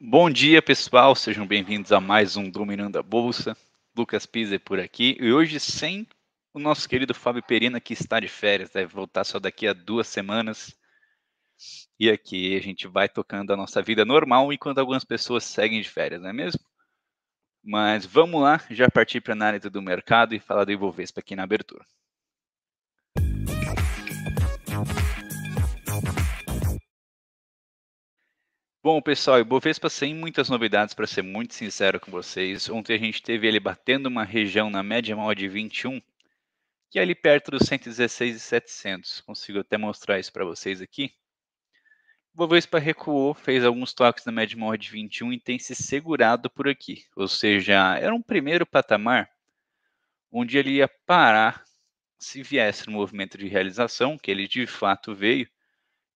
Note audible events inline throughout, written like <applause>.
Bom dia, pessoal. Sejam bem-vindos a mais um Dominando a Bolsa. Lucas Pisa é por aqui. E hoje sem o nosso querido Fábio Perina, que está de férias, deve voltar só daqui a duas semanas. E aqui a gente vai tocando a nossa vida normal enquanto algumas pessoas seguem de férias, não é mesmo? Mas vamos lá, já partir para a análise do mercado e falar do Ibovespa aqui na abertura. Bom, pessoal, Ibovespa sem muitas novidades, para ser muito sincero com vocês. Ontem a gente teve ele batendo uma região na média maior de 21, que é ali perto dos 116,700. Consigo até mostrar isso para vocês aqui. Bovespa recuou, fez alguns toques na média móvel de 21 e tem se segurado por aqui. Ou seja, era um primeiro patamar onde ele ia parar se viesse no movimento de realização, que ele de fato veio,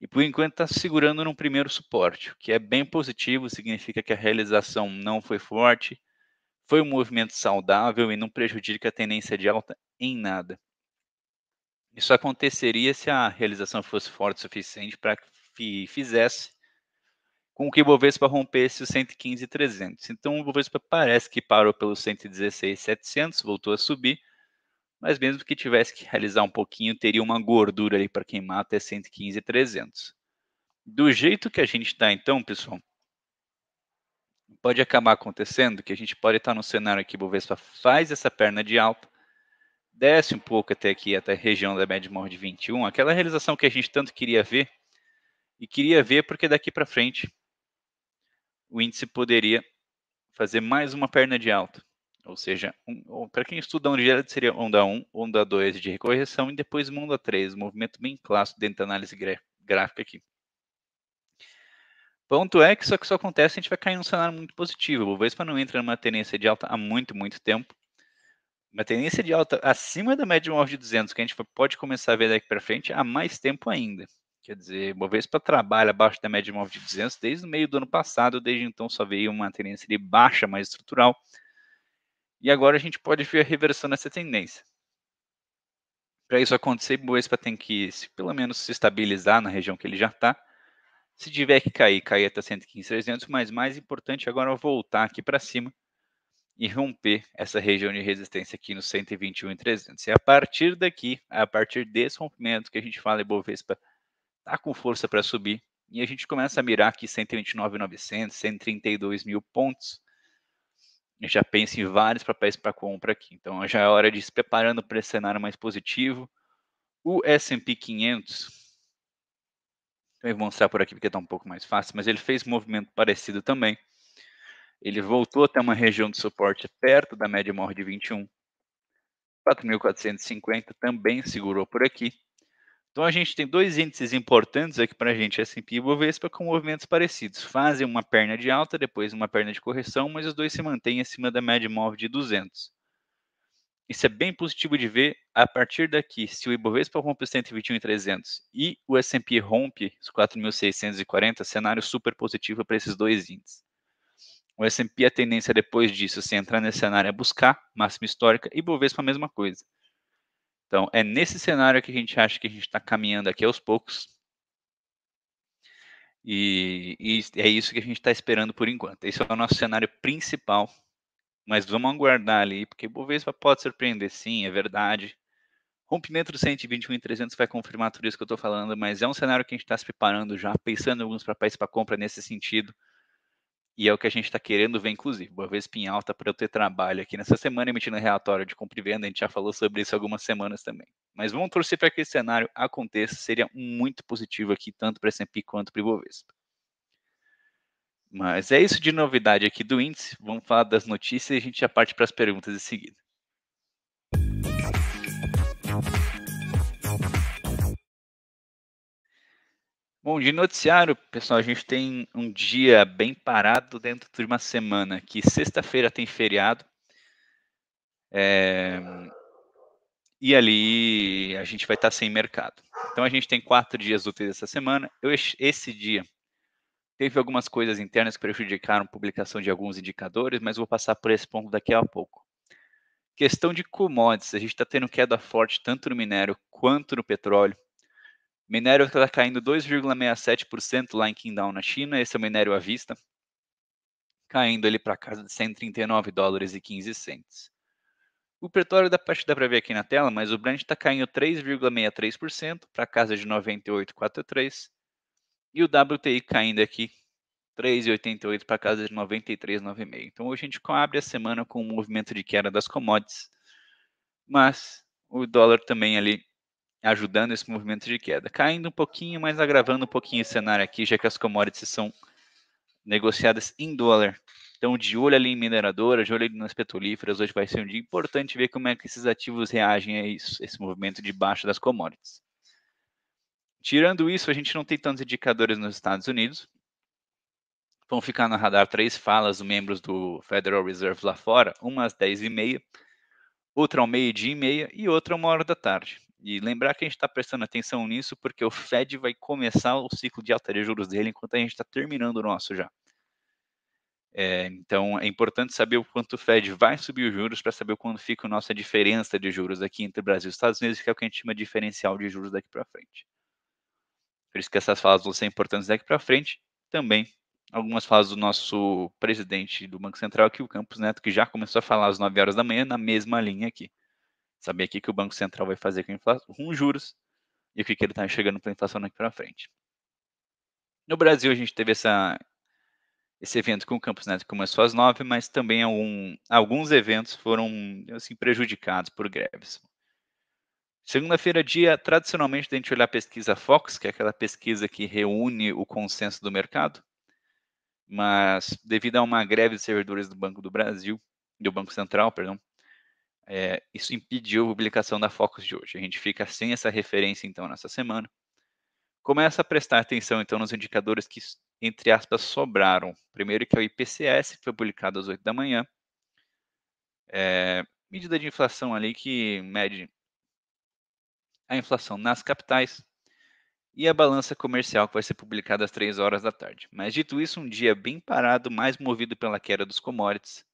e por enquanto está segurando num primeiro suporte, o que é bem positivo, significa que a realização não foi forte, foi um movimento saudável e não prejudica a tendência de alta em nada. Isso aconteceria se a realização fosse forte o suficiente para que fizesse com que o Bovespa rompesse os 115.300. Então o Bovespa parece que parou pelos 116.700, voltou a subir, mas mesmo que tivesse que realizar um pouquinho, teria uma gordura ali para queimar até 115 e 300. Do jeito que a gente está, então, pessoal, pode acabar acontecendo que a gente pode estar tá no cenário que o Bovespa faz essa perna de alta, desce um pouco até aqui, até a região da média móvel de 21, aquela realização que a gente tanto queria ver, e queria ver porque daqui para frente o índice poderia fazer mais uma perna de alta. Ou seja, um, para quem estuda onda direta, seria onda 1, onda 2 de recorreção e depois onda 3, um movimento bem clássico dentro da análise gráfica aqui. Ponto é que só que isso acontece, a gente vai cair num cenário muito positivo. O para não entra numa tendência de alta há muito, muito tempo. Uma tendência de alta acima da média móvel de 200, que a gente pode começar a ver daqui para frente, há mais tempo ainda. Quer dizer, o Bovespa trabalha abaixo da média móvel de 200 desde o meio do ano passado, desde então só veio uma tendência de baixa mais estrutural, e agora a gente pode ver a reversão nessa tendência. Para isso acontecer, Bovespa tem que, se, pelo menos, se estabilizar na região que ele já está. Se tiver que cair, cair até 115,300, mas mais importante agora é voltar aqui para cima e romper essa região de resistência aqui no 121,300. E a partir daqui, a partir desse rompimento que a gente fala, Bovespa está com força para subir e a gente começa a mirar aqui 129,900, 132 mil pontos já pensa em vários papéis para compra aqui. Então já é hora de se preparando para esse cenário mais positivo. O S&P 500, eu vou mostrar por aqui porque está um pouco mais fácil, mas ele fez um movimento parecido também. Ele voltou até uma região de suporte perto da média móvel de 21. 4.450 também segurou por aqui. Então a gente tem dois índices importantes aqui para a gente, S&P e Bovespa, com movimentos parecidos. Fazem uma perna de alta, depois uma perna de correção, mas os dois se mantêm acima da média móvel de 200. Isso é bem positivo de ver. A partir daqui, se o Ibovespa rompe os 121,300 e o S&P rompe os 4.640, cenário super positivo para esses dois índices. O S&P a tendência depois disso, se entrar nesse cenário, é buscar máxima histórica e IBOVESPA a mesma coisa. Então, é nesse cenário que a gente acha que a gente está caminhando aqui aos poucos. E, e é isso que a gente está esperando por enquanto. Esse é o nosso cenário principal. Mas vamos aguardar ali, porque Bovespa pode surpreender, sim, é verdade. Rompimento do 121 e 300 vai confirmar tudo isso que eu estou falando, mas é um cenário que a gente está se preparando já, pensando em alguns papéis para compra nesse sentido. E é o que a gente está querendo ver, inclusive. Boa vez em alta para eu ter trabalho aqui nessa semana emitindo relatório de compra e venda. A gente já falou sobre isso algumas semanas também. Mas vamos torcer para que esse cenário aconteça. Seria muito positivo aqui, tanto para S&P quanto para o Ibovespa. Mas é isso de novidade aqui do índice. Vamos falar das notícias e a gente já parte para as perguntas em seguida. Bom, de noticiário, pessoal, a gente tem um dia bem parado dentro de uma semana, que sexta-feira tem feriado. É... E ali a gente vai estar sem mercado. Então a gente tem quatro dias úteis essa semana. Eu, esse dia teve algumas coisas internas que prejudicaram a publicação de alguns indicadores, mas vou passar por esse ponto daqui a pouco. Questão de commodities, a gente está tendo queda forte tanto no minério quanto no petróleo Minério está caindo 2,67% lá em Qingdao, na China. Esse é o minério à vista, caindo ele para casa de 139 dólares e 15 centes. O petróleo da parte dá para ver aqui na tela, mas o Brent está caindo 3,63% para casa de 98,43 e o WTI caindo aqui 3,88 para casa de 93,95. Então hoje a gente abre a semana com um movimento de queda das commodities, mas o dólar também ali ajudando esse movimento de queda. Caindo um pouquinho, mas agravando um pouquinho esse cenário aqui, já que as commodities são negociadas em dólar. Então, de olho ali em mineradoras, de olho ali nas petrolíferas, hoje vai ser um dia importante ver como é que esses ativos reagem a isso, esse movimento de baixa das commodities. Tirando isso, a gente não tem tantos indicadores nos Estados Unidos. Vão ficar no radar três falas dos membros do Federal Reserve lá fora, uma às 10h30, outra ao meio-dia e meia e outra uma hora da tarde. E lembrar que a gente está prestando atenção nisso, porque o Fed vai começar o ciclo de alta de juros dele enquanto a gente está terminando o nosso já. É, então, é importante saber o quanto o Fed vai subir os juros para saber quando fica a nossa diferença de juros aqui entre Brasil e Estados Unidos, que é o que a gente chama de diferencial de juros daqui para frente. Por isso que essas falas vão ser importantes daqui para frente. Também algumas falas do nosso presidente do Banco Central aqui, o Campos Neto, que já começou a falar às 9 horas da manhã, na mesma linha aqui. Saber o que o Banco Central vai fazer com, inflação, com juros e o que, que ele está enxergando para a inflação daqui para frente. No Brasil, a gente teve essa, esse evento com o Campus Neto começou às nove, mas também algum, alguns eventos foram assim, prejudicados por greves. Segunda-feira, dia tradicionalmente a gente olhar a pesquisa Fox, que é aquela pesquisa que reúne o consenso do mercado, mas devido a uma greve de servidores do Banco do Brasil, do Banco Central, perdão, é, isso impediu a publicação da Focus de hoje. A gente fica sem essa referência, então, nessa semana. Começa a prestar atenção, então, nos indicadores que, entre aspas, sobraram. Primeiro que é o IPCS, que foi publicado às 8 da manhã. É, medida de inflação ali que mede a inflação nas capitais. E a balança comercial, que vai ser publicada às 3 horas da tarde. Mas, dito isso, um dia bem parado, mais movido pela queda dos commodities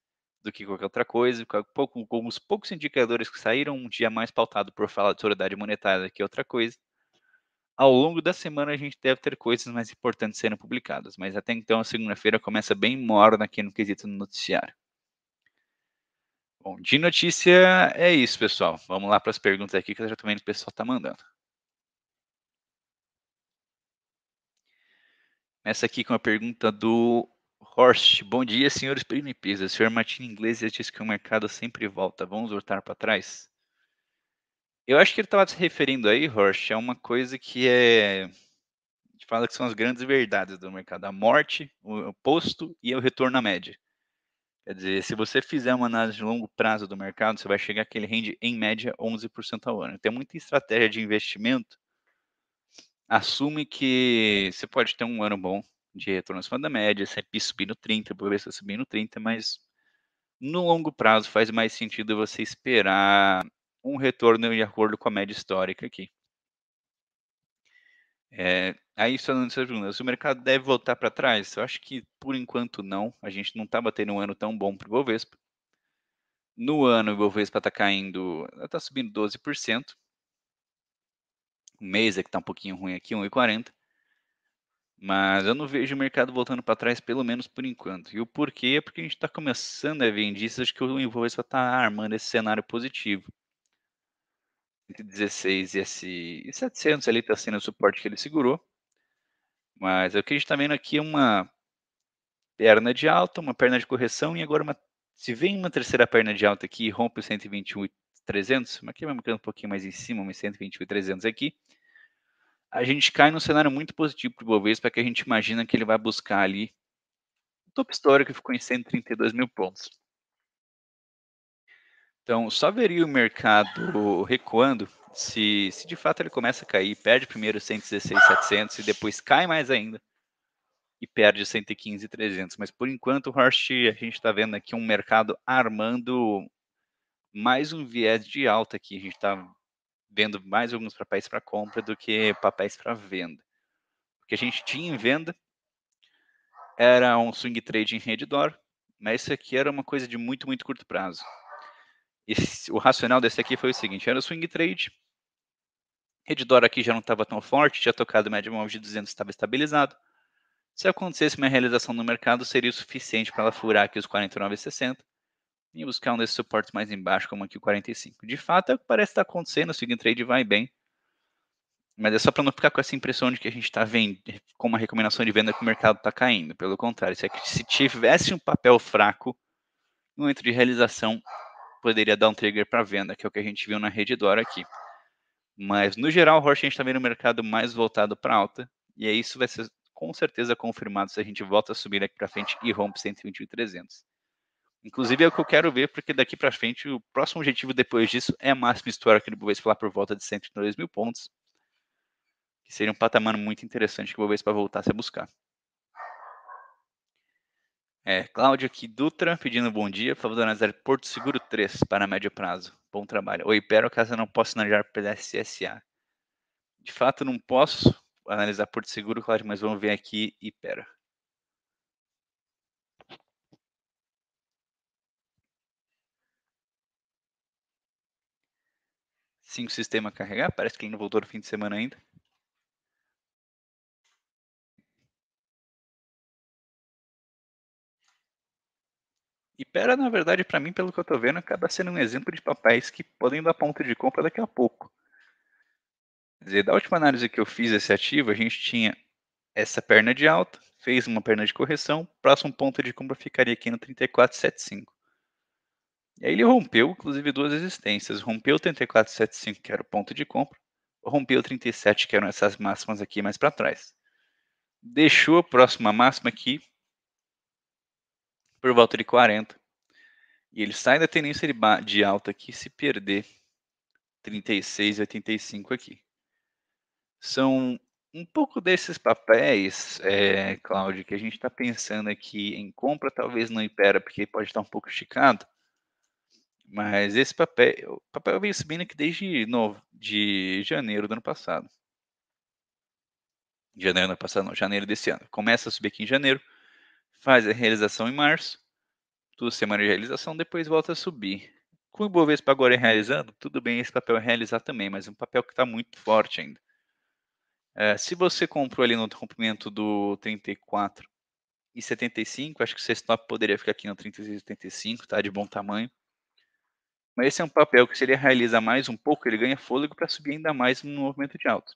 do que qualquer outra coisa, com, pouco, com os poucos indicadores que saíram, um dia mais pautado por falar de autoridade monetária do que outra coisa. Ao longo da semana a gente deve ter coisas mais importantes sendo publicadas, mas até então a segunda-feira começa bem morna aqui no quesito no noticiário. Bom, de notícia é isso, pessoal. Vamos lá para as perguntas aqui que eu já estou vendo que o pessoal está mandando. Essa aqui com a pergunta do Horst, bom dia, senhores O Senhor Martin Iglesias diz que o mercado sempre volta. Vamos voltar para trás? Eu acho que ele estava se referindo aí, Horst, a uma coisa que é. A gente fala que são as grandes verdades do mercado: a morte, o posto e o retorno à média. Quer dizer, se você fizer uma análise de longo prazo do mercado, você vai chegar que ele rende, em média, 11% ao ano. Tem então, é muita estratégia de investimento assume que você pode ter um ano bom, de retorno acima da média, CEPI é subindo 30, Bovespa tá subindo 30, mas no longo prazo faz mais sentido você esperar um retorno de acordo com a média histórica aqui. É, aí, só não se pergunta, se o mercado deve voltar para trás? Eu acho que, por enquanto, não. A gente não está batendo um ano tão bom para o Bovespa. No ano, o Bovespa está caindo, está subindo 12%. O mês é que está um pouquinho ruim aqui, 1,40%. Mas eu não vejo o mercado voltando para trás, pelo menos por enquanto. E o porquê é porque a gente está começando a ver indícios acho que o Ibovespa está armando esse cenário positivo. 116 e, esse, 700 ali está sendo o suporte que ele segurou. Mas é o que a gente está vendo aqui é uma perna de alta, uma perna de correção e agora uma, se vem uma terceira perna de alta aqui e rompe o 121 300, mas aqui vai ficando um pouquinho mais em cima, uns 121 300 aqui, a gente cai num cenário muito positivo para o Ibovespa, que a gente imagina que ele vai buscar ali o topo histórico que ficou em 132 mil pontos. Então, só veria o mercado recuando se, se de fato ele começa a cair, perde primeiro 116,700 e depois cai mais ainda e perde 115,300. Mas por enquanto, Horst, a gente está vendo aqui um mercado armando mais um viés de alta aqui. A gente está vendo mais alguns papéis para compra do que papéis para venda. O que a gente tinha em venda era um swing trade em redor, mas isso aqui era uma coisa de muito, muito curto prazo. Esse, o racional desse aqui foi o seguinte, era o swing trade, redor aqui já não estava tão forte, tinha tocado média móvel de 200, estava estabilizado. Se acontecesse uma realização no mercado, seria o suficiente para ela furar aqui os 49,60 e buscar um desses suportes mais embaixo, como aqui o 45. De fato, é o que parece estar acontecendo, o swing trade vai bem. Mas é só para não ficar com essa impressão de que a gente está com uma recomendação de venda que o mercado está caindo. Pelo contrário, se, é que, se tivesse um papel fraco, no entro de realização, poderia dar um trigger para venda, que é o que a gente viu na rede Dora aqui. Mas, no geral, o a gente está vendo o mercado mais voltado para alta. E é isso vai ser com certeza confirmado se a gente volta a subir aqui para frente e rompe 120 e 300. Inclusive é o que eu quero ver, porque daqui para frente o próximo objetivo depois disso é a máxima história que do Bovespa lá por volta de 102 mil pontos, que seria um patamar muito interessante que o Bovespa voltasse a buscar. É, Cláudio aqui, Dutra, pedindo bom dia, por favor analisar Porto Seguro 3 para médio prazo. Bom trabalho. Oi, Pero, caso eu não possa analisar pela SSA. De fato, não posso analisar Porto Seguro, Cláudio, mas vamos ver aqui e pera. 5 sistema carregar. Parece que ele não voltou no fim de semana ainda. E Pera, na verdade, para mim, pelo que eu estou vendo, acaba sendo um exemplo de papéis que podem dar ponto de compra daqui a pouco. Quer dizer, da última análise que eu fiz esse ativo, a gente tinha essa perna de alta, fez uma perna de correção, próximo ponto de compra ficaria aqui no 34,75. E aí ele rompeu, inclusive, duas existências. Rompeu o 3475, que era o ponto de compra, rompeu o 37, que eram essas máximas aqui mais para trás. Deixou a próxima máxima aqui por volta de 40. E ele sai da tendência de, de alta aqui se perder 36,85 aqui. São um pouco desses papéis, é, Cláudio, que a gente está pensando aqui em compra, talvez não impera, porque pode estar tá um pouco esticado. Mas esse papel, o papel vem subindo né, aqui desde no, de janeiro do ano passado. Janeiro do ano passado, não, janeiro desse ano. Começa a subir aqui em janeiro, faz a realização em março, duas semanas de realização, depois volta a subir. Com o Ibovespa agora realizando, tudo bem esse papel realizar também, mas é um papel que está muito forte ainda. É, se você comprou ali no rompimento do 34 e 75, acho que o seu stop poderia ficar aqui no 36 e 75, tá de bom tamanho. Mas esse é um papel que, se ele realiza mais um pouco, ele ganha fôlego para subir ainda mais no movimento de alta.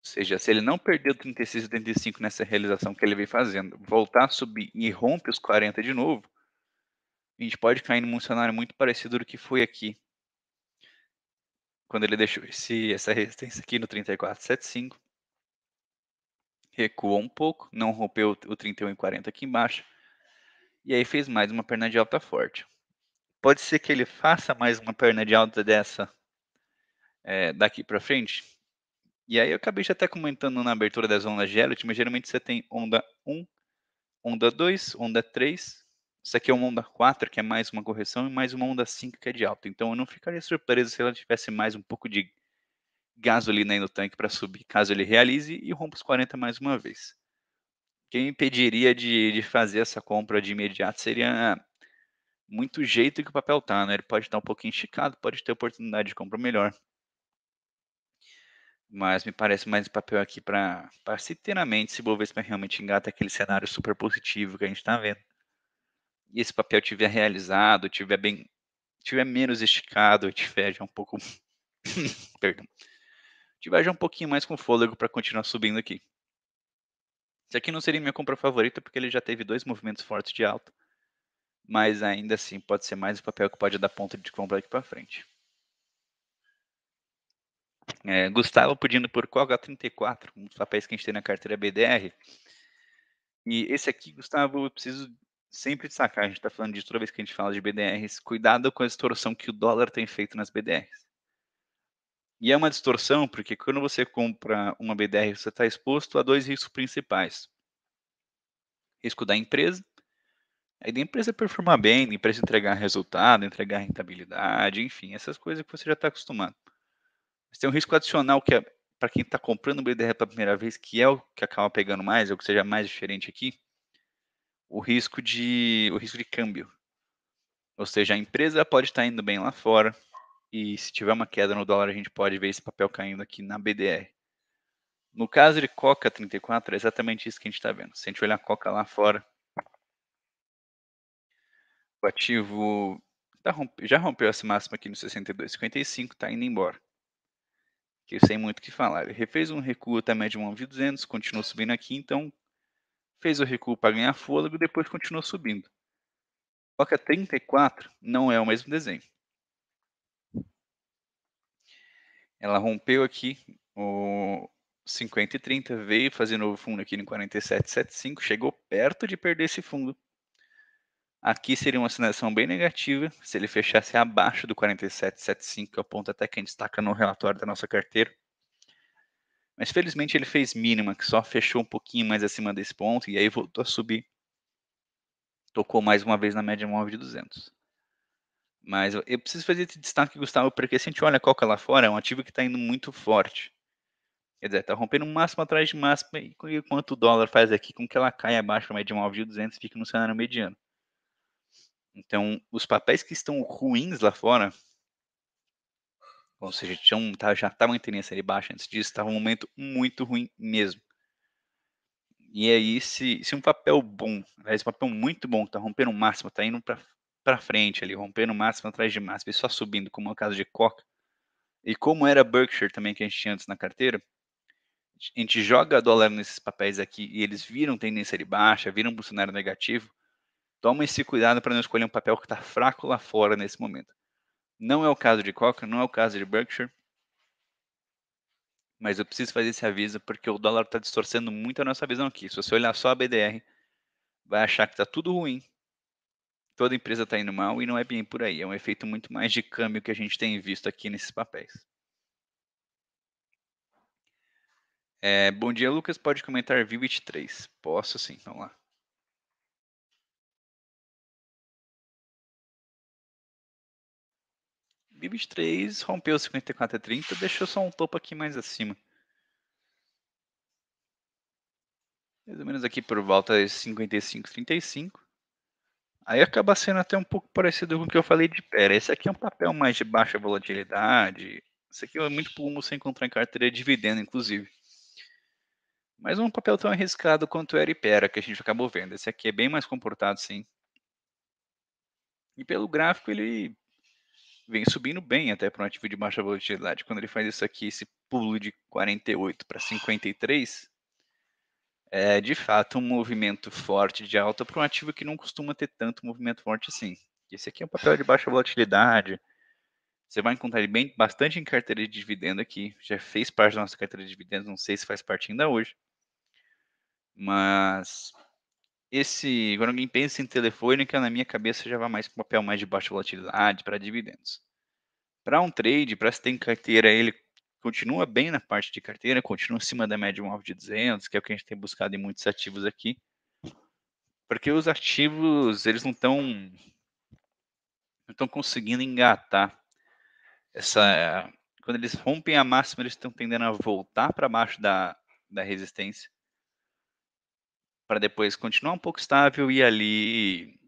Ou seja, se ele não perdeu 36 e 35 nessa realização que ele vem fazendo, voltar a subir e rompe os 40 de novo, a gente pode cair num cenário muito parecido do que foi aqui. Quando ele deixou esse, essa resistência aqui no 34,75. Recuou um pouco, não rompeu o 31,40 aqui embaixo e aí fez mais uma perna de alta forte. Pode ser que ele faça mais uma perna de alta dessa é, daqui para frente. E aí eu acabei já até comentando na abertura das ondas de Elliot, mas geralmente você tem onda 1, onda 2, onda 3. Isso aqui é uma onda 4, que é mais uma correção, e mais uma onda 5, que é de alta. Então eu não ficaria surpreso se ela tivesse mais um pouco de gasolina aí no tanque para subir, caso ele realize e rompa os 40 mais uma vez quem impediria de, de fazer essa compra de imediato seria muito jeito que o papel tá, né? Ele pode estar tá um pouquinho esticado, pode ter oportunidade de compra melhor. Mas me parece mais papel aqui para mente se o Bovespa realmente engata aquele cenário super positivo que a gente está vendo. E esse papel tiver realizado, tiver bem, tiver menos esticado, tiver já um pouco, <laughs> perdão, tiver já um pouquinho mais com fôlego para continuar subindo aqui. Esse aqui não seria minha compra favorita, porque ele já teve dois movimentos fortes de alta. Mas ainda assim, pode ser mais um papel que pode dar ponto de compra aqui para frente. É, Gustavo pedindo por h 34 um dos papéis que a gente tem na carteira BDR. E esse aqui, Gustavo, eu preciso sempre destacar, a gente está falando de toda vez que a gente fala de BDRs, cuidado com a extorsão que o dólar tem feito nas BDRs. E é uma distorção, porque quando você compra uma BDR, você está exposto a dois riscos principais: risco da empresa, aí da empresa performar bem, da empresa entregar resultado, entregar rentabilidade, enfim, essas coisas que você já está acostumado. Mas tem um risco adicional que é para quem está comprando uma BDR pela primeira vez, que é o que acaba pegando mais, é o que seja mais diferente aqui, o risco de o risco de câmbio. Ou seja, a empresa pode estar tá indo bem lá fora, e se tiver uma queda no dólar, a gente pode ver esse papel caindo aqui na BDR. No caso de Coca 34, é exatamente isso que a gente está vendo. Se a gente olhar a Coca lá fora, o ativo tá já rompeu essa máxima aqui no 62,55, está indo embora. Que sem muito o que falar. Ele fez um recuo também de 1,200, continuou subindo aqui, então fez o recuo para ganhar fôlego e depois continuou subindo. Coca 34 não é o mesmo desenho. Ela rompeu aqui o 50 e 30, veio fazer novo fundo aqui no 47,75, chegou perto de perder esse fundo. Aqui seria uma sinalização bem negativa se ele fechasse abaixo do 47,75, que é o ponto até que a gente destaca no relatório da nossa carteira. Mas felizmente ele fez mínima, que só fechou um pouquinho mais acima desse ponto e aí voltou a subir. Tocou mais uma vez na média móvel de 200. Mas eu, preciso fazer esse destaque, Gustavo, porque se a gente olha a Coca é lá fora, é um ativo que está indo muito forte. Quer dizer, está rompendo máximo atrás de máximo, e quanto o dólar faz aqui com que ela caia abaixo da média móvel de 200 fique no cenário mediano. Então, os papéis que estão ruins lá fora, ou seja, tinham, tá, já estavam em tendência ali baixa antes disso, estava um momento muito ruim mesmo. E aí, se, se um papel bom, aliás, um papel muito bom, está rompendo o máximo, está indo para para frente ali, rompendo máximo atrás de máximo e só subindo, como é o caso de Coca. E como era Berkshire também que a gente tinha antes na carteira, a gente joga dólar nesses papéis aqui e eles viram tendência de baixa, viram um cenário negativo, toma esse cuidado para não escolher um papel que está fraco lá fora nesse momento. Não é o caso de Coca, não é o caso de Berkshire, mas eu preciso fazer esse aviso porque o dólar está distorcendo muito a nossa visão aqui. Se você olhar só a BDR, vai achar que está tudo ruim, toda empresa está indo mal e não é bem por aí. É um efeito muito mais de câmbio que a gente tem visto aqui nesses papéis. É, bom dia, Lucas. Pode comentar VIO23? Posso sim, vamos lá. VIO23 rompeu 54,30, deixou só um topo aqui mais acima. Mais ou menos aqui por volta de 55,35. Aí acaba sendo até um pouco parecido com o que eu falei de pera. Esse aqui é um papel mais de baixa volatilidade. Esse aqui é muito comum você encontrar em carteira de dividendo, inclusive. Mas não é um papel tão arriscado quanto era pera que a gente acabou vendo. Esse aqui é bem mais comportado, sim. E pelo gráfico, ele vem subindo bem até para um ativo de baixa volatilidade. Quando ele faz isso aqui, esse pulo de 48 para 53, é de fato um movimento forte de alta para um ativo que não costuma ter tanto movimento forte assim. Esse aqui é um papel de baixa volatilidade. Você vai encontrar ele bem, bastante em carteira de dividendo aqui. Já fez parte da nossa carteira de dividendos, não sei se faz parte ainda hoje. Mas esse, quando alguém pensa em telefônica, na minha cabeça já vai mais um papel mais de baixa volatilidade, para dividendos. Para um trade, para se ter em carteira ele continua bem na parte de carteira, continua acima da média móvel de 200, que é o que a gente tem buscado em muitos ativos aqui. Porque os ativos, eles não estão não estão conseguindo engatar essa quando eles rompem a máxima, eles estão tendendo a voltar para baixo da, da resistência para depois continuar um pouco estável e ali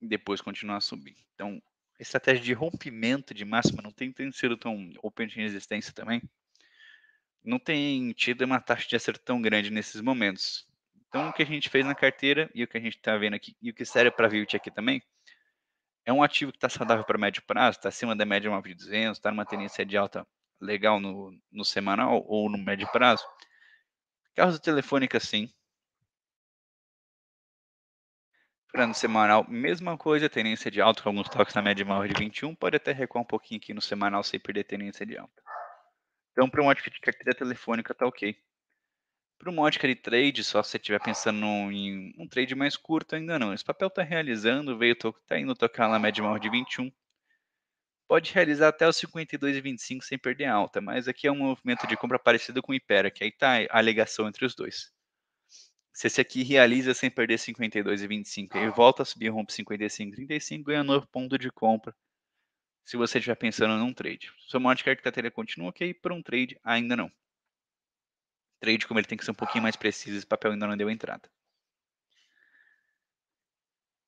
depois continuar a subir. Então, estratégia de rompimento de máxima não tem, tem sido tão open de resistência também. Não tem tido uma taxa de acerto tão grande nesses momentos. Então, o que a gente fez na carteira e o que a gente está vendo aqui, e o que serve para a VILT aqui também, é um ativo que está saudável para médio prazo, está acima da média móvel de 200, está numa tendência de alta legal no, no semanal ou no médio prazo. Carros telefônicas, sim. Para semanal, mesma coisa, tendência de alta com alguns toques na média maior de 21, pode até recuar um pouquinho aqui no semanal sem perder tendência de alta. Então, para uma ótica de carteira telefônica, tá ok. Para uma ótica de trade, só se você estiver pensando em um trade mais curto, ainda não. Esse papel está realizando, veio tá indo tocar na média maior de 21. Pode realizar até os 52,25 sem perder alta, mas aqui é um movimento de compra parecido com o Ipera, que aí está a alegação entre os dois. Se esse aqui realiza sem perder 52 e 25, ele volta a subir, rompe 55 35, ganha novo ponto de compra. Se você estiver pensando num trade. Sua morte arquitetura continua ok, para um trade ainda não. Trade, como ele tem que ser um pouquinho mais preciso, esse papel ainda não deu entrada.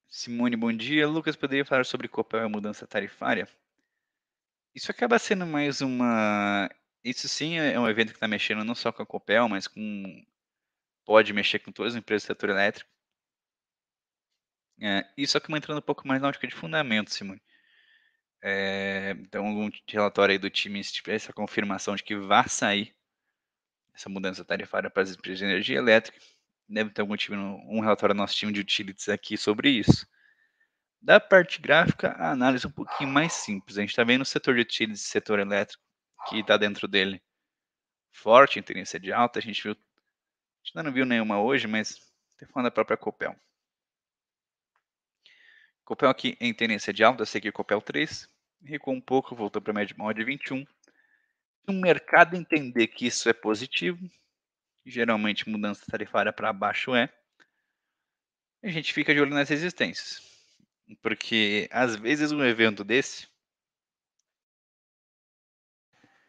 Simone, bom dia. Lucas, poderia falar sobre Copel e a mudança tarifária? Isso acaba sendo mais uma. Isso sim é um evento que está mexendo não só com a Copel, mas com pode mexer com todas as empresas do setor elétrico. É, aqui só entrando um pouco mais na ótica de fundamento, Simone. É, então, um relatório aí do time, se tiver essa confirmação de que vai sair essa mudança tarifária para as empresas de energia elétrica, deve ter algum time, um relatório do nosso time de utilities aqui sobre isso. Da parte gráfica, a análise é um pouquinho mais simples. A gente está vendo o setor de utilities, setor elétrico, que está dentro dele, forte em tendência de alta. A gente viu a gente ainda não viu nenhuma hoje, mas tem falando da própria Copel. Copel aqui em tendência de alta, seguir Copel 3, recuou um pouco, voltou para a média maior de 21. Se o mercado entender que isso é positivo, geralmente mudança tarifária para baixo é, a gente fica de olho nas resistências. Porque às vezes um evento desse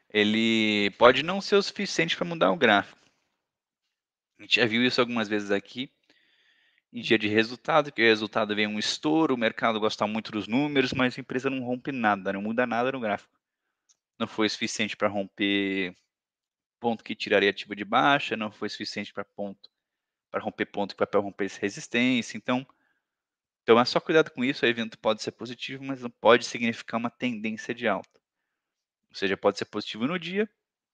ele pode não ser o suficiente para mudar o gráfico, a gente já viu isso algumas vezes aqui. Em dia de resultado, que o resultado vem um estouro, o mercado gosta muito dos números, mas a empresa não rompe nada, não muda nada no gráfico. Não foi suficiente para romper ponto que tiraria ativo de baixa, não foi suficiente para ponto para romper ponto que papel romper resistência. Então, então é só cuidado com isso, o evento pode ser positivo, mas não pode significar uma tendência de alta. Ou seja, pode ser positivo no dia,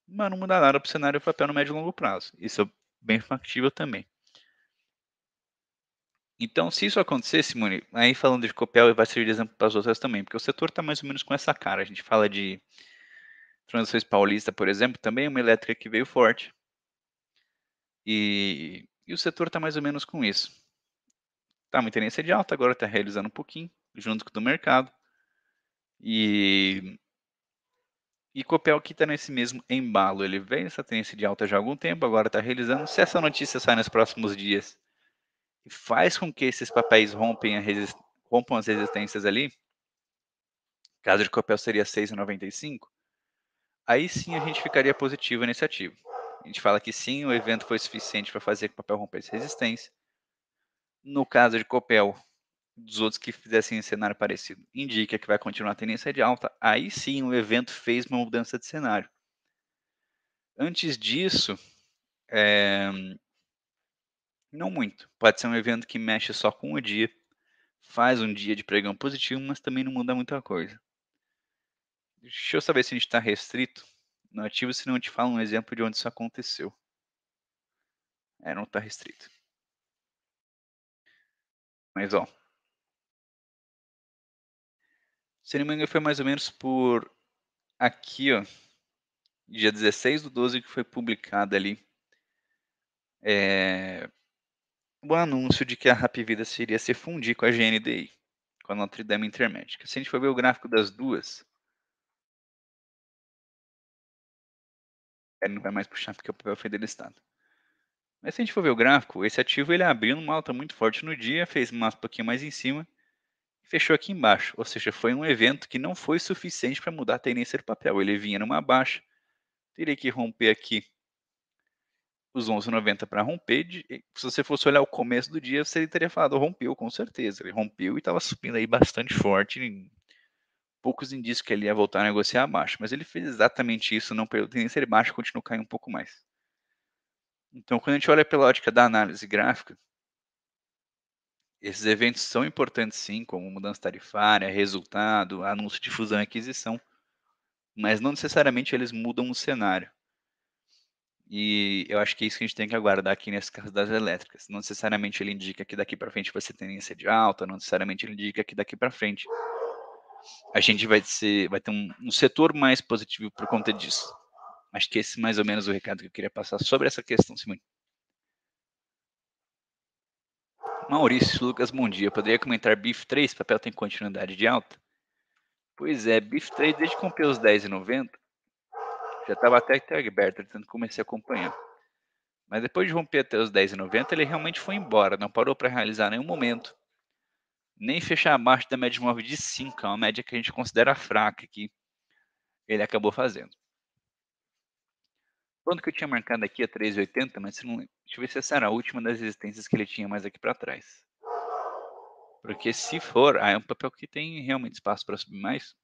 mas não muda nada para o cenário do papel no médio e longo prazo. Isso bem factível também. Então, se isso acontecer, Simone, aí falando de Copel, vai servir de exemplo para as outras também, porque o setor está mais ou menos com essa cara. A gente fala de Transações Paulista, por exemplo, também é uma elétrica que veio forte. E, e o setor está mais ou menos com isso. Está uma tendência de alta, agora está realizando um pouquinho, junto com o do mercado. E e Copel aqui está nesse mesmo embalo. Ele vem nessa tendência de alta já há algum tempo, agora está realizando. Se essa notícia sai nos próximos dias e faz com que esses papéis rompem rompam as resistências ali, caso de Copel seria 6,95, aí sim a gente ficaria positivo nesse ativo. A gente fala que sim, o evento foi suficiente para fazer que o papel essa resistência. No caso de Copel, dos outros que fizessem um cenário parecido indica que vai continuar a tendência de alta, aí sim o evento fez uma mudança de cenário. Antes disso, é... não muito. Pode ser um evento que mexe só com o dia, faz um dia de pregão positivo, mas também não muda muita coisa. Deixa eu saber se a gente está restrito. No ativo, se não te falo um exemplo de onde isso aconteceu. É, não está restrito. Mas, ó, se não me engano, foi mais ou menos por aqui, ó, dia 16 do 12, que foi publicada ali é, o anúncio de que a Rap Vida iria se fundir com a GNDI, com a Notre Dame Intermédica. Se a gente for ver o gráfico das duas, ele não vai mais puxar porque o papel foi delistado. Mas se a gente for ver o gráfico, esse ativo ele abriu numa alta muito forte no dia, fez um pouquinho mais em cima, fechou aqui embaixo. Ou seja, foi um evento que não foi suficiente para mudar a tendência do papel. Ele vinha numa baixa, teria que romper aqui os 11,90 para romper. Se você fosse olhar o começo do dia, você teria falado, rompeu com certeza. Ele rompeu e estava subindo aí bastante forte. Poucos indícios que ele ia voltar a negociar abaixo, mas ele fez exatamente isso, não perdeu tendência de baixa, continuou caindo um pouco mais. Então, quando a gente olha pela ótica da análise gráfica, esses eventos são importantes sim, como mudança tarifária, resultado, anúncio de fusão e aquisição, mas não necessariamente eles mudam o cenário. E eu acho que é isso que a gente tem que aguardar aqui nesse caso das elétricas. Não necessariamente ele indica que daqui para frente vai ser tendência de alta, não necessariamente ele indica que daqui para frente a gente vai, ser, vai ter um, um setor mais positivo por conta disso. Acho que esse é mais ou menos o recado que eu queria passar sobre essa questão, Simone. Maurício Lucas, bom dia. Poderia comentar BIF 3, papel tem continuidade de alta? Pois é, BIF 3, desde que comprei os 10,90, já estava até Tagberta, tentando comecei a acompanhar. Mas depois de romper até os 10,90, ele realmente foi embora, não parou para realizar nenhum momento. Nem fechar abaixo da média móvel de 5, é uma média que a gente considera fraca aqui. Ele acabou fazendo. Quanto que eu tinha marcado aqui? A 3,80, mas não... deixa eu ver se essa era a última das resistências que ele tinha mais aqui para trás. Porque se for, ah, é um papel que tem realmente espaço para subir mais.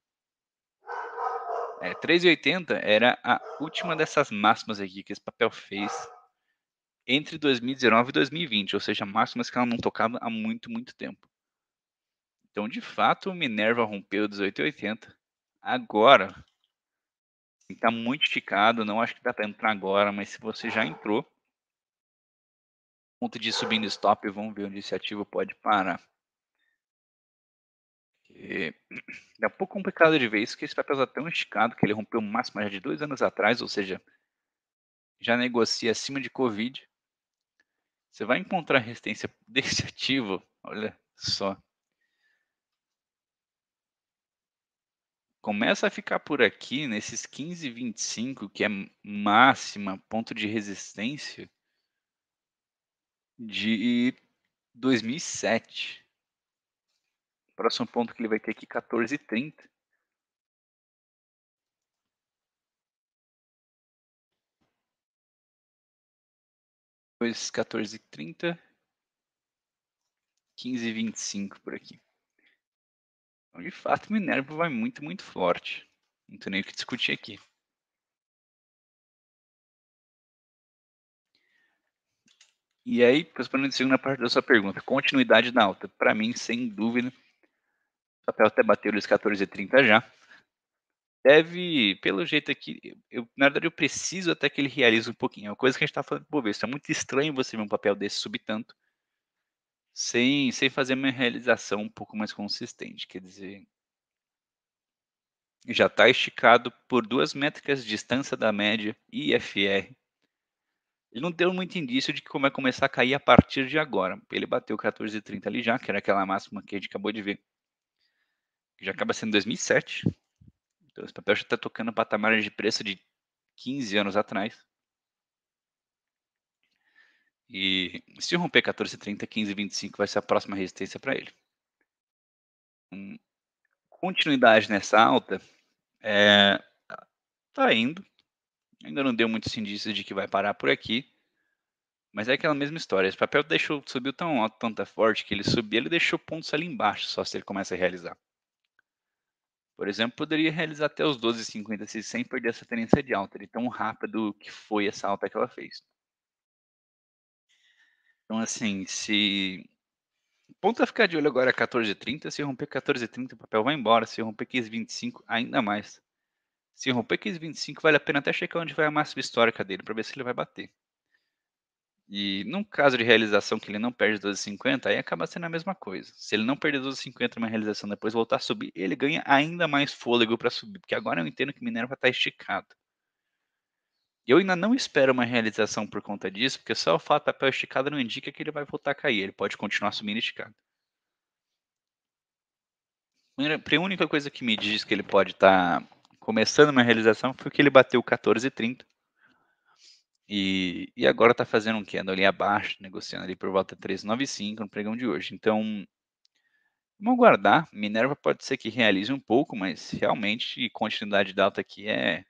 É, 3,80 era a última dessas máximas aqui que esse papel fez entre 2019 e 2020, ou seja, máximas que ela não tocava há muito, muito tempo. Então, de fato, Minerva rompeu 1880. Agora, Está muito esticado, não acho que dá para entrar agora, mas se você já entrou, ponto de subindo stop, vamos ver onde esse ativo pode parar. É, e... <clears throat> É um pouco complicado de ver isso, que esse papel está tão esticado que ele rompeu o máximo já de dois anos atrás, ou seja, já negocia acima de Covid. Você vai encontrar resistência <laughs> desse ativo, olha só, começa a ficar por aqui nesses 15, 25, que é máxima ponto de resistência de 2007. Próximo ponto que ele vai ter aqui, 14,30. Depois 14,30, 15,25 por aqui de fato, Minerva vai muito, muito forte. Não tem nem o que discutir aqui. E aí, respondendo a segunda parte da sua pergunta, continuidade na alta. Para mim, sem dúvida, o papel até bateu os 30 já. Deve, pelo jeito aqui, eu, na verdade eu preciso até que ele realize um pouquinho. É uma coisa que a gente está falando, pô, isso é muito estranho você ver um papel desse subir tanto sem, sem fazer uma realização um pouco mais consistente. Quer dizer, já está esticado por duas métricas distância da média e IFR. Ele não deu muito indício de como vai é começar a cair a partir de agora. Ele bateu 14,30 ali já, que era aquela máxima que a gente acabou de ver. já acaba sendo 2007. Então esse papel já está tocando patamares de preço de 15 anos atrás. E se romper 14,30, 15,25 vai ser a próxima resistência para ele. Hum, continuidade nessa alta, é, tá indo. Ainda não deu muitos indícios de que vai parar por aqui. Mas é aquela mesma história. Esse papel deixou, subiu tão alto, forte que ele subiu, ele deixou pontos ali embaixo, só se ele começa a realizar. Por exemplo, poderia realizar até os 12,56 sem perder essa tendência de alta, ele tão rápido que foi essa alta que ela fez. Então, assim, se. Ponto a ficar de olho agora é 14h30. Se romper 14h30, o papel vai embora. Se romper 15 25 ainda mais. Se romper 15,25, vale a pena até checar onde vai a máxima histórica dele, para ver se ele vai bater. E num caso de realização que ele não perde 12,50, aí acaba sendo a mesma coisa. Se ele não perder 12,50 numa realização depois voltar a subir, ele ganha ainda mais fôlego para subir, porque agora eu entendo que Minerva está esticado. Eu ainda não espero uma realização por conta disso, porque só o fato da pé esticada não indica que ele vai voltar a cair. Ele pode continuar subindo esticado. A única coisa que me diz que ele pode estar tá começando uma realização foi que ele bateu 14,30. E, e agora está fazendo um candle ali abaixo, negociando ali por volta 3,95 no pregão de hoje. Então, vamos aguardar. Minerva pode ser que realize um pouco, mas realmente continuidade de alta aqui é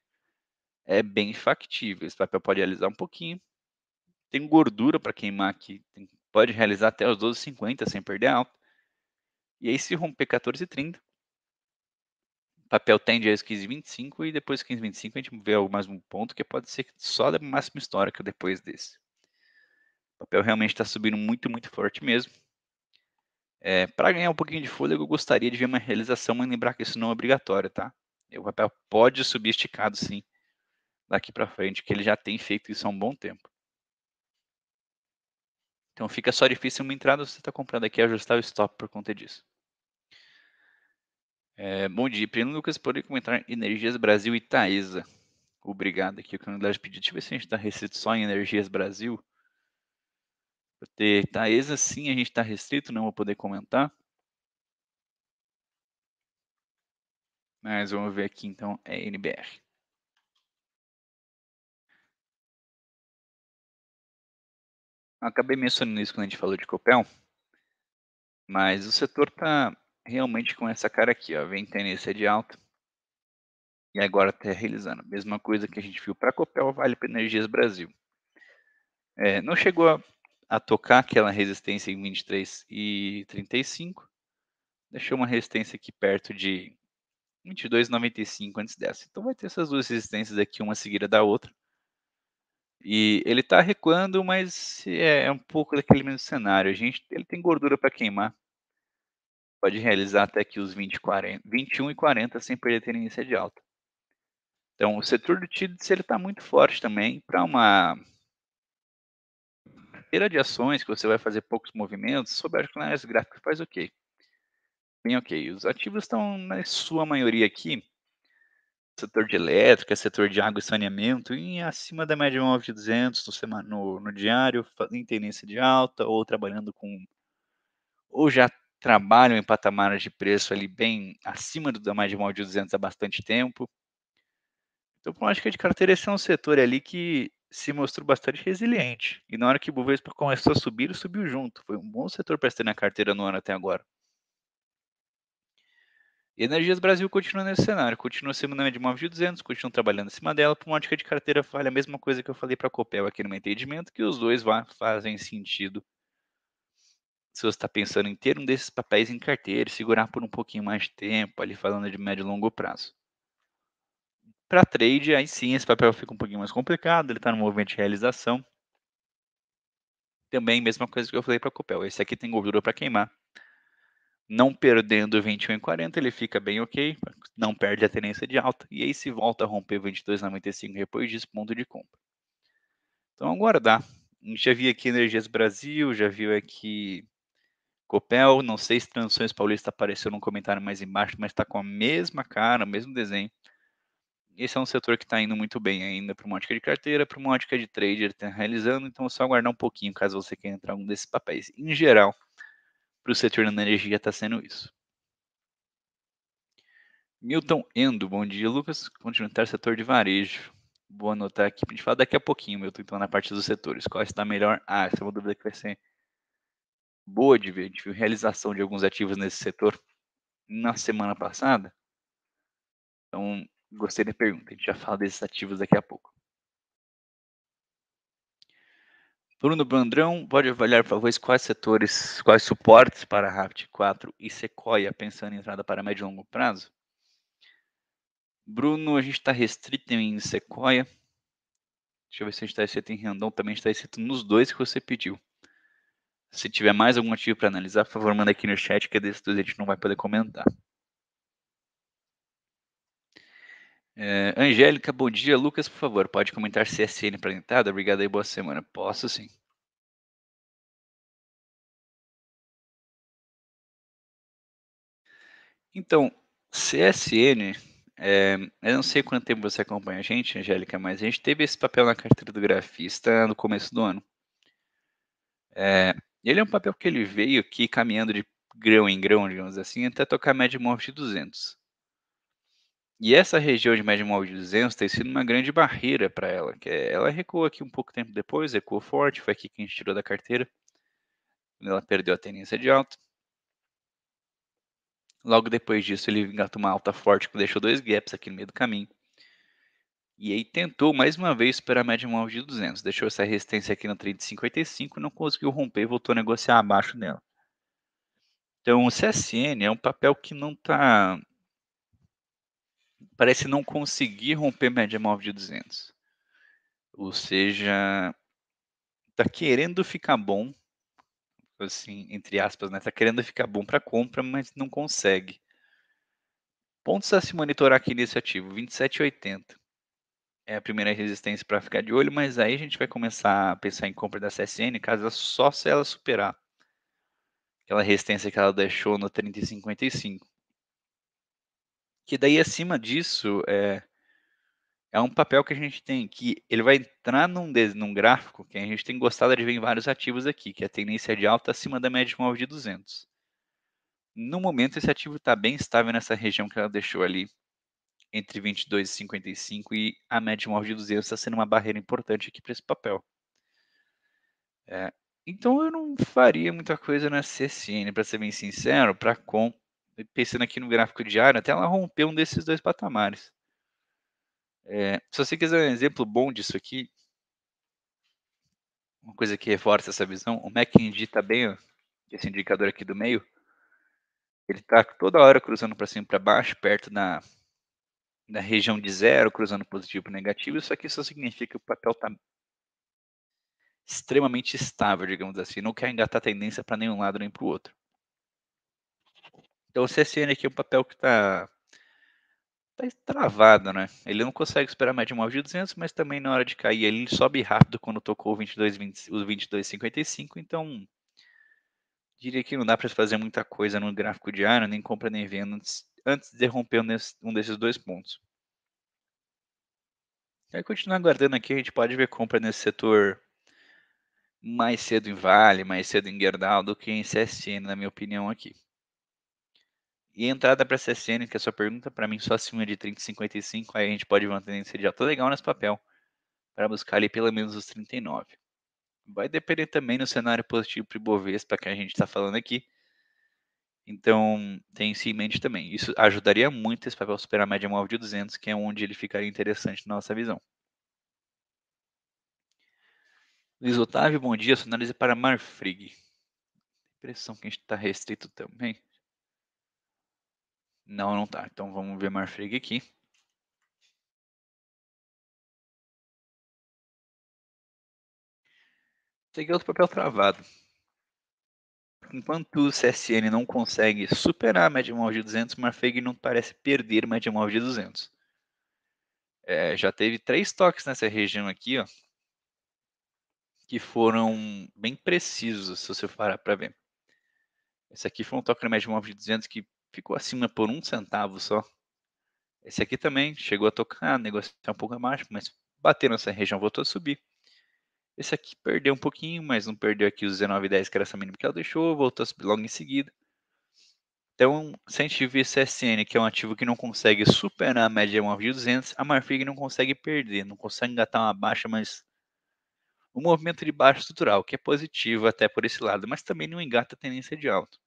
é bem factível. Esse papel pode realizar um pouquinho. Tem gordura para queimar aqui, tem, pode realizar até os 12,50 sem perder alta. E aí se romper 14,30, o papel tende aos 15,25 e depois 15,25 a gente vê mais um ponto que pode ser só da máxima histórica depois desse. O papel realmente está subindo muito, muito forte mesmo. É, para ganhar um pouquinho de fôlego, eu gostaria de ver uma realização, mas lembrar que isso não é obrigatório, tá? O papel pode subir esticado, sim daqui para frente, que ele já tem feito isso há um bom tempo. Então fica só difícil uma entrada você está comprando aqui ajustar o stop por conta disso. É, bom dia, Primo Lucas, poderia comentar Energias Brasil e Taesa. Obrigado aqui, comunidade pediu. Deixa eu ver se a gente está restrito só em Energias Brasil. Para Taesa, sim, a gente está restrito, não vou poder comentar. Mas vamos ver aqui então, é NBR. acabei mencionando isso quando a gente falou de Copel, mas o setor está realmente com essa cara aqui, ó, vem tendência de alta e agora está realizando. Mesma coisa que a gente viu para Copel, vale para Energias Brasil. É, não chegou a, a, tocar aquela resistência em 23 e 35, deixou uma resistência aqui perto de 22,95 antes dessa. Então vai ter essas duas resistências aqui, uma seguida da outra. E ele tá recuando, mas é, é, um pouco daquele mesmo cenário. A gente, ele tem gordura para queimar. Pode realizar até que os 20, 40, 21 e 40 sem perder tendência de alta. Então, o setor do TIDS ele está muito forte também para uma feira de ações que você vai fazer poucos movimentos, sob as análise gráfica faz ok. Bem ok. Os ativos estão, na sua maioria aqui, setor de elétrica, setor de água e saneamento, em acima da média móvel de 200 no, semana, no, no diário, em tendência de alta, ou trabalhando com. ou já trabalham em patamares de preço ali bem acima do, da média móvel de 200 há bastante tempo. Então, por lógica é de carteira, esse é um setor ali que se mostrou bastante resiliente. E na hora que o Bovespa começou a subir, subiu junto. Foi um bom setor para ter na carteira no ano até agora. E Energias Brasil continua nesse cenário, continua sendo de móvel de 9.200, continua trabalhando em cima dela, por uma ótica de carteira falha, a mesma coisa que eu falei para a Copel aqui no meu entendimento, que os dois fazem sentido. Se você está pensando em ter um desses papéis em carteira, segurar por um pouquinho mais de tempo, ali falando de médio e longo prazo. Para trade, aí sim, esse papel fica um pouquinho mais complicado, ele está no movimento de realização. Também, mesma coisa que eu falei para a Copel, esse aqui tem gordura para queimar, não perdendo 21 40, ele fica bem ok, não perde a tendência de alta, e aí se volta a romper 22,95 depois disso, ponto de compra. Então, aguardar. A gente já viu aqui Energias Brasil, já viu aqui Copel, não sei se Transições Paulista apareceu num comentário mais embaixo, mas está com a mesma cara, o mesmo desenho. Esse é um setor que está indo muito bem ainda para uma ótica de carteira, para uma ótica de trader, está realizando, então é só aguardar um pouquinho caso você queira entrar em um desses papéis. Em geral, para o setor da energia está sendo isso. Milton Endo, bom dia, Lucas. Continental setor de varejo. Vou anotar aqui para a gente falar daqui a pouquinho, Milton, então, na parte dos setores. Qual está melhor? Ah, essa é uma dúvida que vai ser boa de ver. A gente viu realização de alguns ativos nesse setor na semana passada. Então, gostei da pergunta. A gente já fala desses ativos daqui a pouco. Bruno Brandrão, pode avaliar, por favor, quais setores, quais suportes para Rapt 4 e Sequoia, pensando em entrada para médio e longo prazo? Bruno, a gente está restrito em Sequoia. Deixa eu ver se a gente está restrito em Randon. Também está restrito nos dois que você pediu. Se tiver mais algum motivo para analisar, por favor, manda aqui no chat, que desses dois a gente não vai poder comentar. É, Angélica, bom dia. Lucas, por favor, pode comentar é CSN para entrada? Obrigado e boa semana. Posso sim. Então, CSN, é, eu não sei quanto tempo você acompanha a gente, Angélica, mas a gente teve esse papel na carteira do grafista no começo do ano. É, ele é um papel que ele veio aqui caminhando de grão em grão, digamos assim, até tocar a média móvel de 200. E essa região de média móvel de 200 tem sido uma grande barreira para ela, que é, ela recuou aqui um pouco tempo depois, recuou forte, foi aqui que a gente tirou da carteira, ela perdeu a tendência de alta. Logo depois disso, ele engatou uma alta forte que deixou dois gaps aqui no meio do caminho. E aí tentou mais uma vez superar a média móvel de 200, deixou essa resistência aqui na 3055, não conseguiu romper, voltou a negociar abaixo dela. Então, o CSN é um papel que não está parece não conseguir romper média móvel de 200. Ou seja, tá querendo ficar bom, assim, entre aspas, né? Tá querendo ficar bom para compra, mas não consegue. Pontos a se monitorar aqui nesse ativo, 27,80. É a primeira resistência para ficar de olho, mas aí a gente vai começar a pensar em compra da CSN, caso só se ela superar aquela resistência que ela deixou no 30,55 que daí acima disso é é um papel que a gente tem que ele vai entrar num, num gráfico que a gente tem gostado de ver em vários ativos aqui, que é a tendência é de alta acima da média móvel de 200. No momento, esse ativo está bem estável nessa região que ela deixou ali, entre 22 e 55, e a média móvel de 200 está sendo uma barreira importante aqui para esse papel. É, então, eu não faria muita coisa na CSN, para ser bem sincero, para com pensando aqui no gráfico diário, até ela rompeu um desses dois patamares. É, se você quiser um exemplo bom disso aqui, uma coisa que reforça essa visão, o MACD está bem, ó, esse indicador aqui do meio, ele está toda hora cruzando para cima e para baixo, perto da, da região de zero, cruzando positivo e negativo. Isso aqui só significa que o papel está extremamente estável, digamos assim, não quer engatar tendência para nenhum lado nem para o outro. Então o CSN aqui é um papel que está tá travado, né? Ele não consegue esperar mais de uma de 200, mas também na hora de cair ele sobe rápido quando tocou 22, 20, os 22,55. Então, diria que não dá para fazer muita coisa no gráfico diário, nem compra nem venda, antes, de romper um desses dois pontos. Aí, continuar aguardando aqui, a gente pode ver compra nesse setor mais cedo em Vale, mais cedo em Gerdau do que em CSN, na minha opinião aqui. E entrada para CSN, que é a sua pergunta, para mim só acima de 55, aí a gente pode ver uma tendência de alta legal nesse papel, para buscar ali pelo menos os 39. Vai depender também do cenário positivo para o Ibovespa que a gente está falando aqui. Então, tem isso em mente também. Isso ajudaria muito esse papel superar a média móvel de 200, que é onde ele ficaria interessante na nossa visão. Luiz Otávio, bom dia. Sua análise para Marfrig. Impressão que a gente está restrito também. Não, não tá. Então vamos ver Marfrig aqui. é outro papel travado. Enquanto o CSN não consegue superar a média móvel de 200, Marfrig não parece perder a média móvel de 200. É, já teve três toques nessa região aqui, ó, que foram bem precisos, se você parar para ver. Esse aqui foi um toque na média móvel de 200 que ficou acima por um centavo só. Esse aqui também chegou a tocar, negociar um pouco abaixo, mais, mas bateu nessa região, voltou a subir. Esse aqui perdeu um pouquinho, mas não perdeu aqui os 19,10 que era essa mínima que ela deixou, voltou a subir logo em seguida. Então, se a gente vir CSN, que é um ativo que não consegue superar a média móvel de 200, a Marfrig não consegue perder, não consegue engatar uma baixa, mas um movimento de baixa estrutural, que é positivo até por esse lado, mas também não engata a tendência de alta.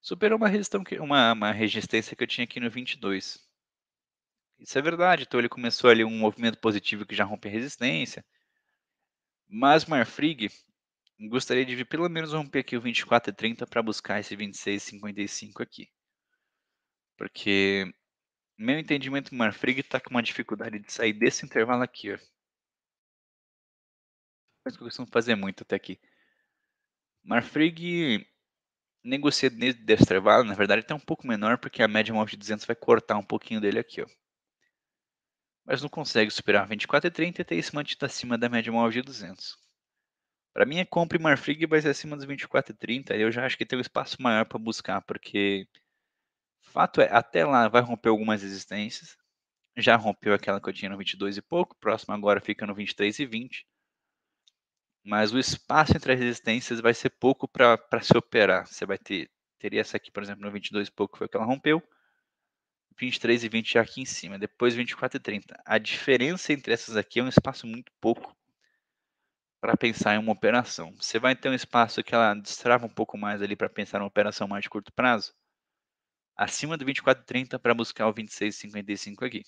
Superou uma, que, uma, uma resistência que eu tinha aqui no 22. Isso é verdade. Então ele começou ali um movimento positivo que já rompe a resistência. Mas Marfrig gostaria de vir pelo menos romper aqui o 24 e 30 para buscar esse 26 55 aqui. Porque meu entendimento Marfrig está com uma dificuldade de sair desse intervalo aqui. Mas que eu costumo fazer muito até aqui. Marfrig Negociei desse intervalo, na verdade, até um pouco menor, porque a média móvel de 200 vai cortar um pouquinho dele aqui. Ó. Mas não consegue superar 24,30 e ter esse mantido acima da média móvel de 200. Para mim, é compra e Marfrig vai ser é acima dos 24,30. Eu já acho que tem um espaço maior para buscar, porque fato é, até lá vai romper algumas resistências. Já rompeu aquela que eu tinha no 22 e pouco, próximo agora fica no 23,20. e mas o espaço entre as resistências vai ser pouco para se operar. Você vai ter teria essa aqui, por exemplo, no 22 e pouco foi que ela rompeu, 23 e 20 já aqui em cima, depois 24 e 30. A diferença entre essas aqui é um espaço muito pouco para pensar em uma operação. Você vai ter um espaço que ela destrava um pouco mais ali para pensar em uma operação mais de curto prazo, acima do 24 e 30 para buscar o 26 e 55 aqui.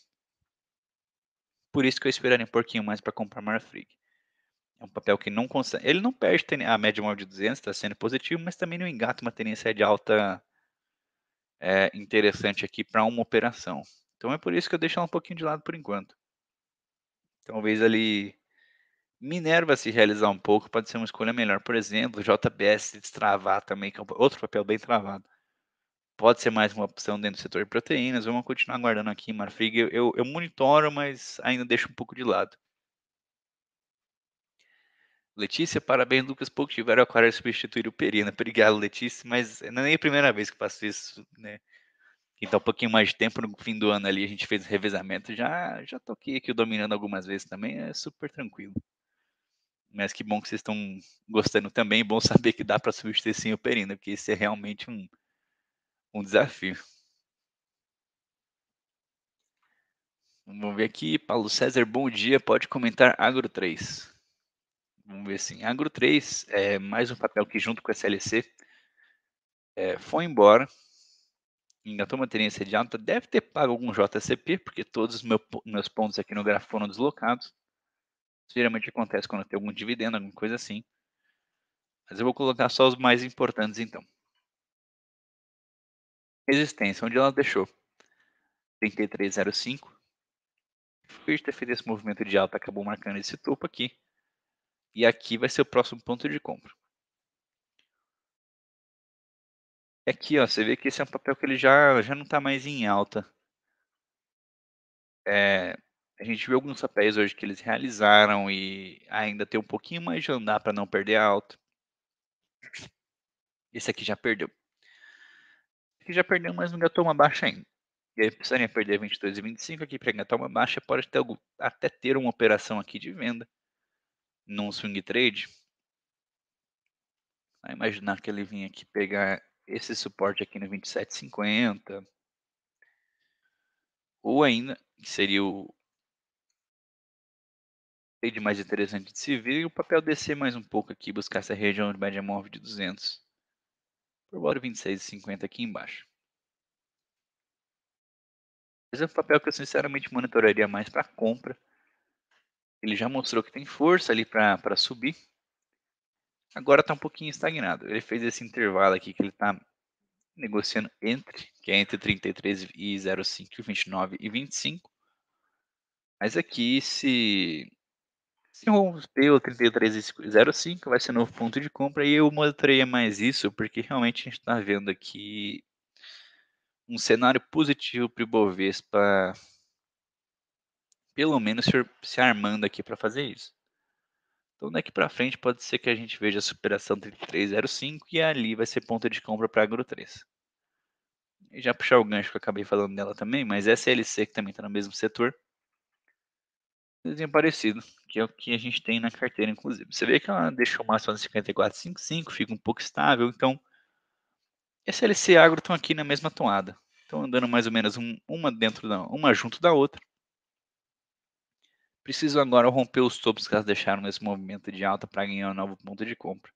Por isso que eu esperaria um pouquinho mais para comprar Marfrig. É um papel que não consegue. Ele não perde a média móvel de 200, está sendo positivo, mas também não engata uma tendência de alta é, interessante aqui para uma operação. Então é por isso que eu deixo ela um pouquinho de lado por enquanto. Talvez ali Minerva se realizar um pouco pode ser uma escolha melhor. Por exemplo, JBS se destravar também, que é outro papel bem travado. Pode ser mais uma opção dentro do setor de proteínas. Vamos continuar aguardando aqui, Marfrig. Eu, eu, eu monitoro, mas ainda deixo um pouco de lado. Letícia, parabéns, Lucas. Pouco tiveram a coragem de substituir o Perina. Obrigado, Letícia, mas não é nem a primeira vez que faço isso, né? Então, um pouquinho mais de tempo no fim do ano ali, a gente fez revezamento. Já, já toquei aqui dominando algumas vezes também, é super tranquilo. Mas que bom que vocês estão gostando também. Bom saber que dá para substituir sim o Perina, porque esse é realmente um, um desafio. Vamos ver aqui. Paulo César, bom dia. Pode comentar Agro 3 vamos ver assim, Agro 3 é mais um papel que junto com a SLC é, foi embora, ainda estou mantendo esse alta, deve ter pago algum JCP, porque todos os meu, meus pontos aqui no gráfico foram deslocados, geralmente acontece quando tem algum dividendo, alguma coisa assim, mas eu vou colocar só os mais importantes então. Resistência, onde ela deixou? 33,05. Depois de ter feito esse movimento de alta, acabou marcando esse topo aqui. E aqui vai ser o próximo ponto de compra. É aqui, ó, você vê que esse é um papel que ele já, já não está mais em alta. É, a gente viu alguns papéis hoje que eles realizaram e ainda tem um pouquinho mais de andar para não perder a alta. Esse aqui já perdeu. Esse aqui já perdeu, mas não engatou uma baixa ainda. E aí precisaria perder 22,25 e aqui para engatar uma baixa. Pode até ter uma operação aqui de venda num swing trade, imaginar que ele vinha aqui pegar esse suporte aqui no 27,50, ou ainda, que seria o trade mais interessante de se ver, e o papel descer mais um pouco aqui, buscar essa região de média móvel de 200, por volta de 26,50 aqui embaixo. Esse é um papel que eu sinceramente monitoraria mais para compra, ele já mostrou que tem força ali para subir. Agora está um pouquinho estagnado. Ele fez esse intervalo aqui que ele está negociando entre, que é entre 33 e 05, 29 e 25. Mas aqui, se, se romper o 05, vai ser novo ponto de compra. E eu mostrei mais isso, porque realmente a gente está vendo aqui um cenário positivo para o Ibovespa pelo menos se, se armando aqui para fazer isso. Então daqui para frente pode ser que a gente veja a superação 3305 e ali vai ser ponto de compra para Agro 3. E já puxar o gancho que eu acabei falando dela também, mas SLC que também está no mesmo setor. Desenho parecido, que é o que a gente tem na carteira, inclusive. Você vê que ela deixou o máximo de 54,55, fica um pouco estável, então SLC e Agro estão aqui na mesma toada. Estão andando mais ou menos um, uma dentro da uma junto da outra. Preciso agora romper os topos que elas deixaram nesse movimento de alta para ganhar um novo ponto de compra.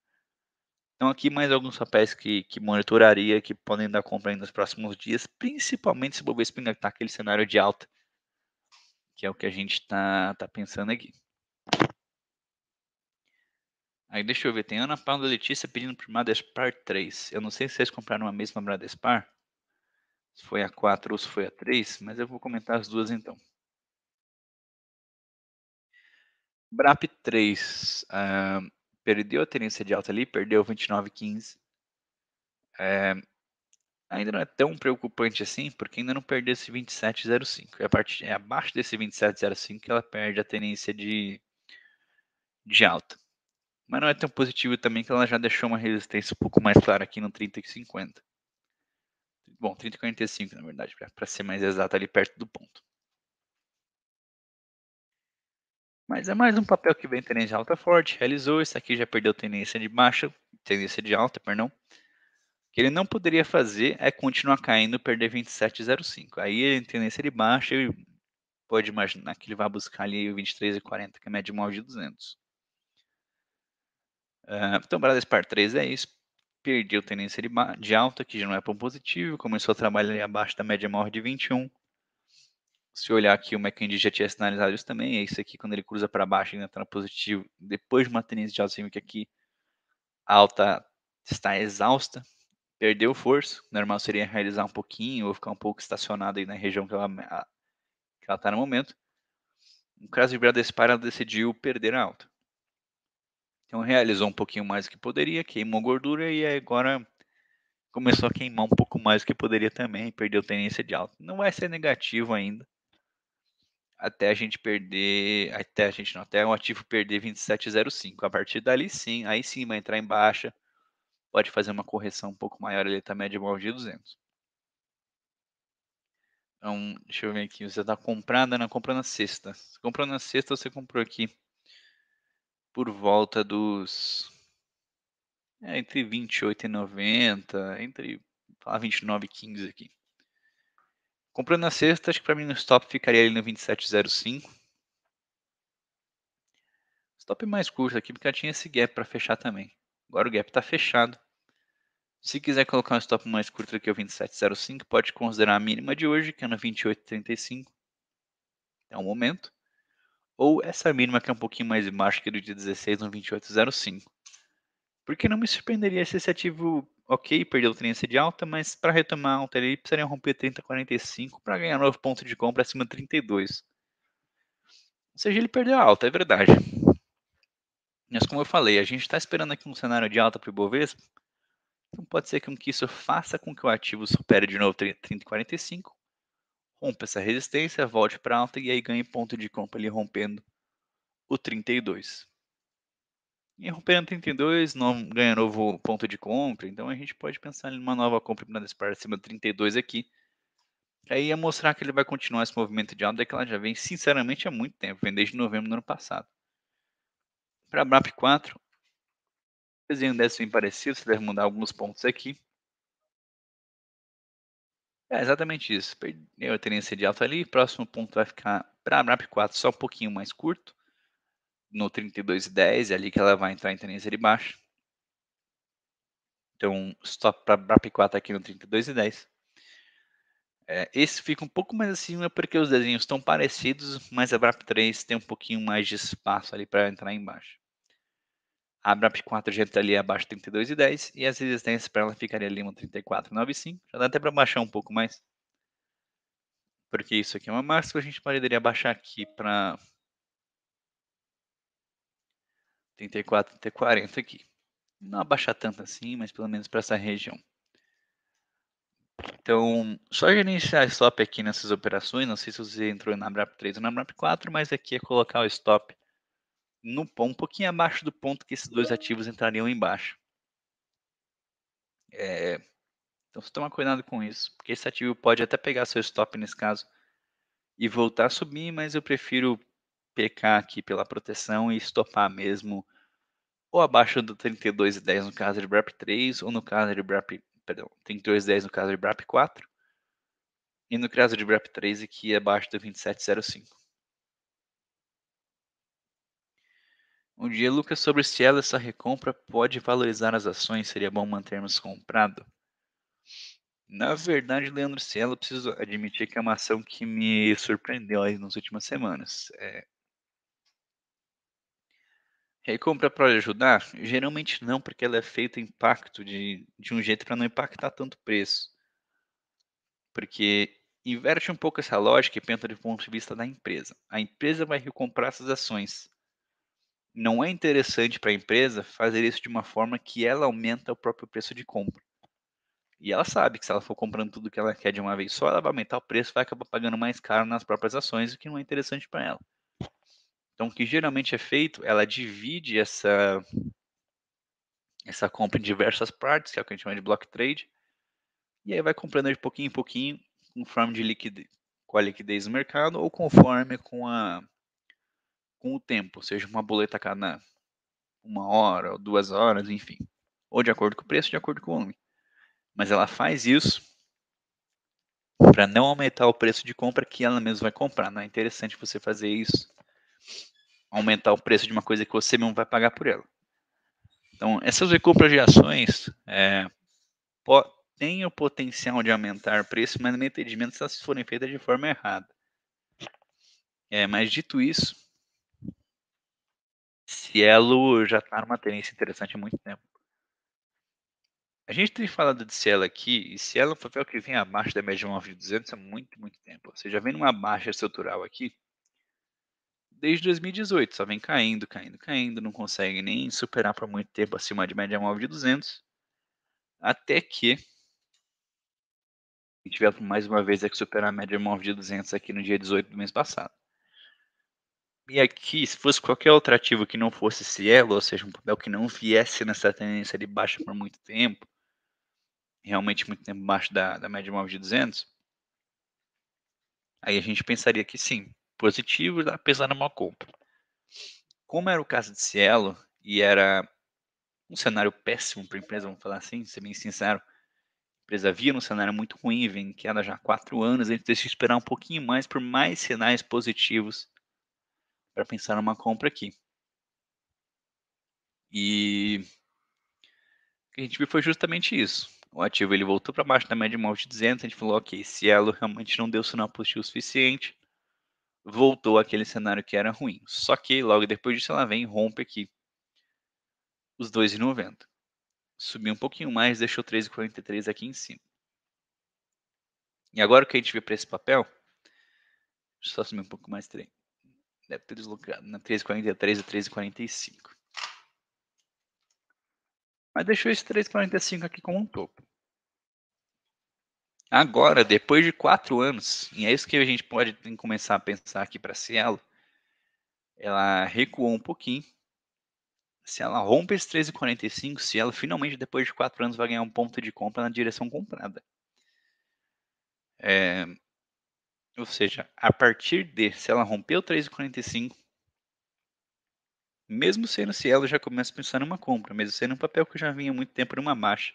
Então aqui mais alguns papéis que, que monitoraria, que podem dar compra nos próximos dias, principalmente se o Bovespa ainda está aquele cenário de alta, que é o que a gente está tá pensando aqui. Aí deixa eu ver, tem Ana Paula Letícia pedindo para Madespar 3. Eu não sei se vocês compraram a mesma Madespar, se foi a 4 ou se foi a 3, mas eu vou comentar as duas então. BRAP 3 uh, ah, perdeu a tendência de alta ali, perdeu 29,15. É, eh, ainda não é tão preocupante assim, porque ainda não perdeu esse 27,05. É, é abaixo desse 27,05 que ela perde a tendência de, de alta. Mas não é tão positivo também que ela já deixou uma resistência um pouco mais clara aqui no 30,50. Bom, 30,45 na verdade, para ser mais exato, ali perto do ponto. Mas é mais um papel que vem tendência de alta forte, realizou, isso aqui já perdeu tendência de baixa, tendência de alta, perdão. O que ele não poderia fazer é continuar caindo, perder 27,05. Aí ele tem tendência de baixa e pode imaginar que ele vai buscar ali o 23,40, que é a média móvel de 200. Uh, ah, então, par 3 é isso. Perdeu tendência de, de alta, que já não é para um positivo. Começou a trabalhar ali abaixo da média móvel de 21 se olhar aqui, o McKenzie já tinha sinalizado isso também. É isso aqui, quando ele cruza para baixo, ele entra no positivo. Depois de uma tendência de alta que aqui, a alta está exausta, perdeu força. normal seria realizar um pouquinho ou ficar um pouco estacionado aí na região que ela está no momento. No caso de Bradespar, ela decidiu perder a alta. Então realizou um pouquinho mais do que poderia, queimou gordura e agora começou a queimar um pouco mais do que poderia também, perdeu tendência de alta. Não vai ser negativo ainda, até a gente perder, até a gente não, até um ativo perder 27,05. A partir dali sim, aí sim vai entrar em baixa, pode fazer uma correção um pouco maior ali também tá média igual de 200. Então, deixa eu ver aqui, você está comprando, não, né? comprando na sexta. Você comprou na sexta, você comprou aqui por volta dos é, entre 28 e 90, entre falar 29 e 15 aqui. Comprando na sexta, acho que para mim no stop ficaria ali no 27,05. Stop mais curto aqui, porque já tinha esse gap para fechar também. Agora o gap está fechado. Se quiser colocar um stop mais curto aqui, o 27,05, pode considerar a mínima de hoje, que é no 28,35. É um momento. Ou essa mínima que é um pouquinho mais baixa que é do dia 16, no 28,05. Porque não me surpreenderia se esse ativo ok, perdeu a tendência de alta, mas para retomar a alta ele precisaria romper 30,45 para ganhar novo ponto de compra acima de 32. Ou seja, ele perdeu a alta, é verdade. Mas como eu falei, a gente está esperando aqui um cenário de alta para o Ibovespa, então pode ser que isso faça com que o ativo supere de novo 30,45, rompa essa resistência, volte para alta e aí ganhe ponto de compra ele rompendo o 32. E rompendo 32, não ganha novo ponto de compra, então a gente pode pensar em uma nova compra na dispara acima de 32 aqui. Aí ia mostrar que ele vai continuar esse movimento de alta, que ela já vem, sinceramente, há muito tempo, vem desde novembro do ano passado. Para BRAP 4, o desenho desse bem parecido, você deve mudar alguns pontos aqui. É exatamente isso. Perdeu a tendência de alta ali. Próximo ponto vai ficar para a MRAP 4 só um pouquinho mais curto no 32,10, é ali que ela vai entrar em tendência de baixa. Então, stop para BRAP4 tá aqui no 32,10. É, esse fica um pouco mais acima porque os desenhos estão parecidos, mas a BRAP3 tem um pouquinho mais de espaço ali para entrar embaixo. A BRAP4 já entra tá ali abaixo de 32,10 e as resistências para ela ficaria ali no 34,95. Já dá até para baixar um pouco mais. Porque isso aqui é uma máxima, a gente poderia baixar aqui para 34 até 40 aqui. Não abaixar tanto assim, mas pelo menos para essa região. Então, só gerenciar stop aqui nessas operações, não sei se você entrou na MRAP 3 ou na MRAP 4, mas aqui é colocar o stop no ponto, um pouquinho abaixo do ponto que esses dois ativos entrariam embaixo. É, então, você toma cuidado com isso, porque esse ativo pode até pegar seu stop nesse caso e voltar a subir, mas eu prefiro pecar aqui pela proteção e estopar mesmo ou abaixo do 32,10 no caso de BRAP 3 ou no caso de BRAP, perdão, 32,10 no caso de BRAP 4 e no caso de BRAP 3 aqui abaixo do 27,05. Um dia, Lucas, sobre se ela, essa recompra pode valorizar as ações, seria bom mantermos comprado? Na verdade, Leandro Cielo, preciso admitir que é uma ação que me surpreendeu aí nas últimas semanas. É, e compra para ajudar? Geralmente não, porque ela é feita impacto de, de um jeito para não impactar tanto o preço. Porque inverte um pouco essa lógica e pensa do ponto de vista da empresa. A empresa vai recomprar essas ações. Não é interessante para a empresa fazer isso de uma forma que ela aumenta o próprio preço de compra. E ela sabe que se ela for comprando tudo que ela quer de uma vez só, ela vai aumentar o preço, vai acabar pagando mais caro nas próprias ações, o que não é interessante para ela. Então, o que geralmente é feito, ela divide essa, essa compra em diversas partes, que é o que a gente chama de block trade, e aí vai comprando de pouquinho em pouquinho, conforme de liquidez, com a liquidez do mercado ou conforme com, a, com o tempo, seja uma boleta cada uma hora ou duas horas, enfim, ou de acordo com o preço, de acordo com o volume. Mas ela faz isso para não aumentar o preço de compra que ela mesma vai comprar. Não é interessante você fazer isso aumentar o preço de uma coisa que você mesmo vai pagar por ela. Então, essas recompras de ações é, têm o potencial de aumentar o preço, mas no meu entendimento, se elas forem feitas de forma errada. É, mas dito isso, Cielo já está numa tendência interessante há muito tempo. A gente tem falado de Cielo aqui, e Cielo é um papel que vem abaixo da média de 1,200 há muito, muito tempo. Ou seja, vem numa baixa estrutural aqui, desde 2018, só vem caindo, caindo, caindo, não consegue nem superar por muito tempo acima de média móvel de 200, até que a gente tiver mais uma vez é que superar a média móvel de 200 aqui no dia 18 do mês passado. E aqui, se fosse qualquer outro ativo que não fosse Cielo, ou seja, um papel que não viesse nessa tendência de baixa por muito tempo, realmente muito tempo abaixo da, da média móvel de 200, aí a gente pensaria que sim, positivo apesar de uma compra. Como era o caso de Cielo, e era um cenário péssimo para a empresa, vamos falar assim, ser bem sincero, a empresa via um cenário muito ruim, vem que era já há quatro anos, a ele decidiu esperar um pouquinho mais por mais sinais positivos para pensar numa compra aqui. E o que a gente viu foi justamente isso. O ativo ele voltou para baixo da média móvel de 200, a gente falou, ok, Cielo realmente não deu sinal positivo suficiente, voltou aquele cenário que era ruim. Só que logo depois disso ela vem e rompe aqui os 2,90. Subiu um pouquinho mais, deixou 3,43 aqui em cima. E agora o que a gente vê para esse papel? Deixa eu só subir um pouco mais. Deve ter deslocado na 3,43 a 3,45. Mas deixou esse 3,45 aqui como um topo. Agora, depois de quatro anos, e é isso que a gente pode começar a pensar aqui para Cielo, ela recuou um pouquinho. Se ela rompe esse 13,45, se ela finalmente, depois de quatro anos, vai ganhar um ponto de compra na direção comprada. É, ou seja, a partir de, se ela romper o 3,45, mesmo sendo Cielo, já começa a pensar numa compra, mesmo sendo um papel que já vinha há muito tempo numa marcha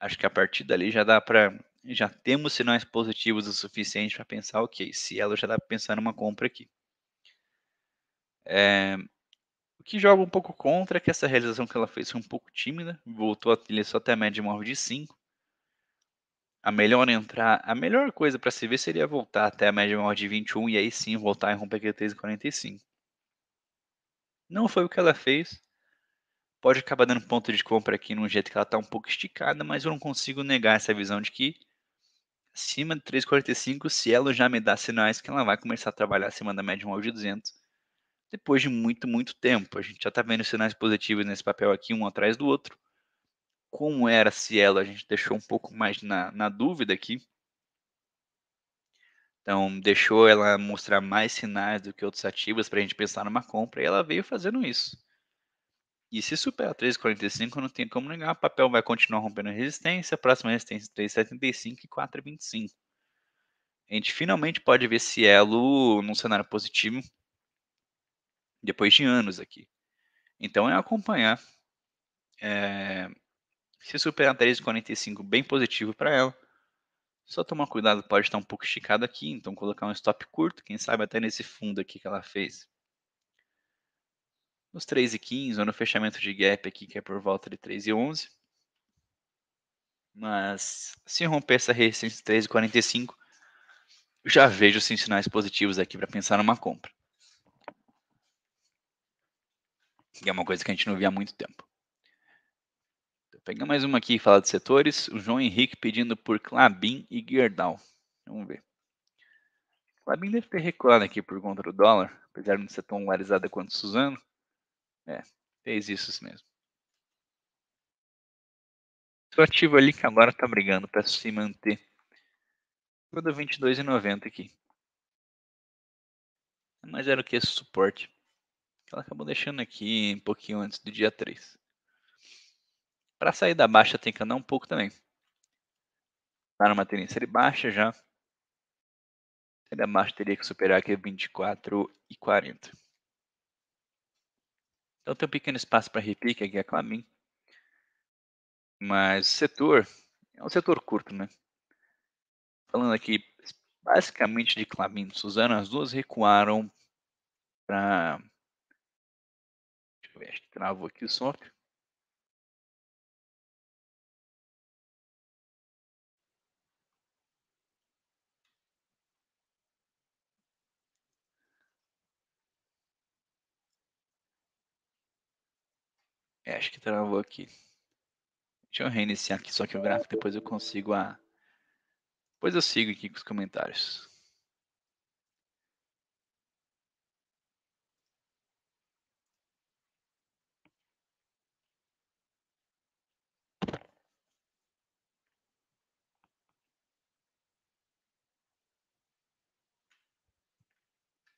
Acho que a partir dali já dá para já temos sinais é positivos o suficiente para pensar, ok, se ela já dá tá para pensar numa compra aqui. É, o que joga um pouco contra é que essa realização que ela fez foi um pouco tímida, voltou a trilha só até a média móvel de 5. A melhor entrar, a melhor coisa para se ver seria voltar até a média móvel de 21 e aí sim voltar e romper aquele 3,45. Não foi o que ela fez. Pode acabar dando ponto de compra aqui num jeito que ela está um pouco esticada, mas eu não consigo negar essa visão de que acima de 3,45, se ela já me dá sinais que ela vai começar a trabalhar acima da média móvel de 200, depois de muito, muito tempo. A gente já está vendo sinais positivos nesse papel aqui, um atrás do outro. Como era Cielo, a gente deixou um pouco mais na, na dúvida aqui. Então, deixou ela mostrar mais sinais do que outros ativos para a gente pensar numa compra, e ela veio fazendo isso. É e se superar 345, não tem como negar. O papel vai continuar rompendo a resistência. Próxima resistência 3,75 e 4,25. A gente finalmente pode ver Cielo num cenário positivo depois de anos aqui. Então é acompanhar. É... Se superar 3,45, bem positivo para ela. Só tomar cuidado, pode estar um pouco esticado aqui, então colocar um stop curto, quem sabe até nesse fundo aqui que ela fez nos 3,15 ou no fechamento de gap aqui, que é por volta de 3,11. Mas se romper essa resistência de 3,45, já vejo sim sinais positivos aqui para pensar numa compra. Que é uma coisa que a gente não via há muito tempo. Vou pegar mais uma aqui e falar de setores. O João Henrique pedindo por Clabin e Gerdau. Vamos ver. Clabin deve ter recuado aqui por conta do dólar, apesar de não ser tão dolarizada quanto Suzano. É, fez isso mesmo. Estou ativo ali que agora está brigando para se manter. Toda 22,90 aqui. Mas era o que esse suporte? Ela acabou deixando aqui um pouquinho antes do dia 3. Para sair da baixa tem que andar um pouco também. Está numa tendência de baixa já. Ele da baixa teria que superar aqui 24,40. Então tem um pequeno espaço para repique aqui, é Clamin, mas setor é um setor curto, né? Falando aqui basicamente de Clamin, e Suzano, as duas recuaram para. Deixa eu ver, acho que travou aqui o software. É, acho que travou aqui. Deixa eu reiniciar aqui, só que o gráfico depois eu consigo a... Depois eu sigo aqui com os comentários.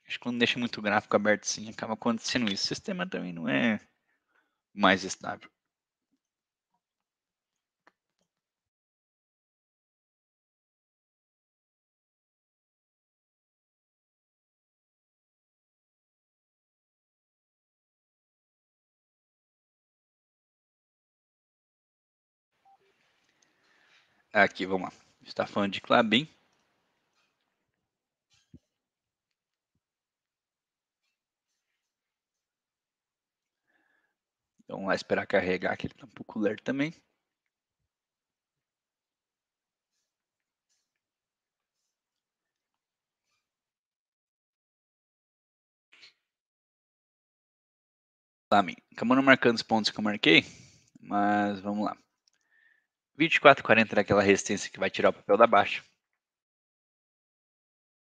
Acho que quando deixa muito gráfico aberto assim, acaba acontecendo isso. O sistema também não é mais estável aqui, vamos lá. Está falando de Clabin. Vamos lá esperar carregar, que ele está um pouco ler também. Tá, Acabou não marcando os pontos que eu marquei, mas vamos lá. 24,40 daquela resistência que vai tirar o papel da baixa.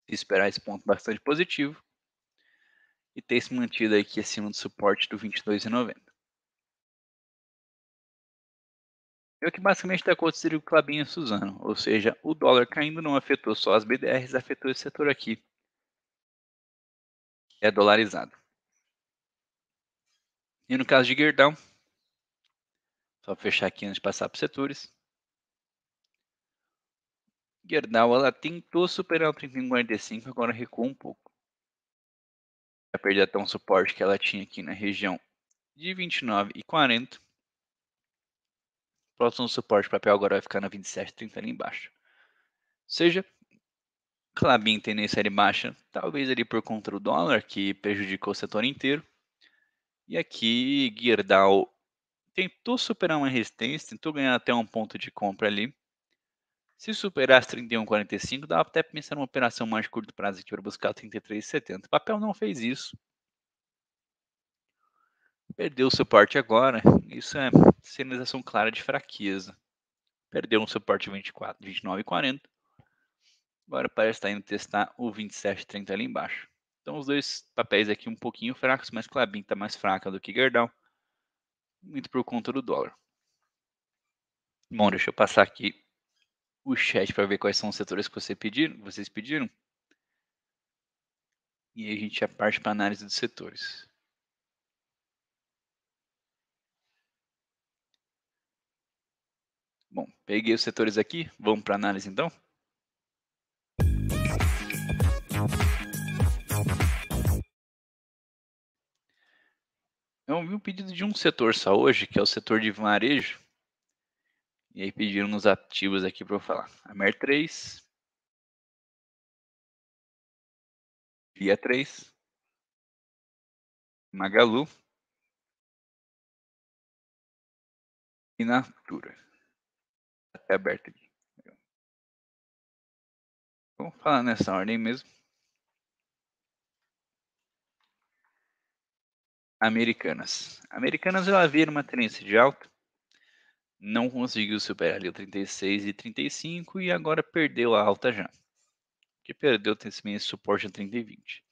esperar esse ponto bastante positivo. E ter se mantido aqui acima do suporte do 22,90. É o que basicamente está acontecendo com Clabinha e Suzano, ou seja, o dólar caindo não afetou só as BDRs, afetou esse setor aqui. É dolarizado. E no caso de Gerdão, só fechar aqui antes de passar para os setores. Gerdau, ela tentou superar o 31,45, agora recuou um pouco. Já perdeu até um suporte que ela tinha aqui na região de 29,40 próximo suporte papel agora vai ficar na 27,30 ali embaixo. Ou seja, Clabin tendência ali baixa, talvez ali por contra o dólar, que prejudicou o setor inteiro. E aqui, Girdal tentou superar uma resistência, tentou ganhar até um ponto de compra ali. Se superar as 31,45, dá até pensar numa operação mais curto prazo aqui para buscar 33,70. O papel não fez isso. Perdeu o suporte agora, isso é sinalização clara de fraqueza. Perdeu um suporte 24, 29,40. Agora parece estar indo testar o 27,30 ali embaixo. Então os dois papéis aqui um pouquinho fracos, mas Clabin está mais fraca do que Gerdau. Muito por conta do dólar. Bom, deixa eu passar aqui o chat para ver quais são os setores que você pediram, vocês pediram. E aí a gente já parte para análise dos setores. Bom, peguei os setores aqui, vamos para análise então? Eu ouvi um pedido de um setor só hoje, que é o setor de varejo. E aí pediram nos ativos aqui para eu falar. A MER3, Via 3, Magalu e Natura é aberto aqui. Vamos falar nessa ordem mesmo. Americanas. Americanas ela vira uma tendência de alta, não conseguiu superar ali o 36 e 35 e agora perdeu a alta já. Que perdeu também esse suporte a 30 e 20.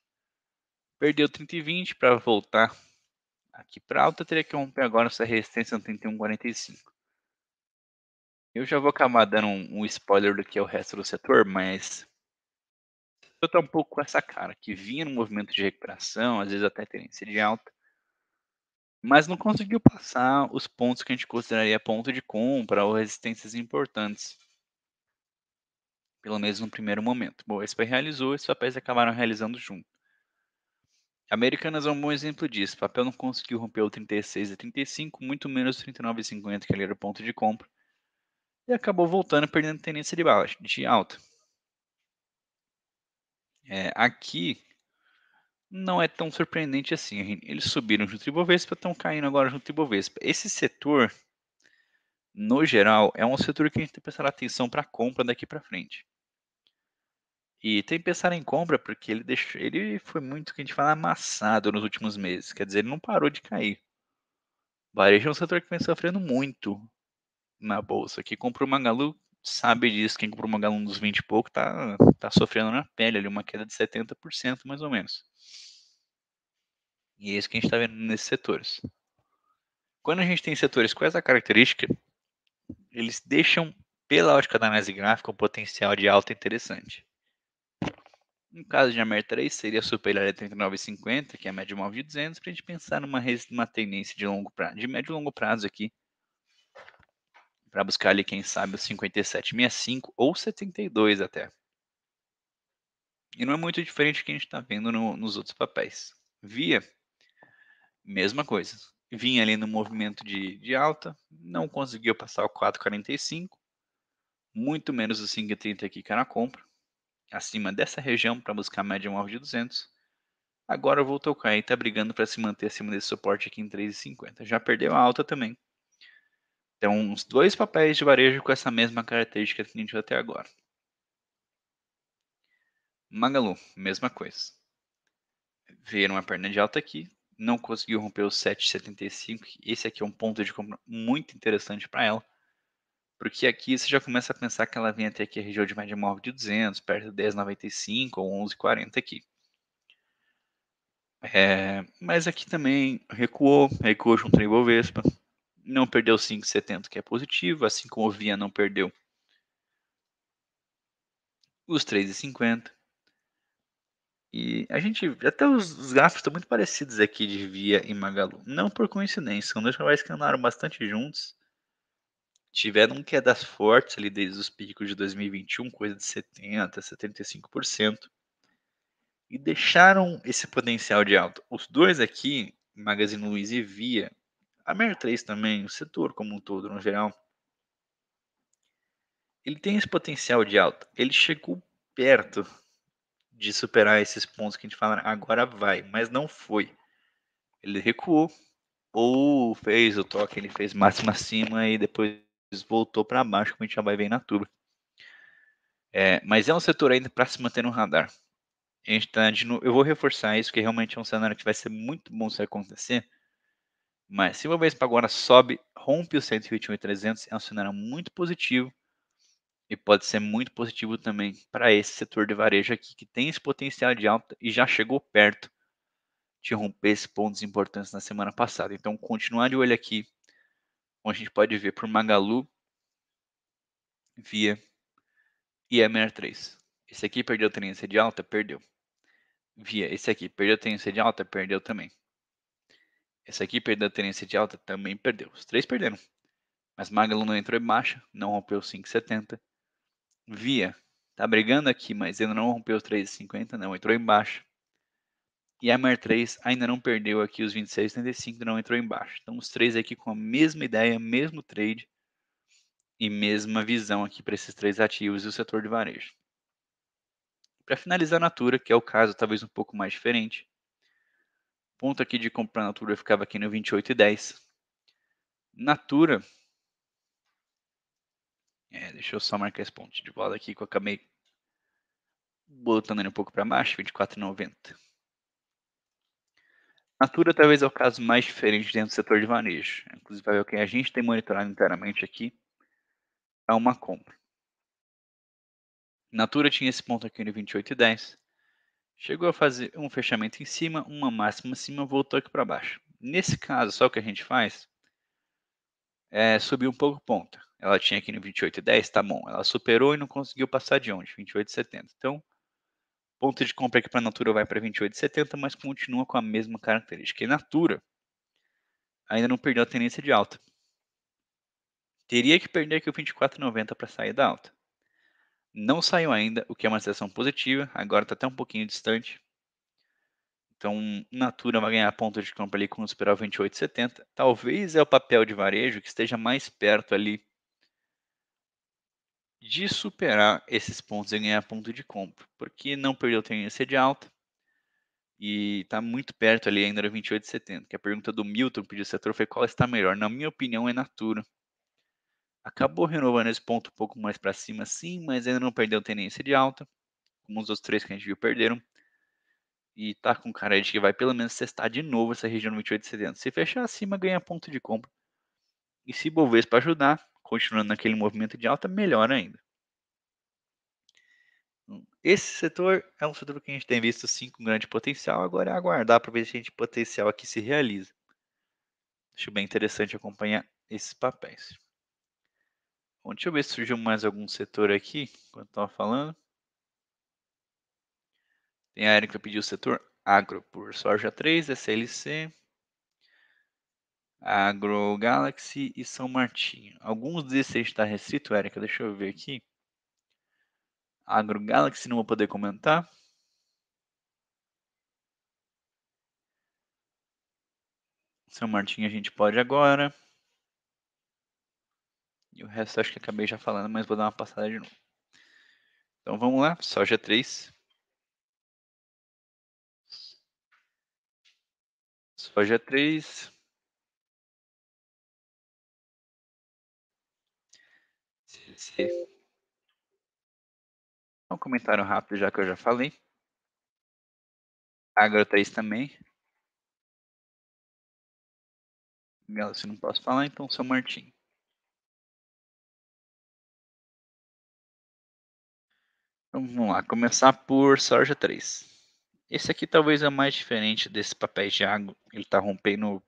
Perdeu 30 e 20 para voltar aqui para alta, teria que romper agora essa resistência no 31,45. Eu já vou acabar dando um, um, spoiler do que é o resto do setor, mas eu tô um pouco com essa cara, que vinha no movimento de recuperação, às vezes até tendência de alta, mas não conseguiu passar os pontos que a gente consideraria ponto de compra ou resistências importantes. Pelo menos no primeiro momento. Bom, esse realizou e papéis acabaram realizando junto. Americanas é um bom exemplo disso. O papel não conseguiu romper o 36 e 35, muito menos o 39,50, que ali era o ponto de compra e acabou voltando perdendo tendência de, baixa, de alta. É, aqui não é tão surpreendente assim. Eles subiram junto de Bovespa estão caindo agora junto de Bovespa Esse setor, no geral, é um setor que a gente tem que prestar atenção para compra daqui para frente. E tem que pensar em compra porque ele deixou, ele foi muito que a gente fala amassado nos últimos meses. Quer dizer, ele não parou de cair. O varejo é um setor que vem sofrendo muito na bolsa. Quem comprou Magalu sabe disso. Quem comprou Magalu nos 20 e pouco tá, tá sofrendo na pele ali uma queda de 70% mais ou menos. E é isso que a gente está vendo nesses setores. Quando a gente tem setores com essa característica, eles deixam, pela ótica da análise gráfica, um potencial de alta interessante. No caso de AMER 3, seria superior a 39,50, que é a média móvel de 200, para a gente pensar numa, uma tendência de longo prazo, de médio e longo prazo aqui, para buscar ali, quem sabe, o 57,65 ou 72 até. E não é muito diferente do que a gente está vendo no, nos outros papéis. Via, mesma coisa. Vinha ali no movimento de, de alta, não conseguiu passar o 4,45, muito menos o 5,30 aqui que era a compra, acima dessa região para buscar a média móvel de 200. Agora voltou a cair, está brigando para se manter acima desse suporte aqui em 3,50. Já perdeu a alta também, tem então, uns dois papéis de varejo com essa mesma característica que a gente viu até agora. Magalu, mesma coisa. Vieram uma perna de alta aqui, não conseguiu romper os 7,75. Esse aqui é um ponto de compra muito interessante para ela, porque aqui você já começa a pensar que ela vem até aqui a região de média móvel de 200, perto de 10,95 ou 11,40 aqui. É, mas aqui também recuou, recuou junto ao Ibovespa, não perdeu 5,70, que é positivo, assim como o VIA não perdeu os 3,50. E a gente, até os, os gráficos estão muito parecidos aqui de Via e Magalu. Não por coincidência, são dois canais que andaram bastante juntos. Tiveram quedas é fortes ali desde os picos de 2021, coisa de 70%, 75%. E deixaram esse potencial de alta. Os dois aqui, Magazine Luiza e Via, a MER3 também, o setor como um todo, no geral, ele tem esse potencial de alta. Ele chegou perto de superar esses pontos que a gente fala, agora vai, mas não foi. Ele recuou, ou fez o toque, ele fez máxima acima e depois voltou para baixo, como a gente já vai ver na tuba. É, mas é um setor ainda para se manter no radar. A gente tá de, eu vou reforçar isso, que realmente é um cenário que vai ser muito bom se acontecer mas se o Ibovespa agora sobe, rompe os 121.300, é um cenário muito positivo e pode ser muito positivo também para esse setor de varejo aqui, que tem esse potencial de alta e já chegou perto de romper esses pontos importantes na semana passada. Então, continuar de olho aqui, como a gente pode ver por Magalu, Via e MR3. Esse aqui perdeu tendência de alta? Perdeu. Via, esse aqui perdeu tendência de alta? Perdeu também. Essa aqui perdeu a tendência de alta, também perdeu. Os três perderam. Mas Magalu não entrou em baixa, não rompeu 5,70. Via, tá brigando aqui, mas ainda não rompeu os 3,50, não entrou em baixa. E a Mer3 ainda não perdeu aqui os 26,75, não entrou em baixa. Então os três aqui com a mesma ideia, mesmo trade e mesma visão aqui para esses três ativos e o setor de varejo. Para finalizar a Natura, que é o caso talvez um pouco mais diferente, ponto aqui de compra Natura ficava aqui no 28,10. Natura. É, deixa eu só marcar esse ponto de bola aqui que eu acabei botando ele um pouco para baixo, 24,90. Natura talvez é o caso mais diferente dentro do setor de varejo. Inclusive, vai ver o que a gente tem monitorado internamente aqui é uma compra. Natura tinha esse ponto aqui no 28,10. Chegou a fazer um fechamento em cima, uma máxima em cima, voltou aqui para baixo. Nesse caso, só o que a gente faz é subir um pouco ponta. Ela tinha aqui no 28,10, tá bom. Ela superou e não conseguiu passar de onde? 28,70. Então, ponto de compra aqui para a Natura vai para 28,70, mas continua com a mesma característica. E Natura ainda não perdeu a tendência de alta. Teria que perder aqui o 24,90 para sair da alta. Não saiu ainda, o que é uma seleção positiva, agora está até um pouquinho distante. Então, Natura vai ganhar ponto de compra ali com o Superal 28,70. Talvez é o papel de varejo que esteja mais perto ali de superar esses pontos e ganhar ponto de compra, porque não perdeu tendência de alta e está muito perto ali ainda do 28,70. Que a pergunta do Milton pediu setor foi qual está melhor. Na minha opinião é Natura, acabou renovando esse ponto um pouco mais para cima, sim, mas ainda não perdeu tendência de alta, como os outros três que a gente viu perderam. E tá com cara de que vai pelo menos testar de novo essa região 28,70. Se fechar acima, ganha ponto de compra. E se para ajudar, continuando naquele movimento de alta, melhor ainda. Hum, esse setor é um setor que a gente tem visto sim com grande potencial. Agora é aguardar para ver se esse potencial aqui se realiza. Acho bem interessante acompanhar esses papéis. Bom, deixa eu ver se surgiu mais algum setor aqui, enquanto estava falando. Tem a Erika pediu o setor agro por soja 3, SLC, agro Galaxy e São Martinho. Alguns desses está restrito, Erika, deixa eu ver aqui. Agro Galaxy não vou poder comentar. São Martinho a gente pode agora. E o resto acho que acabei já falando, mas vou dar uma passada de novo. Então vamos lá, soja 3. Soja 3. Um comentário rápido, já que eu já falei. Agro 3 também. Se não posso falar, então seu martim Então, vamos lá, começar por Sorja 3. Esse aqui talvez é o mais diferente desse papéis de água. Ele está rompendo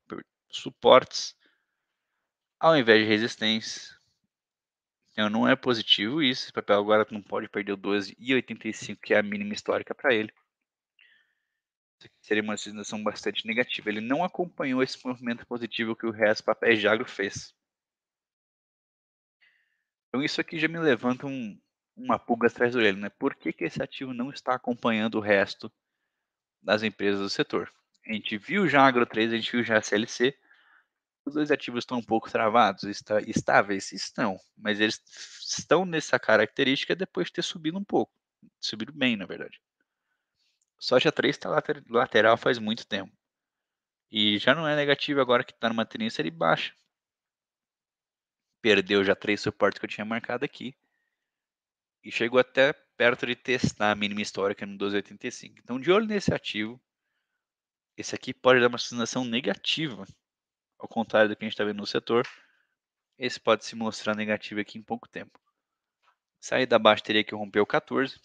suportes ao invés de resistência. Então não é positivo isso. Esse papel agora não pode perder o 12,85, que é a mínima histórica para ele. Isso aqui seria uma sinalização bastante negativa. Ele não acompanhou esse movimento positivo que o resto papéis de agro fez. Então isso aqui já me levanta um, uma pulga atrás do orelho, né? Por que, que esse ativo não está acompanhando o resto das empresas do setor? A gente viu já a Agro 3, a gente viu já a CLC. Os dois ativos estão um pouco travados, está, estáveis? Estão, mas eles estão nessa característica depois de ter subido um pouco. Subido bem, na verdade. Soja 3 está later, lateral faz muito tempo. E já não é negativo agora que está numa tendência de baixa. Perdeu já três suportes que eu tinha marcado aqui e chegou até perto de testar a mínima histórica no 1285. Então, de olho nesse ativo, esse aqui pode dar uma sinalização negativa, ao contrário do que a gente está vendo no setor. Esse pode se mostrar negativo aqui em pouco tempo. Sair da baixa teria que romper o 14.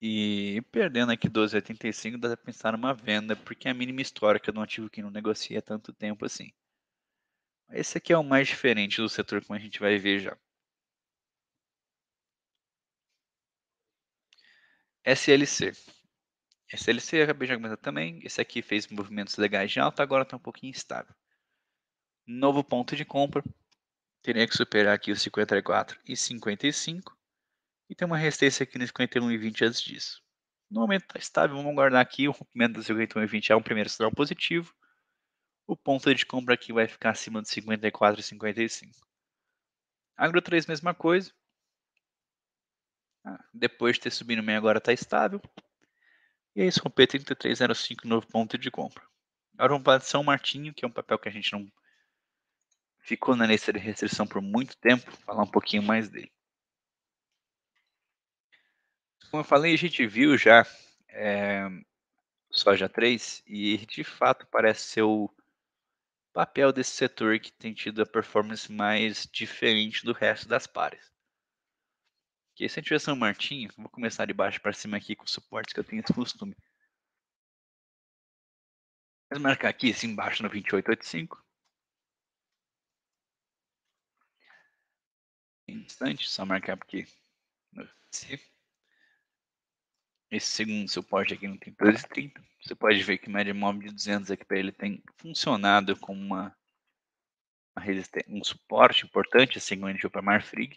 E perdendo aqui 12,85 dá para pensar numa venda, porque é a mínima histórica de um ativo que não negocia tanto tempo assim. Esse aqui é o mais diferente do setor, como a gente vai ver já. SLC. SLC, acabei de argumentar também. Esse aqui fez movimentos legais de alta, agora está um pouquinho instável. Novo ponto de compra. Teria que superar aqui os 54 e 55. E tem uma resistência aqui nos 51 e 20 antes disso. No momento está estável, vamos guardar aqui. O rompimento dos 51 e 20 é um primeiro sinal positivo. O ponto de compra aqui vai ficar acima dos 54 e 55. Agro 3, mesma coisa. Depois de ter subido meio agora está estável. E é isso, com P3305, novo ponto de compra. Agora vamos para São Martinho, que é um papel que a gente não ficou na lista de restrição por muito tempo. Falar um pouquinho mais dele. Como eu falei, a gente viu já é, soja 3 e de fato parece ser o papel desse setor que tem tido a performance mais diferente do resto das pares. Que se a gente tiver São Martinho, vou começar de baixo para cima aqui com os suportes que eu tenho esse costume. Vamos marcar aqui, assim, embaixo no 2885. Instante, só marcar porque... Esse segundo suporte aqui não tem 230. Você pode ver que média móvel de 200 aqui para ele tem funcionado como uma, uma um suporte importante, assim, viu para Marfrig.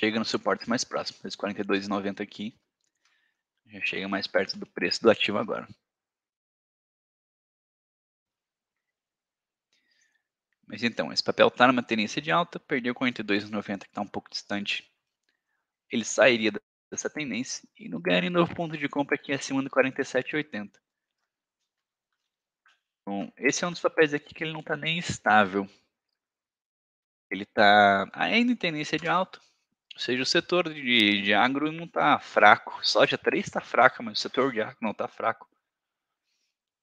chega no suporte mais próximo. Esse 42,90 aqui já chega mais perto do preço do ativo agora. Mas então, esse papel está numa tendência de alta, perdeu 42,90 que está um pouco distante. Ele sairia dessa tendência e não ganharia novo ponto de compra aqui acima do 47,80. Bom, esse é um dos papéis aqui que ele não está nem estável. Ele está ainda em tendência de alta, seja, o setor de, de agro não está fraco. Soja 3 está fraca, mas o setor de agro não está fraco.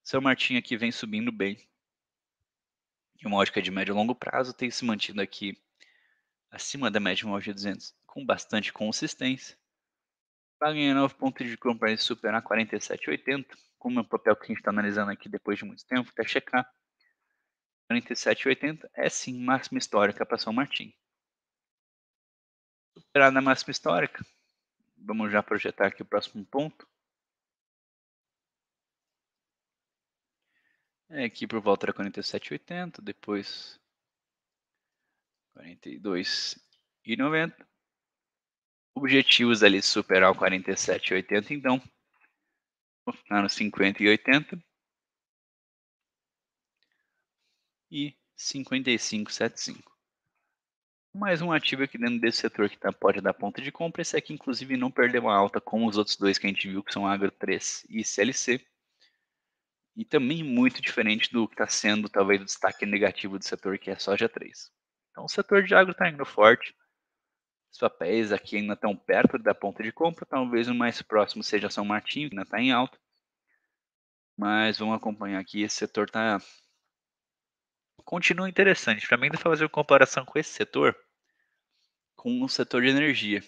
Seu Martim aqui vem subindo bem. E uma ótica de médio e longo prazo tem se mantido aqui acima da média móvel de 200 com bastante consistência. Está ganhar 9 pontos de compra e superar 47,80, como é um papel que a gente está analisando aqui depois de muito tempo, até checar. 47,80 é sim máxima histórica para São Martins superar na máxima histórica. Vamos já projetar aqui o próximo ponto. É aqui por volta da 47,80, depois 42,90. Objetivos ali de superar o 47,80, então. Vou ficar no 50 e 80. E 55,75. Mais um ativo aqui dentro desse setor que tá, pode dar ponta de compra. Esse aqui, inclusive, não perdeu a alta, como os outros dois que a gente viu, que são Agro 3 e CLC. E também muito diferente do que está sendo, talvez, o destaque negativo do setor, que é Soja 3. Então, o setor de agro está indo forte. Os papéis aqui ainda estão perto da ponta de compra. Talvez o mais próximo seja São Martinho, que ainda está em alta. Mas vamos acompanhar aqui. Esse setor está continua interessante. Para mim, dá para fazer uma comparação com esse setor com o setor de energia,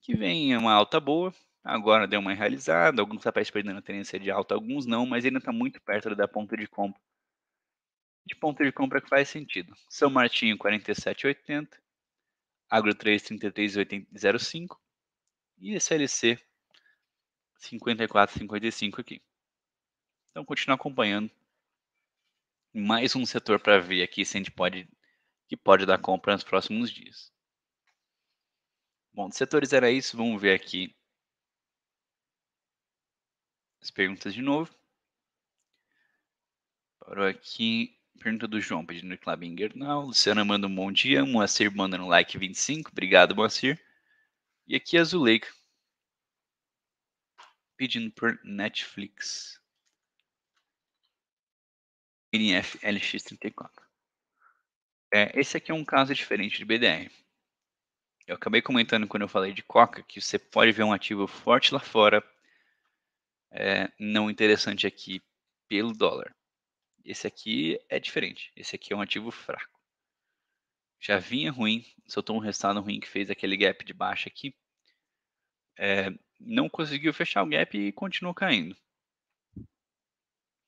que vem uma alta boa, agora deu uma realizada, alguns papéis perdendo a tendência de alta, alguns não, mas ainda está muito perto da ponta de compra. De ponta de compra que faz sentido. São Martinho 47,80, Agro 3 33,05 e SLC 54,55 aqui. Então continuar acompanhando mais um setor para ver aqui se a gente pode que pode dar compra nos próximos dias. Bom, setores era isso, vamos ver aqui as perguntas de novo. Parou aqui, pergunta do João, pedindo o Clube Não. Luciana manda um bom dia, Moacir manda um like 25, obrigado Moacir. E aqui a Zuleika, pedindo por Netflix. NF LX34. É, esse aqui é um caso diferente de BDR. Eu acabei comentando quando eu falei de coca que você pode ver um ativo forte lá fora, é, não interessante aqui pelo dólar. Esse aqui é diferente. Esse aqui é um ativo fraco. Já vinha ruim, soltou um resultado ruim que fez aquele gap de baixa aqui. É, não conseguiu fechar o gap e continuou caindo.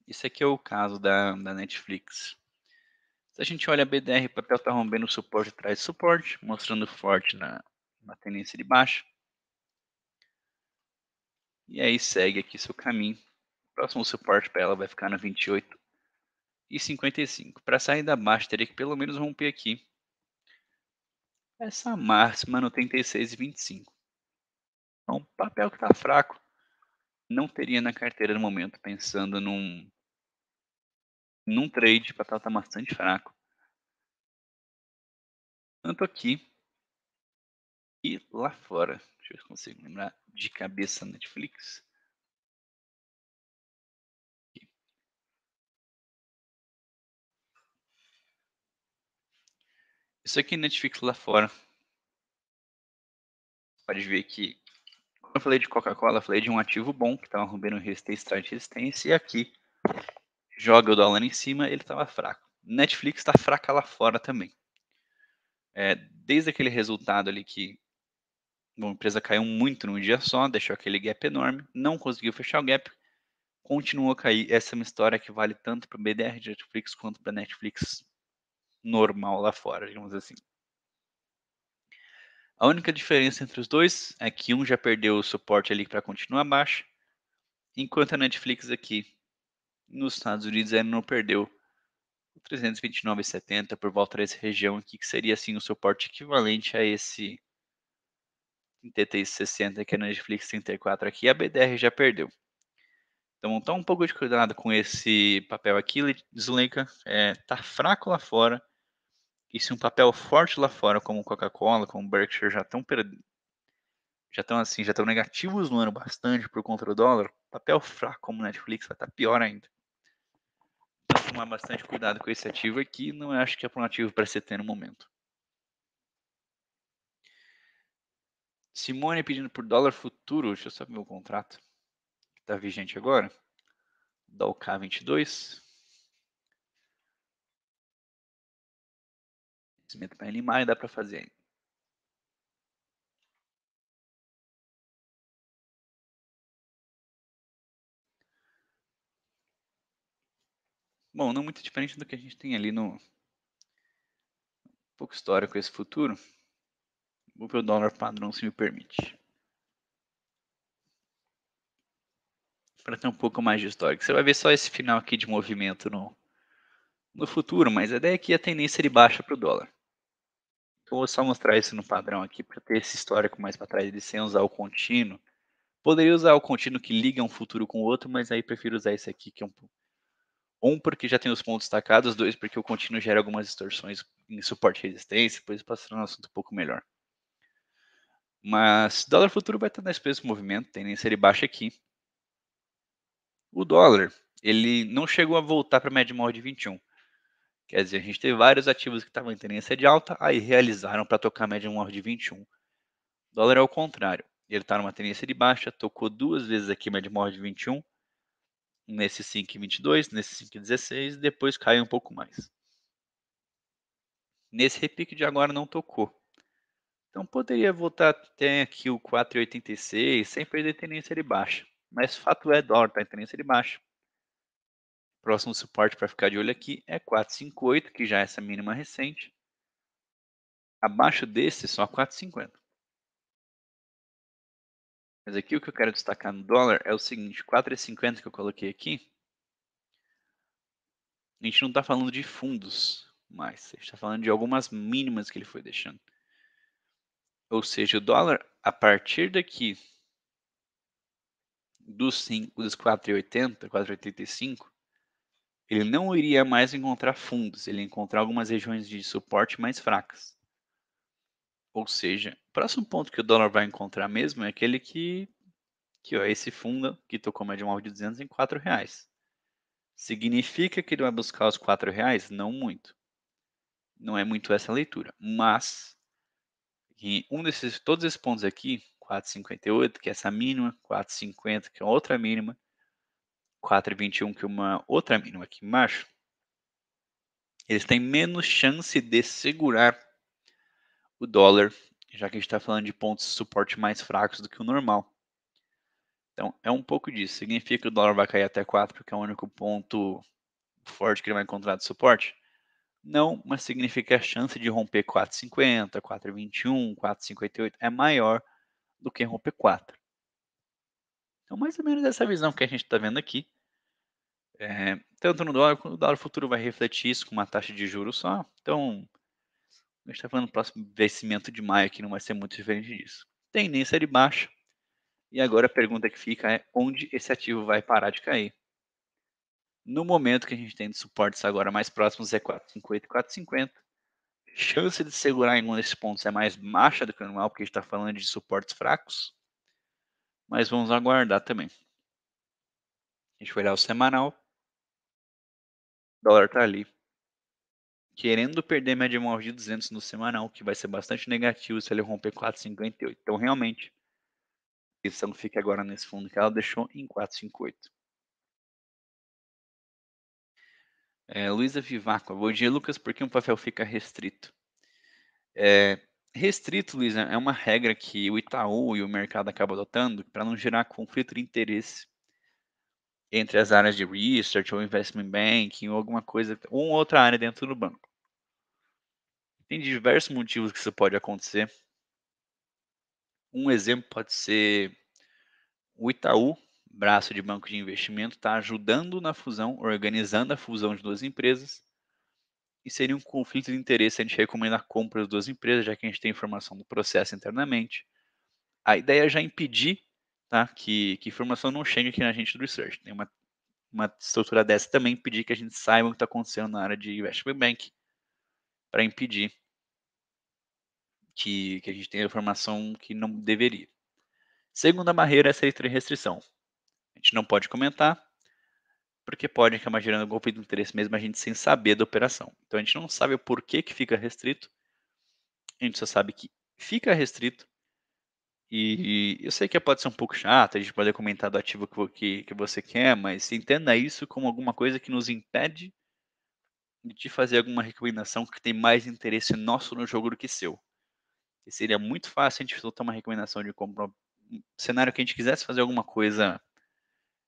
Isso aqui é o caso da, da Netflix. Se a gente olha a BDR, o papel está rompendo o suporte atrás de suporte, mostrando forte na, na tendência de baixa. E aí segue aqui seu caminho. O próximo suporte para ela vai ficar na 28 e 55. Para sair da baixa, teria que pelo menos romper aqui. Essa máxima no 36 e 25. Então, papel que está fraco não teria na carteira no momento, pensando num num trade, o papel está bastante fraco. Tanto aqui e lá fora. Deixa eu ver se consigo lembrar de cabeça Netflix. Isso aqui é Netflix lá fora. Pode ver que quando eu falei de Coca-Cola, falei de um ativo bom que estava rompendo resistência e resistência. E aqui joga o dólar em cima, ele estava fraco. Netflix está fraca lá fora também. É, desde aquele resultado ali que a empresa caiu muito num dia só, deixou aquele gap enorme, não conseguiu fechar o gap, continuou a cair. Essa é uma história que vale tanto para o BDR de Netflix quanto para Netflix normal lá fora, digamos assim. A única diferença entre os dois é que um já perdeu o suporte ali para continuar abaixo, enquanto a Netflix aqui nos Estados Unidos ainda não perdeu o 329,70 por volta dessa região aqui, que seria assim o suporte equivalente a esse 60 que é a Netflix 34 aqui, a BDR já perdeu. Então, toma tá um pouco de cuidado com esse papel aqui, Zuleika. É, tá fraco lá fora. E se um papel forte lá fora, como Coca-Cola, como Berkshire, já estão per... já estão assim, já estão negativos no ano bastante por conta do dólar, papel fraco como Netflix vai estar tá pior ainda tomar bastante cuidado com esse ativo aqui, não acho que é um ativo para CT no momento. Simone pedindo por dólar futuro, deixa eu só ver meu contrato, que está vigente agora, da OK22. Vencimento para animar e dá para fazer ainda. Bom, não muito diferente do que a gente tem ali no um pouco histórico esse futuro. Vou ver o dólar padrão, se me permite. Para ter um pouco mais de histórico. Você vai ver só esse final aqui de movimento no, no futuro, mas a ideia é que a tendência ele é baixa para o dólar. Então, vou só mostrar isso no padrão aqui, para ter esse histórico mais para trás, de sem usar o contínuo. Poderia usar o contínuo que liga um futuro com o outro, mas aí prefiro usar esse aqui, que é um pouco um, porque já tem os pontos destacados, dois, porque o contínuo gera algumas distorções em suporte e resistência, depois passando um assunto um pouco melhor. Mas dólar futuro vai estar nesse de movimento, tendência ele baixa aqui. O dólar, ele não chegou a voltar para a média móvel de 21. Quer dizer, a gente teve vários ativos que estavam em tendência de alta, aí realizaram para tocar a média móvel de 21. O dólar é o contrário. Ele está numa tendência de baixa, tocou duas vezes aqui a média móvel de 21, nesse 5,22, nesse 5,16 depois cai um pouco mais. Nesse repique de agora não tocou. Então poderia voltar até aqui o 4,86 sem perder tendência de baixa. Mas fato é, dólar está em tendência de baixa. Próximo suporte para ficar de olho aqui é 4,58, que já é essa mínima recente. Abaixo desse, só 4,50. Mas aqui o que eu quero destacar no dólar é o seguinte, 4,50 que eu coloquei aqui, a gente não está falando de fundos mais, a gente está falando de algumas mínimas que ele foi deixando. Ou seja, o dólar, a partir daqui dos, dos 4,80, 4,85, ele não iria mais encontrar fundos, ele ia encontrar algumas regiões de suporte mais fracas. Ou seja, o próximo ponto que o dólar vai encontrar mesmo é aquele que, que ó, esse fundo que tocou mais de um alvo de 200 em 4 reais. Significa que ele vai buscar os 4 reais? Não muito. Não é muito essa leitura. Mas, em um desses, todos esses pontos aqui, 4,58, que é essa mínima, 4,50, que é outra mínima, 4,21, que é uma outra mínima aqui embaixo, eles têm menos chance de segurar o dólar, já que a gente está falando de pontos de suporte mais fracos do que o normal. Então, é um pouco disso. Significa que o dólar vai cair até 4, porque é o único ponto forte que ele vai encontrar de suporte? Não, mas significa que a chance de romper 4,50, 4,21, 4,58 é maior do que romper 4. Então, mais ou menos essa visão que a gente está vendo aqui. É, tanto no dólar quanto no dólar futuro vai refletir isso com uma taxa de juros só. Então, a gente está falando do próximo vencimento de maio, que não vai ser muito diferente disso. Tendência de baixa. E agora a pergunta que fica é onde esse ativo vai parar de cair? No momento que a gente tem de suportes agora mais próximos é 4,50 e 4,50. Chance de segurar em um desses pontos é mais baixa do que o normal, porque a gente está falando de suportes fracos. Mas vamos aguardar também. A gente vai olhar o semanal. O dólar está ali, querendo perder média móvel de 200 no semanal, que vai ser bastante negativo se ele romper 4,58. Então, realmente, a questão fica agora nesse fundo que ela deixou em 4,58. É, Luísa Vivacqua, bom dia, Lucas. Por que um papel fica restrito? É, restrito, Luísa, é uma regra que o Itaú e o mercado acabam adotando para não gerar conflito de interesse entre as áreas de research ou investment banking ou alguma coisa, ou outra área dentro do banco. Tem diversos motivos que isso pode acontecer. Um exemplo pode ser o Itaú, braço de banco de investimento, está ajudando na fusão, organizando a fusão de duas empresas. E seria um conflito de interesse a gente recomendar a compra das duas empresas, já que a gente tem informação do processo internamente. A ideia é já impedir tá, que, que informação não chegue aqui na gente do research. Tem uma, uma estrutura dessa também impedir que a gente saiba o que está acontecendo na área de investment bank para impedir que, que a gente tenha informação que não deveria. Segunda barreira é essa restrição. A gente não pode comentar, porque pode acabar gerando golpe de interesse mesmo a gente sem saber da operação. Então a gente não sabe o porquê que fica restrito, a gente só sabe que fica restrito. E, e eu sei que pode ser um pouco chato, a gente pode comentar do ativo que, que, que você quer, mas entenda isso como alguma coisa que nos impede de te fazer alguma recomendação que tem mais interesse nosso no jogo do que seu. E seria muito fácil a gente soltar uma recomendação de compra. um cenário que a gente quisesse fazer alguma coisa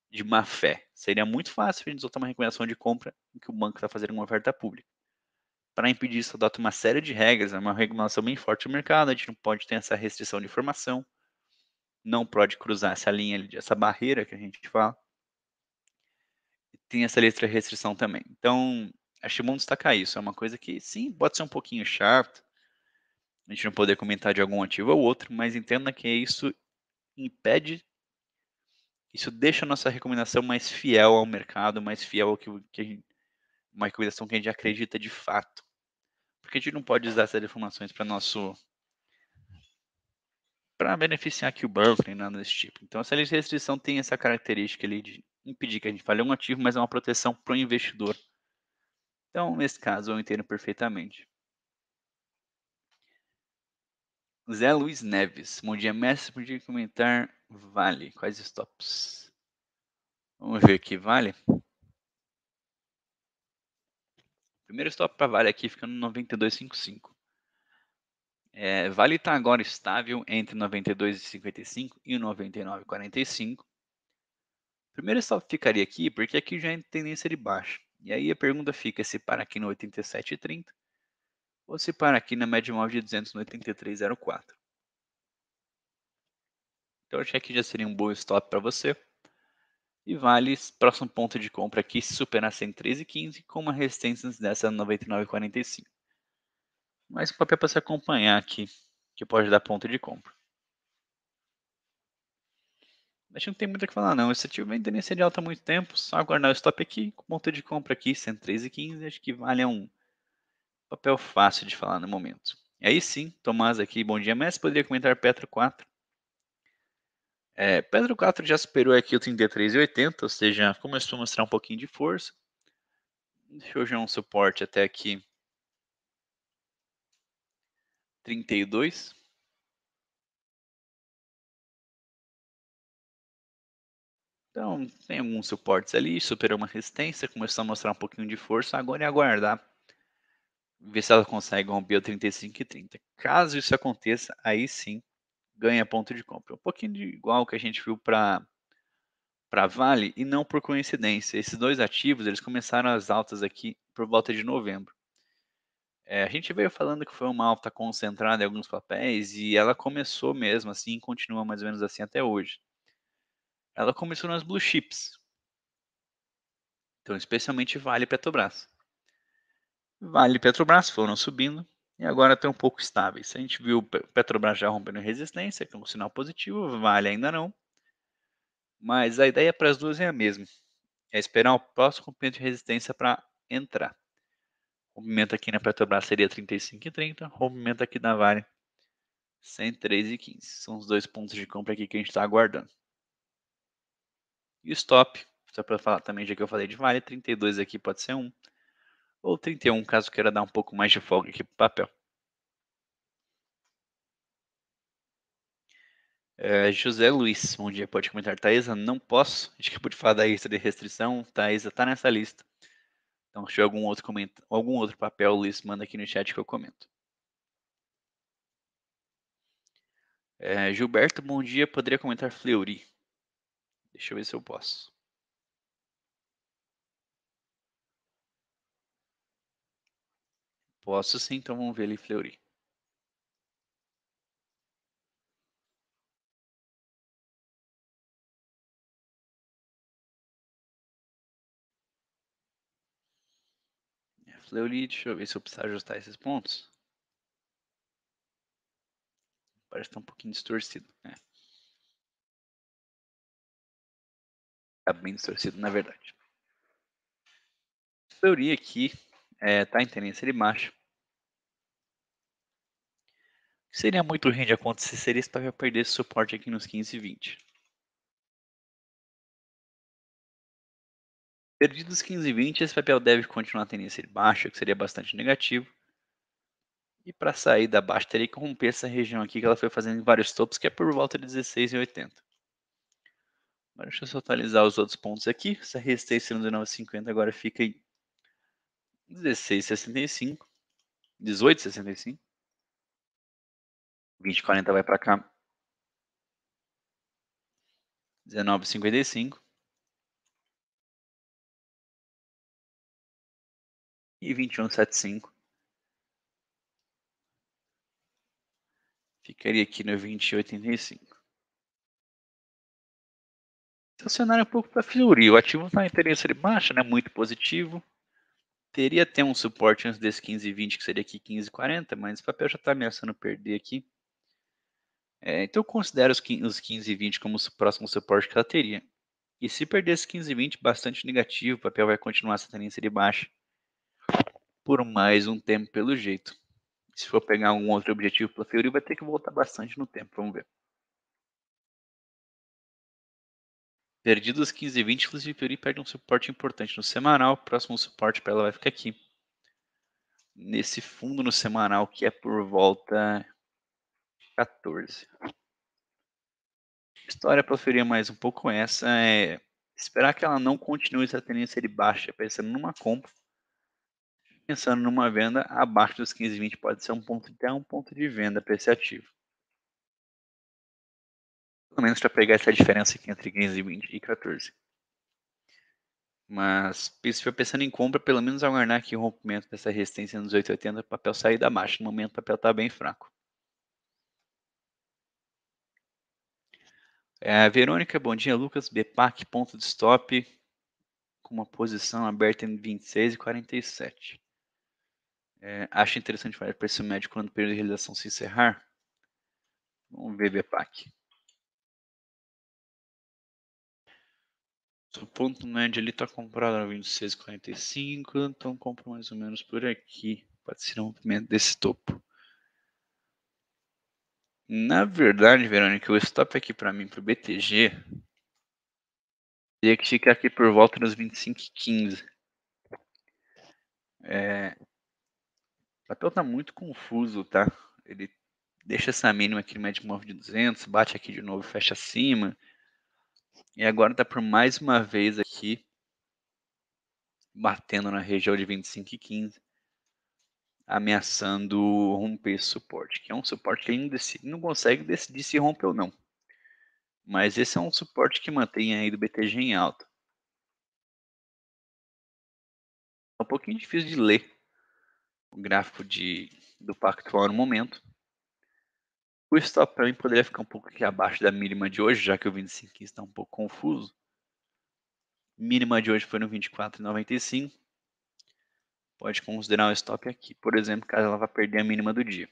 de má fé. Seria muito fácil a gente soltar uma recomendação de compra em que o banco está fazendo uma oferta pública. Para impedir isso, adota uma série de regras, é uma regulação bem forte do mercado, a gente não pode ter essa restrição de informação, não pode cruzar essa linha, essa barreira que a gente fala. tem essa letra de restrição também. Então, achei bom destacar isso. É uma coisa que, sim, pode ser um pouquinho chato, a gente não poder comentar de algum ativo ou outro, mas entenda que isso impede, isso deixa a nossa recomendação mais fiel ao mercado, mais fiel ao que, que gente, uma recomendação que a gente acredita de fato. Porque a gente não pode usar essas informações para nosso para beneficiar aqui o banco nem nada desse tipo. Então essa restrição tem essa característica ali de impedir que a gente fale um ativo, mas é uma proteção para o investidor então, nesse caso, eu entendo perfeitamente. Zé Luiz Neves. Bom dia, mestre. Podia comentar Vale. Quais stops? Vamos ver aqui, Vale. Primeiro stop para Vale aqui fica no 92,55. É, vale está agora estável entre 92,55 e 99,45. Primeiro stop ficaria aqui porque aqui já é tendência de baixa. E aí a pergunta fica se para aqui no 87,30 ou se para aqui na média móvel de 200 no 83,04. Então acho que aqui já seria um bom stop para você. E vale próximo ponto de compra aqui se superar 113,15 com uma resistência dessa 99,45. Mas o papel para se acompanhar aqui, que pode dar ponto de compra. A gente não tem muito o que falar, não. Esse ativo vem tendência de alta há muito tempo. Só aguardar o stop aqui, com ponto de compra aqui, 113,15. Acho que vale um papel fácil de falar no momento. E aí sim, Tomás aqui, bom dia, mas Poderia comentar Petro 4. É, Petro 4 já superou aqui o 33,80, ou seja, começou a mostrar um pouquinho de força. Deixa eu já um suporte até aqui. 32. Então, tem alguns suportes ali, superou uma resistência, começou a mostrar um pouquinho de força, agora é aguardar. Ver se ela consegue romper o e 30. Caso isso aconteça, aí sim ganha ponto de compra. Um pouquinho de igual que a gente viu para para Vale e não por coincidência. Esses dois ativos eles começaram as altas aqui por volta de novembro. É, a gente veio falando que foi uma alta concentrada em alguns papéis e ela começou mesmo assim e continua mais ou menos assim até hoje ela começou nas blue chips. Então, especialmente Vale e Petrobras. Vale e Petrobras foram subindo e agora estão um pouco estáveis. A gente viu Petrobras já rompendo resistência, que é um sinal positivo, Vale ainda não. Mas a ideia para as duas é a mesma. É esperar o próximo rompimento de resistência para entrar. O rompimento aqui na Petrobras seria 35,30. Rompimento aqui da Vale 103,15. São os dois pontos de compra aqui que a gente está aguardando. E o stop, só para falar também, já que eu falei de vale, 32 aqui pode ser 1. Ou 31, caso queira dar um pouco mais de folga aqui para o papel. É, José Luiz, bom dia, pode comentar. Thaisa, não posso. Acho que acabou falar da lista de restrição. Thaisa está nessa lista. Então, se tiver algum outro, comenta... algum outro papel, Luiz, manda aqui no chat que eu comento. É, Gilberto, bom dia. Poderia comentar Fleury? Deixa eu ver se eu posso. Posso sim, então vamos ver ele fleurir. É, Fleury, deixa eu ver se eu preciso ajustar esses pontos. Parece que tá um pouquinho distorcido, né? Está bem distorcido, na verdade. A teoria aqui está é, em tendência de que Seria muito ruim de acontecer seria se o perder esse suporte aqui nos 15 e 20. os 15 e 20, esse papel deve continuar a tendência de baixa, que seria bastante negativo. E para sair da baixa, teria que romper essa região aqui que ela foi fazendo em vários topos, que é por volta de 16 e 80. Agora deixa eu só atualizar os outros pontos aqui. Essa resistência no 19,50 agora fica em 16,65, 18,65. 20,40 vai para cá. 19,55. E 21,75. Ficaria aqui no 20,85. Estacionar então, é um pouco para fiorir. O ativo está em de baixa, né? Muito positivo. Teria ter um suporte antes desse 15,20, que seria aqui 15,40, mas o papel já está ameaçando perder aqui. É, então eu considero os 15,20 como o próximo suporte que ela teria. E se perder esse 15,20, bastante negativo, o papel vai continuar essa tendência de baixa por mais um tempo pelo jeito. Se for pegar um outro objetivo para a vai ter que voltar bastante no tempo, vamos ver. Perdidas 15 e 20, inclusive Fiori perde um suporte importante no semanal. O próximo suporte para ela vai ficar aqui. Nesse fundo no semanal, que é por volta 14. História para ferir mais um pouco essa é esperar que ela não continue essa tendência de baixa, pensando numa compra, pensando numa venda abaixo dos 15,20 e pode ser um ponto até um ponto de venda para esse ativo pelo menos para pegar essa diferença aqui entre 15 e 14. Mas se for pensando em compra, pelo menos aguardar aqui o rompimento dessa resistência nos 880 o papel sair da marcha. No momento o papel está bem fraco. É, Verônica, bom dia. Lucas, BPAC, ponto de stop com uma posição aberta em 26 e 47. É, acho interessante falar preço médio quando o período de realização se encerrar. Vamos ver BPAC. Seu ponto médio ali está comprado a 26,45, então compro mais ou menos por aqui. Pode ser um movimento desse topo. Na verdade, Verônica, o stop aqui para mim, para o BTG, teria que ficar aqui por volta dos 25,15. É... O papel tá muito confuso, tá? Ele deixa essa mínima aqui no médio móvel de 200, bate aqui de novo, fecha acima. E agora está por mais uma vez aqui, batendo na região de 25 e 15, ameaçando romper esse suporte, que é um suporte que ainda não consegue decidir se rompe ou não. Mas esse é um suporte que mantém aí do BTG em alta. É um pouquinho difícil de ler o gráfico de, do Pactual no momento, o stop para mim poderia ficar um pouco aqui abaixo da mínima de hoje, já que o 25 está um pouco confuso. Mínima de hoje foi no 24,95. Pode considerar o stop aqui, por exemplo, caso ela vá perder a mínima do dia.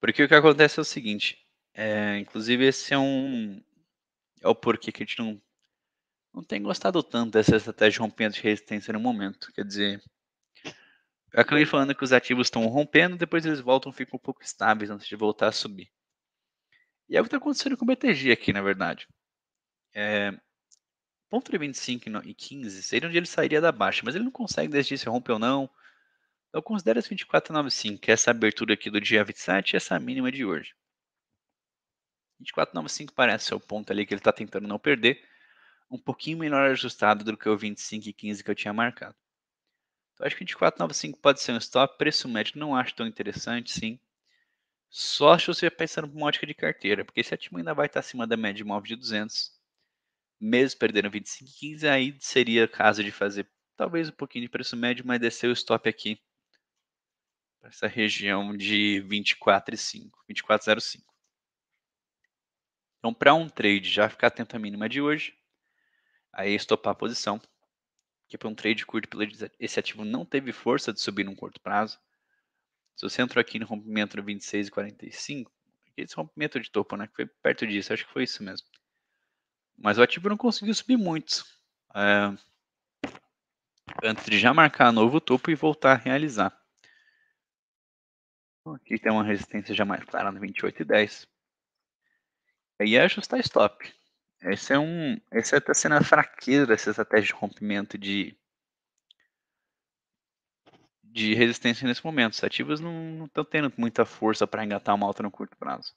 Porque o que acontece é o seguinte, é, inclusive esse é um é o porquê que a gente não não tem gostado tanto dessa estratégia de rompimento de resistência no momento. Quer dizer, é eu acabei falando que os ativos estão rompendo, depois eles voltam, ficam um pouco estáveis antes de voltar a subir. E é o que está acontecendo com o BTG aqui, na verdade. É, ponto de 25 e 15 seria onde ele sairia da baixa, mas ele não consegue decidir se rompe ou não. Então considero as 24,95, que é essa abertura aqui do dia 27 e essa mínima de hoje. 24,95 parece ser o ponto ali que ele está tentando não perder. Um pouquinho melhor ajustado do que o 25 e 15 que eu tinha marcado acho que 24,95 pode ser um stop, preço médio não acho tão interessante, sim. Só se você pensando em uma ótica de carteira, porque se a tima ainda vai estar acima da média de imóvel de 200, mesmo perdendo 25,15, aí seria caso de fazer talvez um pouquinho de preço médio, mas descer o stop aqui para essa região de 24,5, 24,05. Então, para um trade já ficar atento à mínima de hoje, aí é estopar a posição que tipo, para um trade curto esse ativo não teve força de subir num curto prazo. Se você entrou aqui no rompimento do 26,45, esse rompimento de topo, né, que foi perto disso, acho que foi isso mesmo. Mas o ativo não conseguiu subir muito. É, antes de já marcar novo topo e voltar a realizar. Então, aqui tem uma resistência já mais clara no 28,10. e Aí é ajustar stop. Esse é um, esse está é sendo a fraqueza dessa estratégia de rompimento de de resistência nesse momento. Os ativos não estão tendo muita força para engatar uma alta no curto prazo.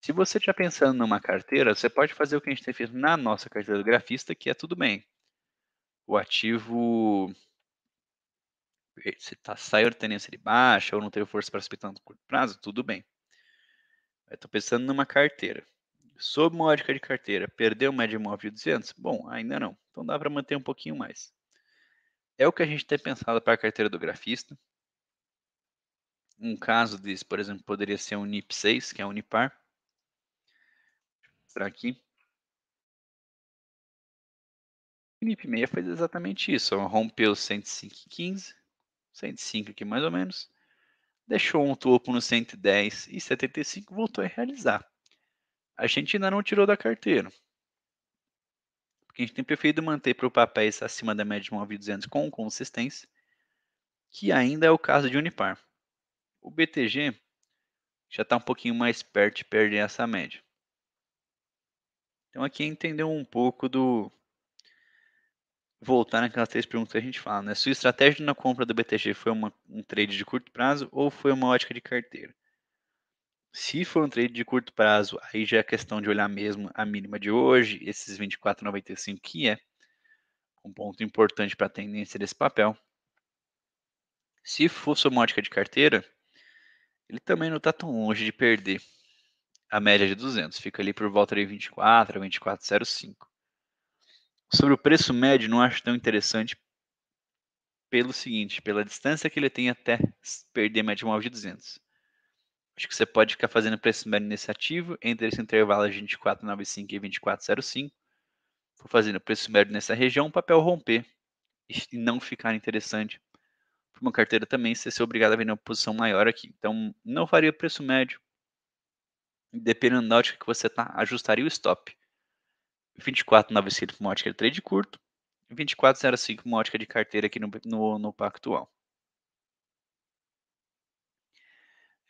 Se você está pensando numa carteira, você pode fazer o que a gente tem feito na nossa carteira do grafista, que é tudo bem. O ativo eh, se tá, saiu da tendência de baixa ou não teve força para subir tanto no curto prazo, tudo bem. estou pensando numa carteira. Sob uma ótica de carteira, perdeu média móvel de 200? Bom, ainda não. Então dá para manter um pouquinho mais. É o que a gente tem pensado para a carteira do grafista. Um caso desse, por exemplo, poderia ser o um NIP 6, que é a Unipar. Deixa eu mostrar aqui. O NIP 6 fez exatamente isso. Rompeu 105,15, 105 aqui mais ou menos. Deixou um topo no 110 e 75 voltou a realizar a gente ainda não tirou da carteira. Porque a gente tem preferido manter para o papéis acima da média de 9.200 com consistência, que ainda é o caso de Unipar. O BTG já está um pouquinho mais perto de perder essa média. Então aqui é entendeu um pouco do voltar naquelas três perguntas que a gente fala, né? Sua estratégia na compra do BTG foi uma, um trade de curto prazo ou foi uma ótica de carteira? Se for um trade de curto prazo, aí já é questão de olhar mesmo a mínima de hoje, esses 24,95 que é um ponto importante para a tendência desse papel. Se fosse uma ótica de carteira, ele também não está tão longe de perder a média de 200, fica ali por volta de 24 24,05. Sobre o preço médio, não acho tão interessante pelo seguinte, pela distância que ele tem até perder a média móvel de 200. Acho que você pode ficar fazendo preço médio nesse ativo entre esse intervalo de 24,95 e 24,05. fazendo preço médio nessa região, o papel romper e não ficar interessante para uma carteira também, você ser obrigado a vender uma posição maior aqui. Então, não faria preço médio. Dependendo da ótica que você está, ajustaria o stop. 24,95 uma ótica de trade curto, 24,05 uma ótica de carteira aqui no, no, no pactual.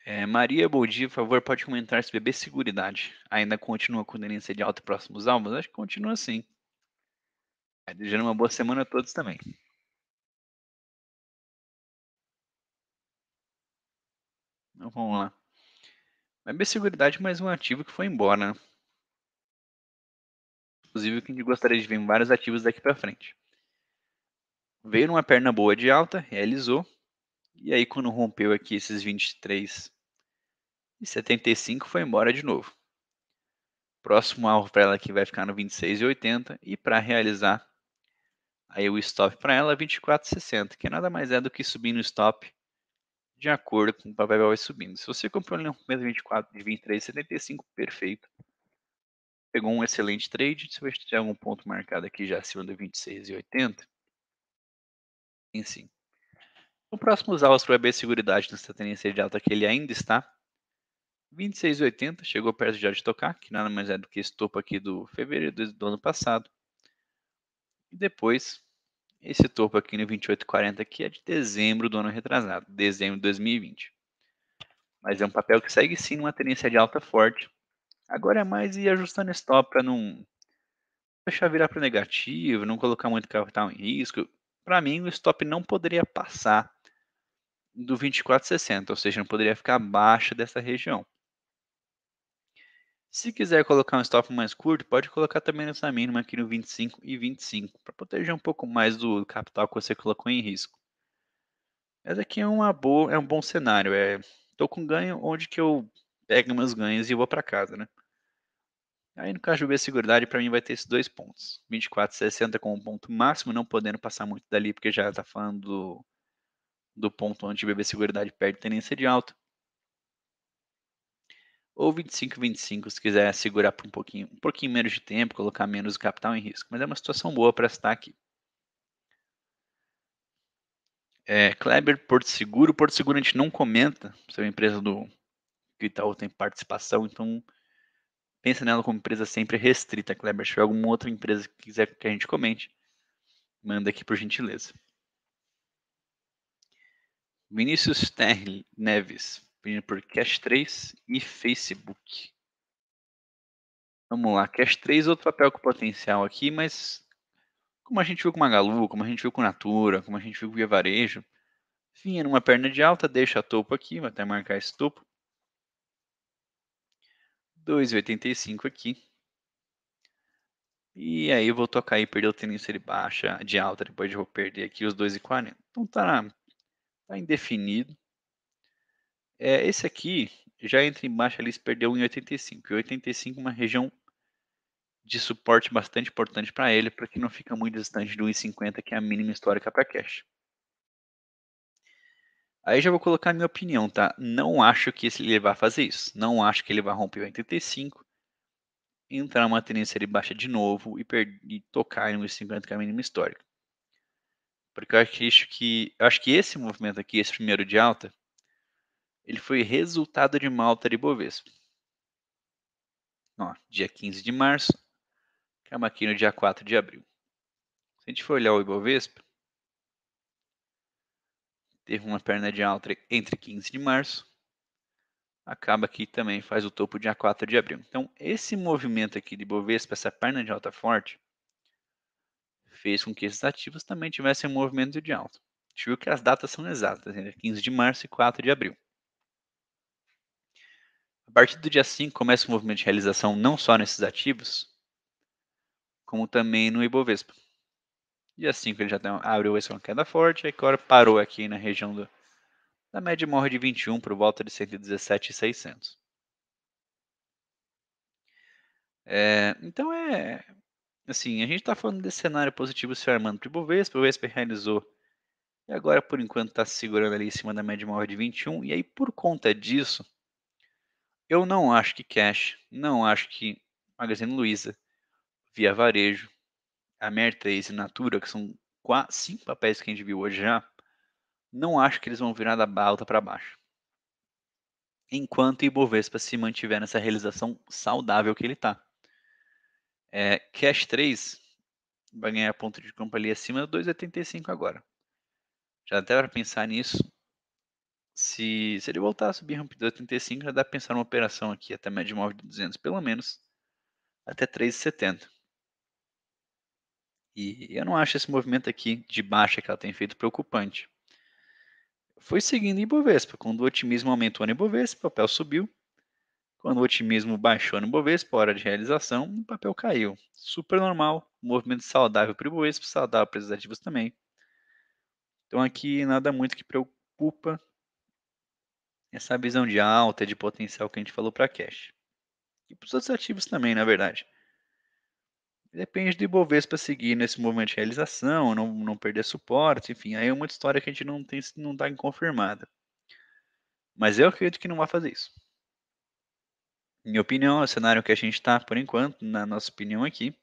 É, Maria dia, por favor, pode comentar se bebê Seguridade ainda continua com tendência de alta próximos alvos? Acho que continua assim. É, desejando uma boa semana a todos também. Então vamos lá. Bebê Seguridade é mais um ativo que foi embora. Né? Inclusive, Inclusive, que a gente gostaria de ver em vários ativos daqui para frente. Veio numa perna boa de alta, realizou. E aí, quando rompeu aqui esses 23 e 75 foi embora de novo. Próximo alvo para ela aqui vai ficar no 26,80 e para realizar aí o stop para ela 24 24,60, que nada mais é do que subir no stop de acordo com o papel vai subindo. Se você comprou ele no momento 24 de 23,75, perfeito. Pegou um excelente trade. Se você tiver algum ponto marcado aqui já acima do 26,80, sim, sim. o próximo alvos para a B Seguridade nessa tendência de alta que ele ainda está 26,80 chegou perto já de tocar, que nada mais é do que esse topo aqui do fevereiro do ano passado. E depois, esse topo aqui no 28,40 aqui é de dezembro do ano retrasado, dezembro de 2020. Mas é um papel que segue sim uma tendência de alta forte. Agora é mais ir ajustando stop para não deixar virar para negativo, não colocar muito capital tá em risco. Para mim, o stop não poderia passar do 24,60, ou seja, não poderia ficar abaixo dessa região. Se quiser colocar um stop mais curto, pode colocar também nessa mínima aqui no 25 e 25, para proteger um pouco mais do capital que você colocou em risco. Mas aqui é uma boa, é um bom cenário, é tô com ganho onde que eu pego meus ganhos e vou para casa, né? Aí no caso do B Seguridade, para mim vai ter esses dois pontos. 24,60 como ponto máximo, não podendo passar muito dali, porque já está falando do, do ponto onde o BB Seguridade perde tendência de alta ou 25 25 se quiser segurar por um pouquinho, um pouquinho menos de tempo, colocar menos capital em risco, mas é uma situação boa para estar aqui. É, Kleber Porto Seguro, Porto Seguro a gente não comenta, é uma empresa do que Itaú tem participação, então pensa nela como empresa sempre restrita, Kleber. Se tiver alguma outra empresa que quiser que a gente comente, manda aqui por gentileza. Vinícius Terri Neves, opinião por Cash 3 e Facebook. Vamos lá, Cash 3 outro papel com potencial aqui, mas como a gente viu com Magalu, como a gente viu com Natura, como a gente viu com Via Varejo, vinha é numa perna de alta, deixa a topo aqui, vou até marcar esse topo. 2,85 aqui. E aí voltou a cair, perdeu tendência de baixa, de alta, depois de vou perder aqui os 2,40. Então tá, tá indefinido. É, esse aqui já entra ali, Machalis perdeu em 85. E 85 é uma região de suporte bastante importante para ele, para que não fica muito distante do 1,50, que é a mínima histórica para cash. Aí já vou colocar a minha opinião, tá? Não acho que ele vá fazer isso. Não acho que ele vá romper o 85, entrar uma tendência de baixa de novo e, e tocar em 1,50, que é a mínima histórica. Porque eu acho que, eu acho que esse movimento aqui, esse primeiro de alta, ele foi resultado de malta de Bovespa. Ó, dia 15 de março, estamos aqui no dia 4 de abril. Se a gente for olhar o Ibovespa, teve uma perna de alta entre 15 de março, acaba aqui também faz o topo dia 4 de abril. Então, esse movimento aqui de Bovespa, essa perna de alta forte, fez com que esses ativos também tivessem um movimento de alta. A gente viu que as datas são exatas, entre né? 15 de março e 4 de abril. A partir do dia 5 começa o movimento de realização não só nesses ativos, como também no Ibovespa. Dia 5 ele já tem, abriu essa queda forte, aí agora parou aqui na região do, da média morre de 21 por volta de 117,600. É, então é assim, a gente está falando desse cenário positivo se armando para o Ibovespa, o Ibovespa realizou e agora por enquanto está segurando ali em cima da média móvel de 21 e aí por conta disso eu não acho que Cash, não acho que Magazine Luiza, Via Varejo, a Mertez e Natura, que são quatro, cinco papéis que a gente viu hoje já, não acho que eles vão virar da alta para baixo. Enquanto o Ibovespa se mantiver nessa realização saudável que ele está. É, Cash 3 vai ganhar ponto de compra ali acima do 2,85 agora. Já até para pensar nisso, se, se ele voltar a subir rompido 85, já dá para pensar uma operação aqui até média móvel de 200, pelo menos, até 3,70. E eu não acho esse movimento aqui de baixa que ela tem feito preocupante. Foi seguindo em Ibovespa. Quando o otimismo aumentou no Ibovespa, o papel subiu. Quando o otimismo baixou no Ibovespa, hora de realização, o papel caiu. Super normal, movimento saudável para o Ibovespa, saudável para os ativos também. Então aqui nada muito que preocupa essa visão de alta, de potencial que a gente falou para cash. E para os outros ativos também, na verdade. Depende do Ibovespa seguir nesse movimento de realização, não, não perder suporte, enfim, aí é uma história que a gente não tem, não está confirmada. Mas eu acredito que não vai fazer isso. Minha opinião, é o cenário que a gente está, por enquanto, na nossa opinião aqui,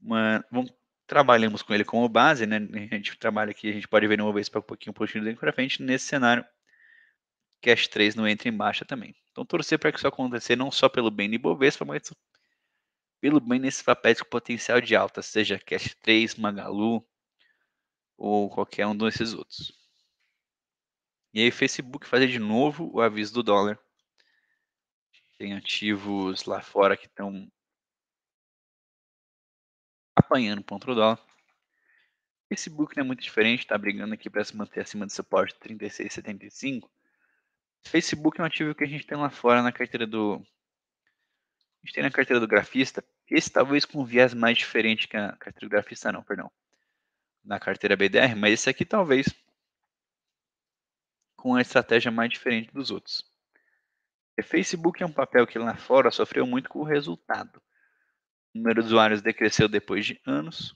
uma, vamos, trabalhamos com ele como base, né? A gente trabalha aqui, a gente pode ver no Ibovespa um pouquinho, um pouquinho dentro para frente, nesse cenário que as três não entrem em baixa também. Então torcer para que isso aconteça não só pelo bem de Ibovespa, mas pelo bem nesses papéis com potencial de alta, seja Cash 3, Magalu ou qualquer um desses outros. E aí Facebook fazer de novo o aviso do dólar. Tem ativos lá fora que estão apanhando contra o dólar. Facebook não é muito diferente, está brigando aqui para se manter acima do suporte 36,75. Facebook é um ativo que a gente tem lá fora na carteira do. A gente tem na carteira do grafista. Esse talvez com viés mais diferente que a carteira do grafista, não, perdão. Na carteira BDR, mas esse aqui talvez com uma estratégia mais diferente dos outros. E é, Facebook é um papel que lá fora sofreu muito com o resultado. O número de usuários decresceu depois de anos,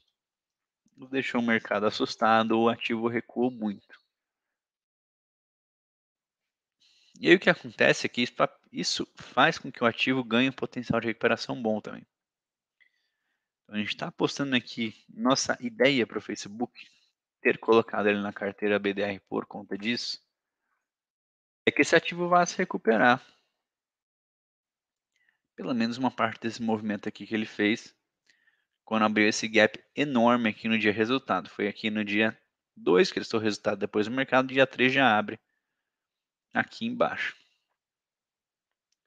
deixou o mercado assustado, o ativo recuou muito. E aí o que acontece é que isso, faz com que o ativo ganhe um potencial de recuperação bom também. Então, a gente está apostando aqui nossa ideia para o Facebook ter colocado ele na carteira BDR por conta disso é que esse ativo vá se recuperar. Pelo menos uma parte desse movimento aqui que ele fez quando abriu esse gap enorme aqui no dia resultado. Foi aqui no dia 2 que ele estou resultado depois do mercado, dia 3 já abre aqui embaixo.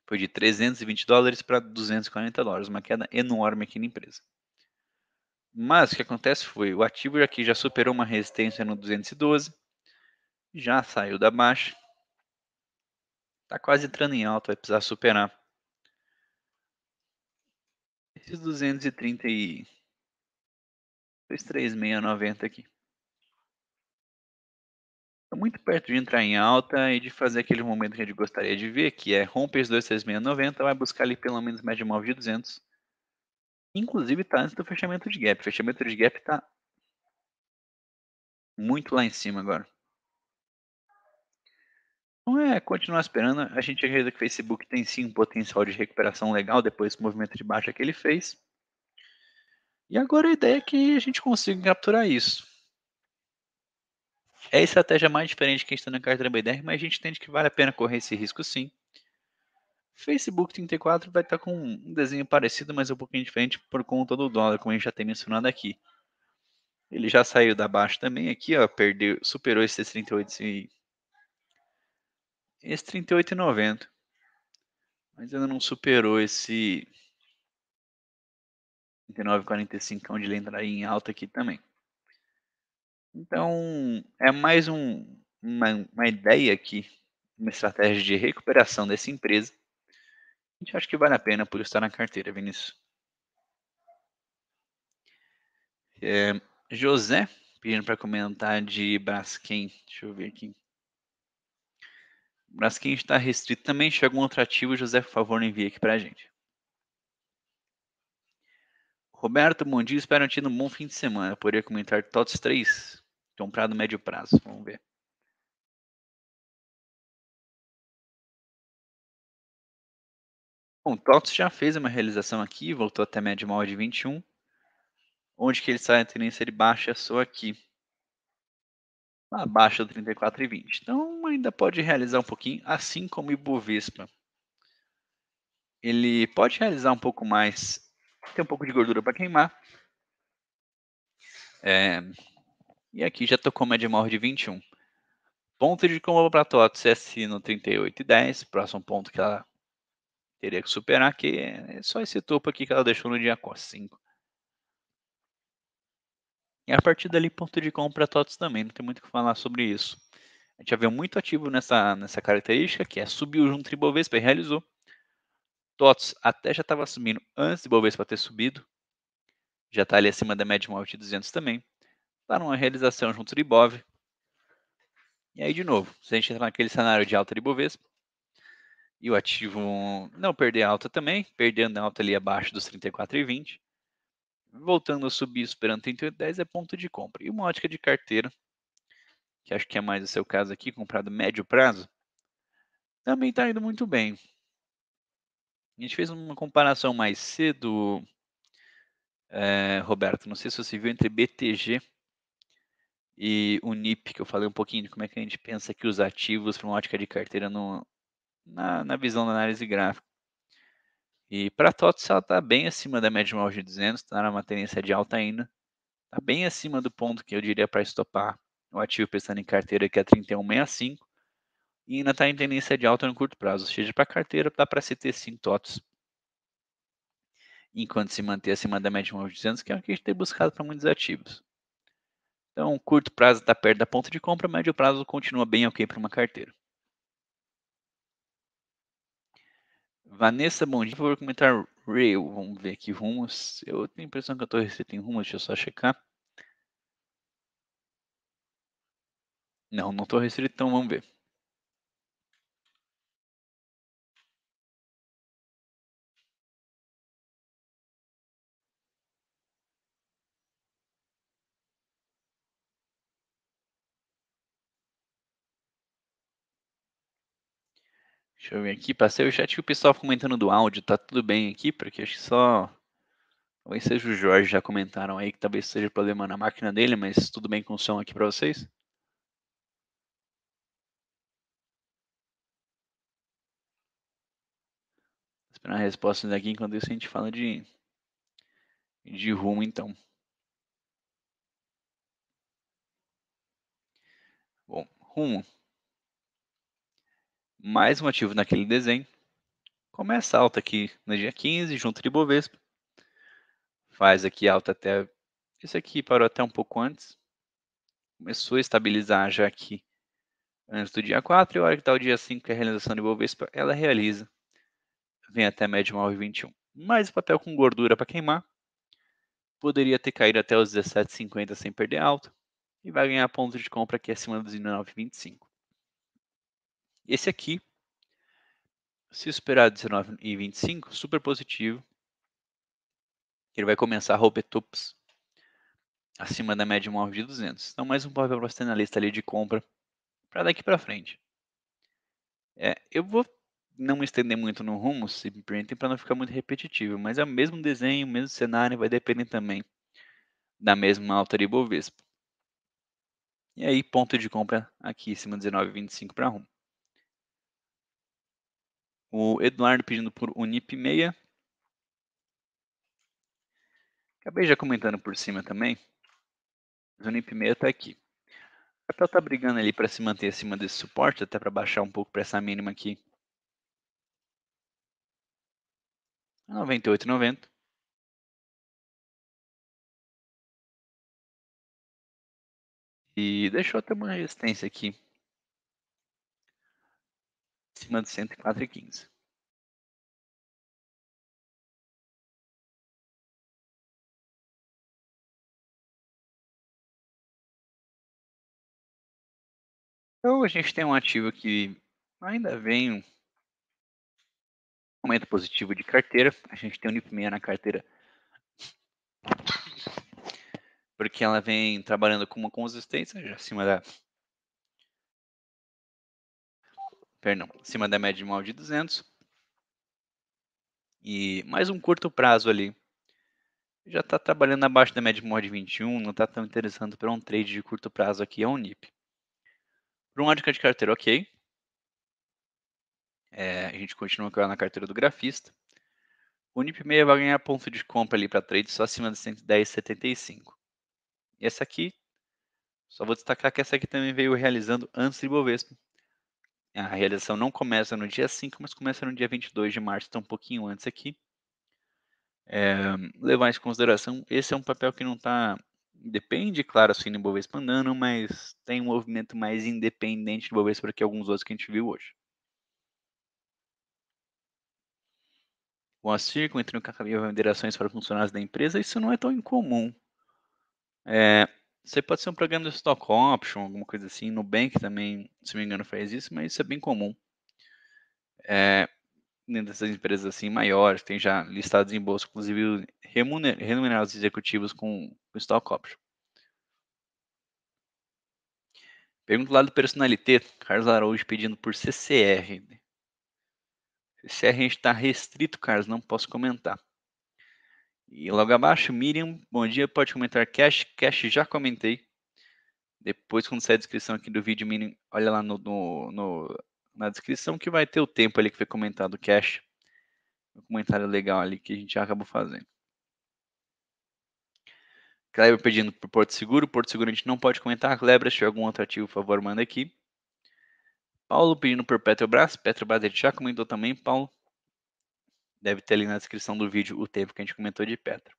Foi de 320 dólares para 240 dólares, uma queda enorme aqui na empresa. Mas o que acontece foi, o ativo aqui já superou uma resistência no 212, já saiu da baixa, está quase entrando em alta, vai precisar superar. Esses 230 e... 23690 aqui muito perto de entrar em alta e de fazer aquele momento que a gente gostaria de ver, que é romper os 23690, vai buscar ali pelo menos média móvel de 200. Inclusive está antes do fechamento de gap. fechamento de gap está muito lá em cima agora. Então é continuar esperando. A gente acredita que o Facebook tem sim um potencial de recuperação legal depois do movimento de baixa que ele fez. E agora a ideia é que a gente consiga capturar isso. É a estratégia mais diferente que a gente está na carteira BDR, mas a gente entende que vale a pena correr esse risco sim. Facebook 34 vai estar tá com um desenho parecido, mas um pouquinho diferente por conta do dólar, como a gente já tem mencionado aqui. Ele já saiu da baixa também aqui, ó, perdeu, superou esse 38 e esse 38,90. Mas ainda não superou esse 39,45, onde ele entraria em alta aqui também. Então, é mais um, uma, uma ideia aqui, uma estratégia de recuperação dessa empresa. A gente acha que vale a pena por estar na carteira, Vinícius. É, José, pedindo para comentar de Braskem. Deixa eu ver aqui. Braskem está restrito também. algum um atrativo. José, por favor, envie aqui para a gente. Roberto, bom dia. Espero tenha um bom fim de semana. Eu poderia comentar TOTS 3? Comprar no médio prazo, vamos ver. Bom, TOTS já fez uma realização aqui, voltou até média maior de 21. Onde que ele sai a tendência de baixa é só aqui. abaixo do 34,20. Então ainda pode realizar um pouquinho, assim como o Ibovespa. Ele pode realizar um pouco mais, tem um pouco de gordura para queimar. É, e aqui já tocou média Edmore de 21. Ponto de combo para Toto é CSI no 38 e 10. Próximo ponto que ela teria que superar que é só esse topo aqui que ela deixou no dia 5. E a partir dali, ponto de compra para TOTS também, não tem muito o que falar sobre isso. A gente já viu muito ativo nessa, nessa característica, que é subiu junto com o Ibovespa e realizou. TOTS até já estava subindo antes de Bovespa ter subido. Já está ali acima da média móvel de 200 também para tá uma realização junto do Ibov. E aí, de novo, se a gente entrar naquele cenário de alta de Ibovespa, e o ativo não perder alta também, perdendo alta ali abaixo dos 34,20, voltando a subir superando 38,10 é ponto de compra. E uma ótica de carteira, que acho que é mais o seu caso aqui, comprado médio prazo, também está indo muito bem. A gente fez uma comparação mais cedo, é, Roberto, não sei se você viu, entre BTG e o NIP, que eu falei um pouquinho de como é que a gente pensa aqui os ativos para uma ótica de carteira no, na, na visão da análise gráfica. E para a TOTS ela está bem acima da média móvel de 200, está numa tendência de alta ainda, está bem acima do ponto que eu diria para estopar o ativo pensando em carteira que é 31,65 e ainda está em tendência de alta no curto prazo, ou seja, para carteira dá para se ter sim TOTS enquanto se manter acima da média móvel de 200, que é o que a gente tem buscado para muitos ativos. Então, curto prazo está perto da ponta de compra, médio prazo continua bem ok para uma carteira. Vanessa, bom dia. Por comentar Rail. Vamos ver aqui rumos. Eu tenho a impressão que eu estou C em rumos, deixa eu só checar. Não, não estou restrito, então vamos ver. Deixa eu ver aqui, passei o chat e o pessoal comentando do áudio, tá tudo bem aqui, porque acho que só. Talvez seja o Jorge, já comentaram aí que talvez seja problema na máquina dele, mas tudo bem com o som aqui para vocês? Esperar a resposta daqui, enquanto isso a gente fala de, de rumo, então. Bom, rumo mais um ativo naquele desenho, começa alta aqui no dia 15, junto de Bovespa, faz aqui alta até, isso aqui parou até um pouco antes, começou a estabilizar já aqui antes do dia 4, e a hora que está o dia 5, que é a realização de Bovespa, ela realiza, vem até média móvel 21. Mais o papel com gordura para queimar, poderia ter caído até os 17,50 sem perder alta, e vai ganhar ponto de compra aqui acima dos 19,25. Esse aqui, se superar 19 e 25, super positivo. Ele vai começar a romper tops acima da média móvel de 200. Então, mais um papel para você na lista ali de compra para daqui para frente. É, eu vou não me estender muito no rumo, se me permitem, para não ficar muito repetitivo, mas é o mesmo desenho, o mesmo cenário, vai depender também da mesma alta de Bovespa. E aí, ponto de compra aqui em cima 19,25 para rumo. O Eduardo pedindo por Unip6. Acabei já comentando por cima também. Mas o Unip6 está aqui. O papel está brigando ali para se manter acima desse suporte, até para baixar um pouco para essa mínima aqui. 98,90. E deixou até uma resistência aqui acima de 104,15. Então a gente tem um ativo que ainda vem um aumento positivo de carteira. A gente tem o NIP6 na carteira porque ela vem trabalhando com uma consistência acima da perdão, acima da média móvel de 200. E mais um curto prazo ali. Já está trabalhando abaixo da média móvel de 21, não está tão interessante para um trade de curto prazo aqui, é um NIP. Para um lado de carteira, ok. É, a gente continua com ela na carteira do grafista. O NIP meia vai ganhar ponto de compra ali para trade só acima de 110,75. E essa aqui, só vou destacar que essa aqui também veio realizando antes do Bovespa a realização não começa no dia 5, mas começa no dia 22 de março, então um pouquinho antes aqui. É, levar isso em consideração, esse é um papel que não está depende, claro, assim, do Bovespa andando, mas tem um movimento mais independente do Bovespa do que alguns outros que a gente viu hoje. O acirco entre o cacau e as ações para funcionários da empresa, isso não é tão incomum. É, isso aí pode ser um programa de stock option, alguma coisa assim. Nubank também, se não me engano, faz isso, mas isso é bem comum. É, dessas empresas assim maiores, tem já listados em bolsa, inclusive remuner, remunerar os executivos com, stock option. Pergunta do lado do personalité, Carlos Araújo pedindo por CCR. CCR a gente está restrito, Carlos, não posso comentar. E logo abaixo, Miriam, bom dia, pode comentar cash, cash já comentei. Depois, quando sair a descrição aqui do vídeo, Miriam, olha lá no, no, no na descrição que vai ter o tempo ali que foi comentado o cash. Um comentário legal ali que a gente já acabou fazendo. Kleber pedindo por Porto Seguro. Porto Seguro a gente não pode comentar. Kleber, se tiver algum outro ativo, por favor, manda aqui. Paulo pedindo por Petrobras. Petrobras a gente já comentou também, Paulo. Deve ter ali na descrição do vídeo o tempo que a gente comentou de Petra.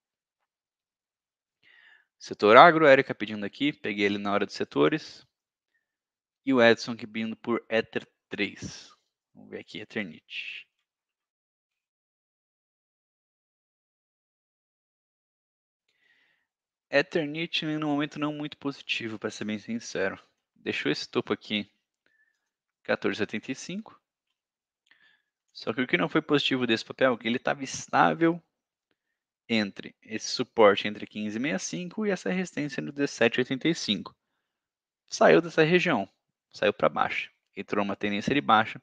Setor agro, Erika pedindo aqui, peguei ele na hora dos setores. E o Edson que pedindo por Ether 3. Vamos ver aqui, Eternit. Eternit no momento não muito positivo, para ser bem sincero. Deixou esse topo aqui 14,75. Só que o que não foi positivo desse papel é que ele estava estável entre esse suporte entre 15,65 e essa resistência no 17,85. Saiu dessa região, saiu para baixo, entrou uma tendência de baixa.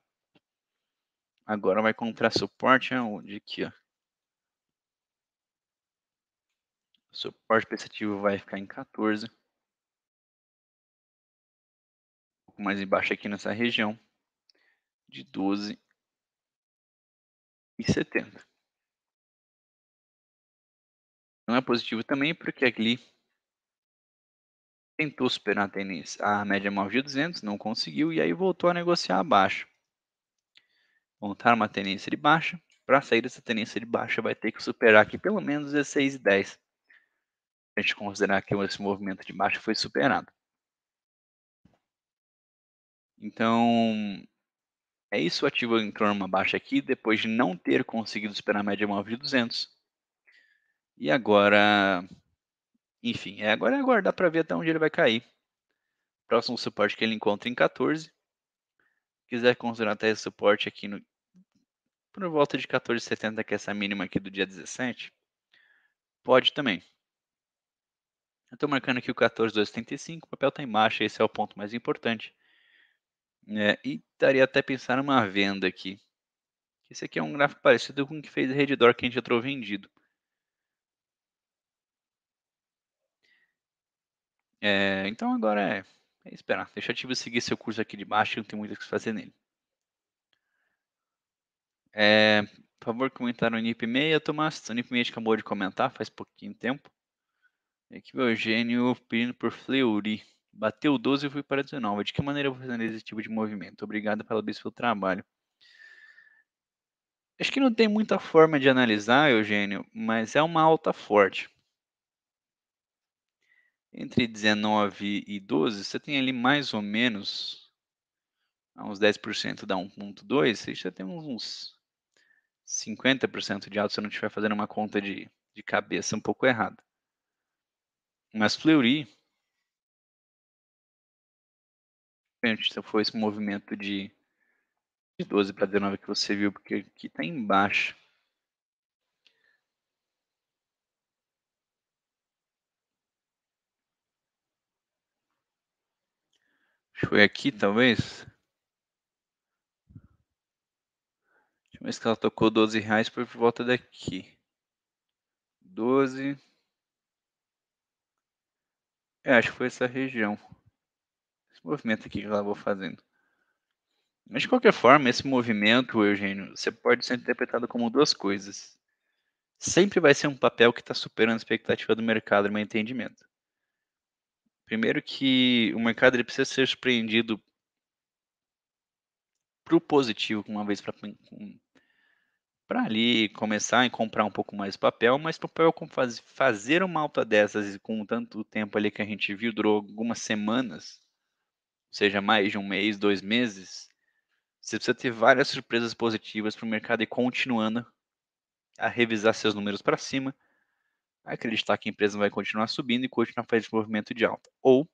Agora vai encontrar suporte aonde aqui, ó. O suporte pensativo vai ficar em 14. Um pouco mais embaixo aqui nessa região de 12 e 70. Não é positivo também porque a Glee tentou superar a, tenis, a média móvel de 200, não conseguiu e aí voltou a negociar a baixa. Montar uma tendência de baixa, para sair dessa tendência de baixa vai ter que superar aqui pelo menos 16,10. A gente considerar que esse movimento de baixa foi superado. Então, é isso ativo entrou numa baixa aqui depois de não ter conseguido superar a média móvel de 200. E agora, enfim, é agora é agora, dá para ver até onde ele vai cair. Próximo suporte que ele encontra em 14. Quiser considerar até esse suporte aqui no por volta de 14,70, que é essa mínima aqui do dia 17, pode também. Eu estou marcando aqui o 14,275, o papel está em baixa, esse é o ponto mais importante. É, e estaria até pensar numa venda aqui. Esse aqui é um gráfico parecido com o que fez a Redditor que a gente entrou vendido. É, então agora é, é, esperar. Deixa ativo seguir seu curso aqui de baixo, não tem muito o que fazer nele. É, por favor, comentaram o NIP 6, Tomás. O NIP 6 acabou de comentar faz pouquinho tempo. Aqui é o Eugênio pedindo por Fleury. Bateu 12 e fui para 19. De que maneira eu vou fazer esse tipo de movimento? Obrigado, vez pelo trabalho. Acho que não tem muita forma de analisar, Eugênio, mas é uma alta forte. Entre 19 e 12, você tem ali mais ou menos uns 10% da 1.2, você tem uns 50% de alta se não estiver fazendo uma conta de, de cabeça um pouco errada. Mas Fleury pênalti, se foi esse movimento de, de 12 para 19 que você viu, porque aqui está embaixo. Foi aqui, talvez. Deixa eu ver se ela tocou 12 reais por volta daqui. 12. É, acho que foi essa região movimento aqui que eu vou fazendo. Mas de qualquer forma, esse movimento, Eugênio, você pode ser interpretado como duas coisas. Sempre vai ser um papel que está superando a expectativa do mercado, no meu entendimento. Primeiro que o mercado ele precisa ser surpreendido para o positivo, uma vez para ali começar a comprar um pouco mais de papel, mas para o papel fazer uma alta dessas com tanto tempo ali que a gente viu, durou algumas semanas, seja mais de um mês, dois meses, você precisa ter várias surpresas positivas para o mercado e continuando a revisar seus números para cima, acreditar que a empresa vai continuar subindo e continuar fazendo movimento de alta. Ou,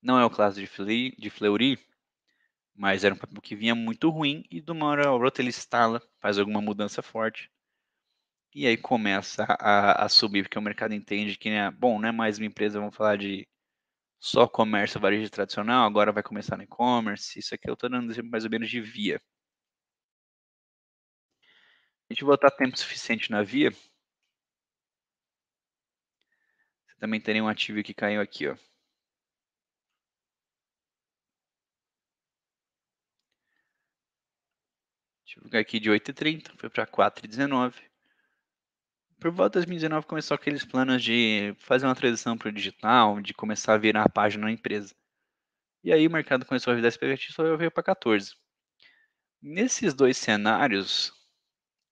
não é o caso de, Fleury, mas era um papel que vinha muito ruim e de uma hora a outra ele estala, faz alguma mudança forte e aí começa a, a subir, porque o mercado entende que, né, bom, não é mais uma empresa, vamos falar de só comércio varejo tradicional, agora vai começar no e-commerce. Isso aqui eu estou dando assim mais ou menos de via. A gente botar tempo suficiente na via, você também teria um ativo que caiu aqui, ó. Ativo aqui de 8,30, foi para 4,19 por volta de 2019 começou aqueles planos de fazer uma transição para o digital, de começar a virar a página na empresa. E aí o mercado começou a virar expectativa e veio para 14. Nesses dois cenários,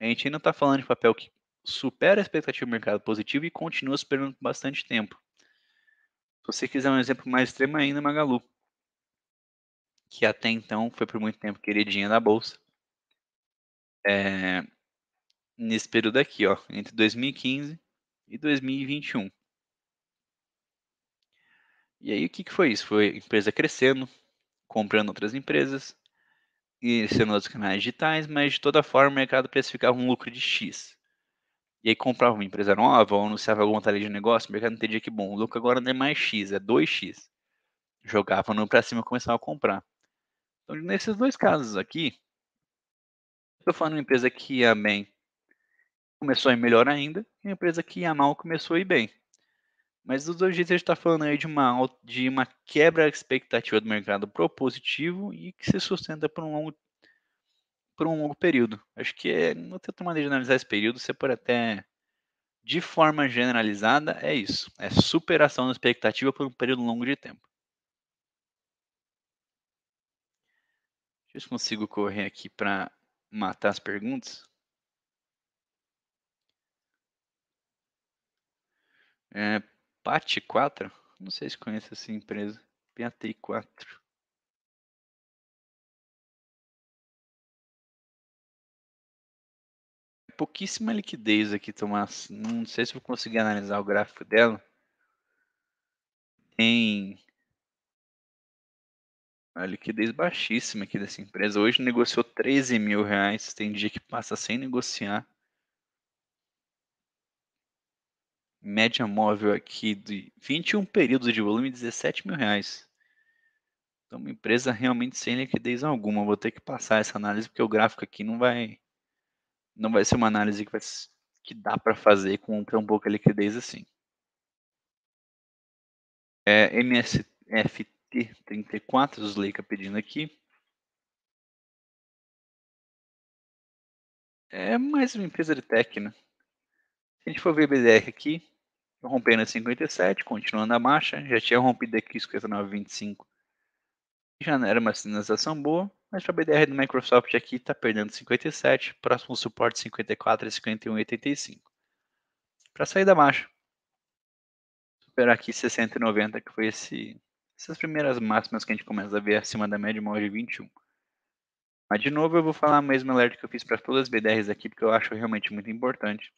a gente ainda está falando de papel que supera a expectativa do mercado positivo e continua superando por bastante tempo. Se você quiser um exemplo mais extremo é ainda, Magalu, que até então foi por muito tempo queridinha da bolsa. É, nesse período aqui, ó, entre 2015 e 2021. E aí o que, que foi isso? Foi a empresa crescendo, comprando outras empresas, e sendo outros canais digitais, mas de toda forma o mercado precificava um lucro de X. E aí comprava uma empresa nova, ou anunciava alguma tarefa de negócio, o mercado entendia que, bom, o lucro agora não é mais X, é 2X. Jogava no pra cima e começava a comprar. Então, nesses dois casos aqui, estou falando de uma empresa que ia bem começou a ir melhor ainda, e a empresa que ia mal começou a ir bem. Mas dos dois jeitos a gente está falando aí de uma, de uma quebra expectativa do mercado propositivo e que se sustenta por um longo, por um longo período. Acho que é, não tem outra maneira de analisar esse período, você pode até, de forma generalizada, é isso. É superação da expectativa por um período longo de tempo. Deixa eu consigo correr aqui para matar as perguntas. É, Pate 4? Não sei se conhece essa empresa. Pati 4. Pouquíssima liquidez aqui, Tomás. Não sei se vou conseguir analisar o gráfico dela. Tem a liquidez baixíssima aqui dessa empresa. Hoje negociou 13 mil reais. Tem dia que passa sem negociar. média móvel aqui de 21 períodos de volume, 17 mil reais. Então, uma empresa realmente sem liquidez alguma. Vou ter que passar essa análise porque o gráfico aqui não vai, não vai ser uma análise que, vai, que dá para fazer com tão pouca liquidez assim. É, MSFT34, Leica pedindo aqui. É mais uma empresa de tech, né? a gente for ver BDR aqui, rompendo a 57, continuando a marcha, já tinha rompido aqui 59,25. Já não era uma sinalização boa, mas para a BDR do Microsoft aqui está perdendo 57, próximo suporte 54 e 51,85. Para sair da marcha, superar aqui 60,90, que foi esse, essas primeiras máximas que a gente começa a ver acima da média móvel de 21. Mas de novo eu vou falar o mesmo alerta que eu fiz para todas as BDRs aqui, porque eu acho realmente muito importante.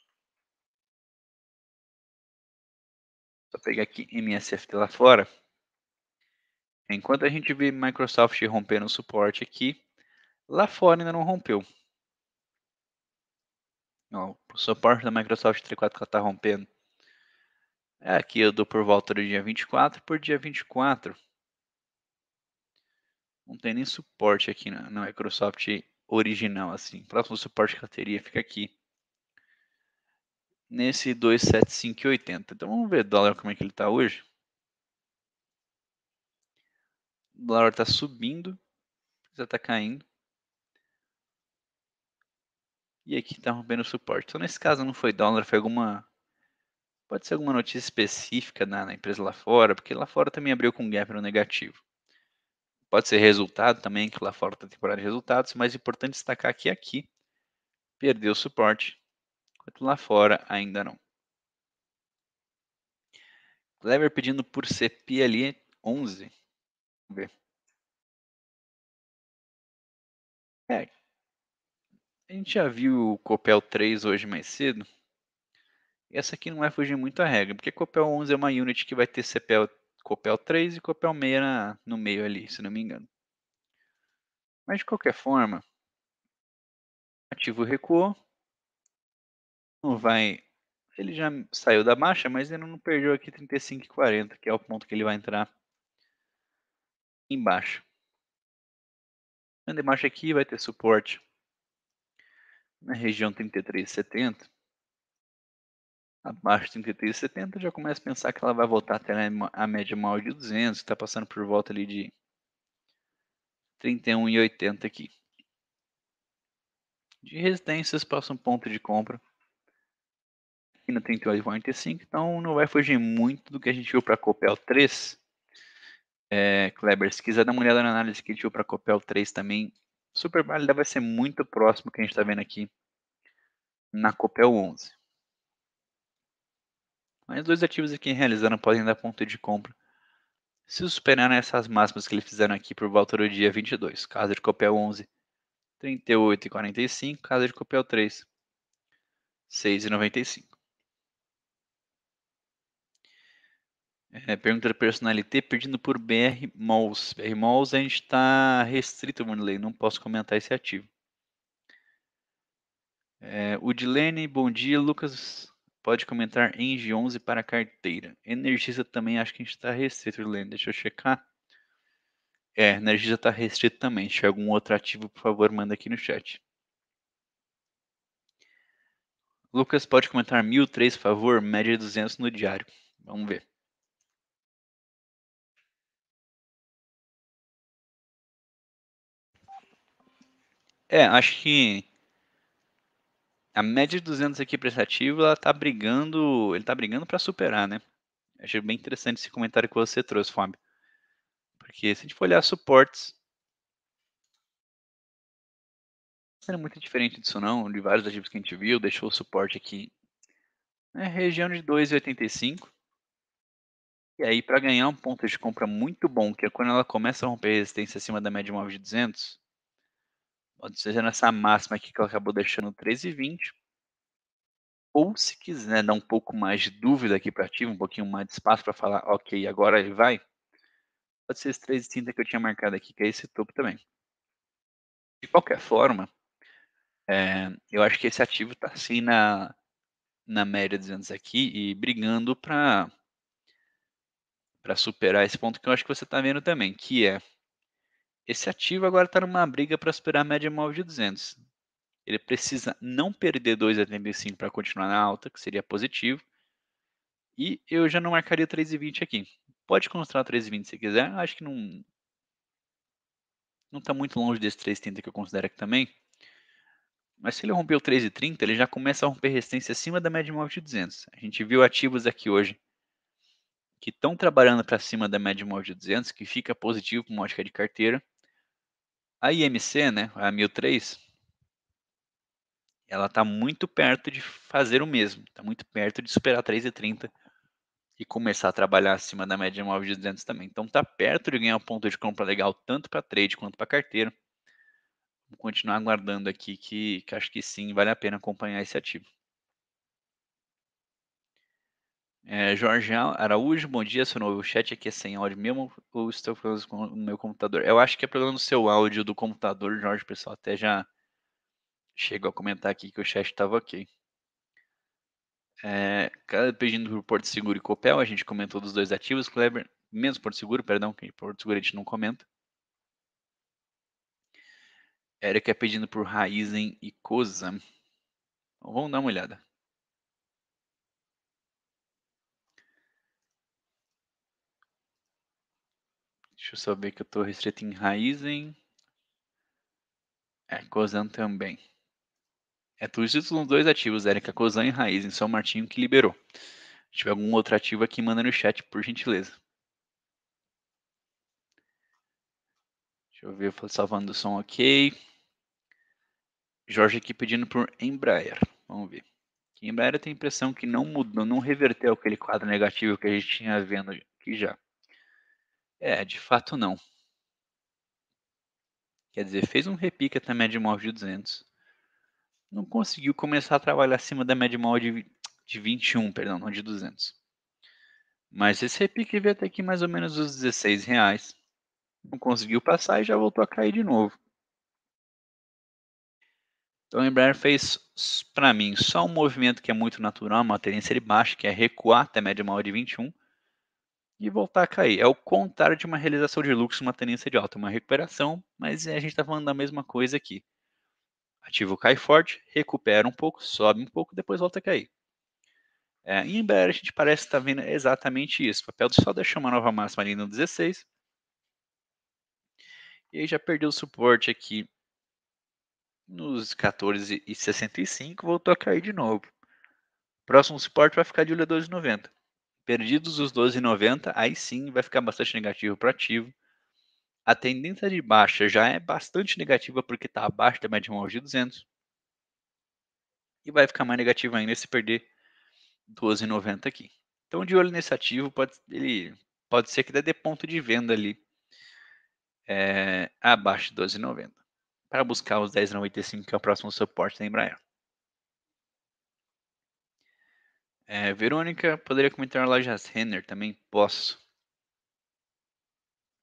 pegar aqui MSFT lá fora. Enquanto a gente vê Microsoft rompendo o suporte aqui, lá fora ainda não rompeu. Ó, o suporte da Microsoft 3.4 está rompendo. É aqui eu dou por volta do dia 24 por dia 24. Não tem nem suporte aqui na, Microsoft original assim. O próximo suporte que ela teria fica aqui nesse 275,80. Então vamos ver o dólar como é que ele está hoje. O dólar está subindo, já está caindo. E aqui está rompendo o suporte. Então nesse caso não foi dólar, foi alguma... Pode ser alguma notícia específica na, na empresa lá fora, porque lá fora também abriu com gap no negativo. Pode ser resultado também, que lá fora está temporada de resultados, mas é importante destacar que aqui perdeu o suporte Enquanto lá fora, ainda não. Clever pedindo por CP ali, 11. Vamos ver. É. A gente já viu o Copel 3 hoje mais cedo. E essa aqui não vai fugir muito a regra, porque Copel 11 é uma unit que vai ter CPL, Copel 3 e Copel 6 na, no meio ali, se não me engano. Mas de qualquer forma, ativo recuou, não vai. Ele já saiu da marcha, mas ele não perdeu aqui 35 e 40, que é o ponto que ele vai entrar embaixo. Entrando embaixo aqui vai ter suporte na região 33,70. Abaixo de 33,70 já começa a pensar que ela vai voltar até a média maior de 200, que está passando por volta ali de 31,80 aqui. De resistências passa um ponto de compra na 38 e 45, então não vai fugir muito do que a gente viu para a Copel 3. É, Kleber, se quiser dar uma olhada na análise que a gente viu para a Copel 3 também, super válida vai ser muito próximo do que a gente está vendo aqui na Copel 11. Mas dois ativos aqui realizando podem dar ponto de compra se superarem essas máximas que eles fizeram aqui por volta do dia 22. Casa de Copel 11, 38 e 45. Casa de Copel 3, 6 e 95. É, pergunta da personalité, pedindo por BR Malls. BR Malls a gente está restrito, Vanderlei, não posso comentar esse ativo. É, o bom dia. Lucas, pode comentar Engie 11 para carteira. Energisa também acho que a gente está restrito, Udilene, deixa eu checar. É, Energisa está restrito também. Se tiver algum outro ativo, por favor, manda aqui no chat. Lucas, pode comentar 1003, por favor, média 200 no diário. Vamos ver. É, acho que a média de 200 aqui prestativo, ela tá brigando, ele tá brigando para superar, né? Achei bem interessante esse comentário que você trouxe, Fábio. Porque se a gente for olhar suportes, não é muito diferente disso não, de vários ativos que a gente viu, deixou o suporte aqui na região de 2,85. E aí, para ganhar um ponto de compra muito bom, que é quando ela começa a romper a resistência acima da média móvel de 200, ou seja, nessa máxima aqui que ela acabou deixando 13,20. Ou se quiser dar um pouco mais de dúvida aqui para ti, um pouquinho mais de espaço para falar, ok, agora ele vai, pode ser esse 3,30 que eu tinha marcado aqui, que é esse topo também. De qualquer forma, é, eu acho que esse ativo está assim na, na média anos aqui e brigando para para superar esse ponto que eu acho que você está vendo também, que é esse ativo agora está numa briga para superar a média móvel de 200. Ele precisa não perder 2,75 para continuar na alta, que seria positivo. E eu já não marcaria 3,20 aqui. Pode considerar 3,20 se quiser. Acho que não não está muito longe desse 3,30 que eu considero aqui também. Mas se ele rompeu 3,30, ele já começa a romper resistência acima da média móvel de 200. A gente viu ativos aqui hoje que estão trabalhando para cima da média móvel de 200, que fica positivo para uma ótica de carteira. A IMC, né, a 1003, ela está muito perto de fazer o mesmo, está muito perto de superar 3,30 e começar a trabalhar acima da média móvel de 200 também. Então está perto de ganhar um ponto de compra legal tanto para trade quanto para carteira. Vou continuar aguardando aqui que, que acho que sim, vale a pena acompanhar esse ativo. É, Jorge Araújo, bom dia, seu novo chat aqui é sem áudio mesmo ou estou falando com o meu computador? Eu acho que é problema do seu áudio do computador, Jorge, pessoal, até já chegou a comentar aqui que o chat estava ok. É, pedindo por Porto Seguro e Copel, a gente comentou dos dois ativos, Kleber, menos Porto Seguro, perdão, que Porto Seguro a gente não comenta. Érica é pedindo por Raizen e Coza. Vamos dar uma olhada. Deixa eu saber que eu estou restrito em Raizen. É, Kozan também. É, tu nos dois ativos, Erika, Kozan e Raizen, só o Martinho que liberou. Se tiver algum outro ativo aqui, manda no chat, por gentileza. Deixa eu ver, salvando o som ok. Jorge aqui pedindo por Embraer. Vamos ver. Embraer tem a impressão que não mudou, não reverteu aquele quadro negativo que a gente tinha vendo aqui já. É, de fato não. Quer dizer, fez um repique até a média móvel de 200. Não conseguiu começar a trabalhar acima da média móvel de, de 21, perdão, não de 200. Mas esse repique veio até aqui mais ou menos os 16 reais. Não conseguiu passar e já voltou a cair de novo. Então o Embraer fez, para mim, só um movimento que é muito natural, uma tendência de baixa, que é recuar até a média maior de 21 e voltar a cair. É o contrário de uma realização de lucro, uma tendência de alta, uma recuperação, mas é, a gente está falando da mesma coisa aqui. Ativo cai forte, recupera um pouco, sobe um pouco, depois volta a cair. É, em Embraer a gente parece estar tá vendo exatamente isso. O papel do sol deixou uma nova máxima ali no 16. E aí já perdeu o suporte aqui nos 14,65, voltou a cair de novo. Próximo suporte vai ficar de olho a 2,90. Perdidos os 12,90, aí sim vai ficar bastante negativo para ativo. A tendência de baixa já é bastante negativa porque está abaixo da média móvel de 200. E vai ficar mais negativo ainda se perder 12,90 aqui. Então, de olho nesse ativo, pode, ele, pode ser que dê ponto de venda ali é, abaixo de 12,90 para buscar os 10,95 que é o próximo suporte da Embraer. É, Verônica, poderia comentar lojas Renner também? Posso.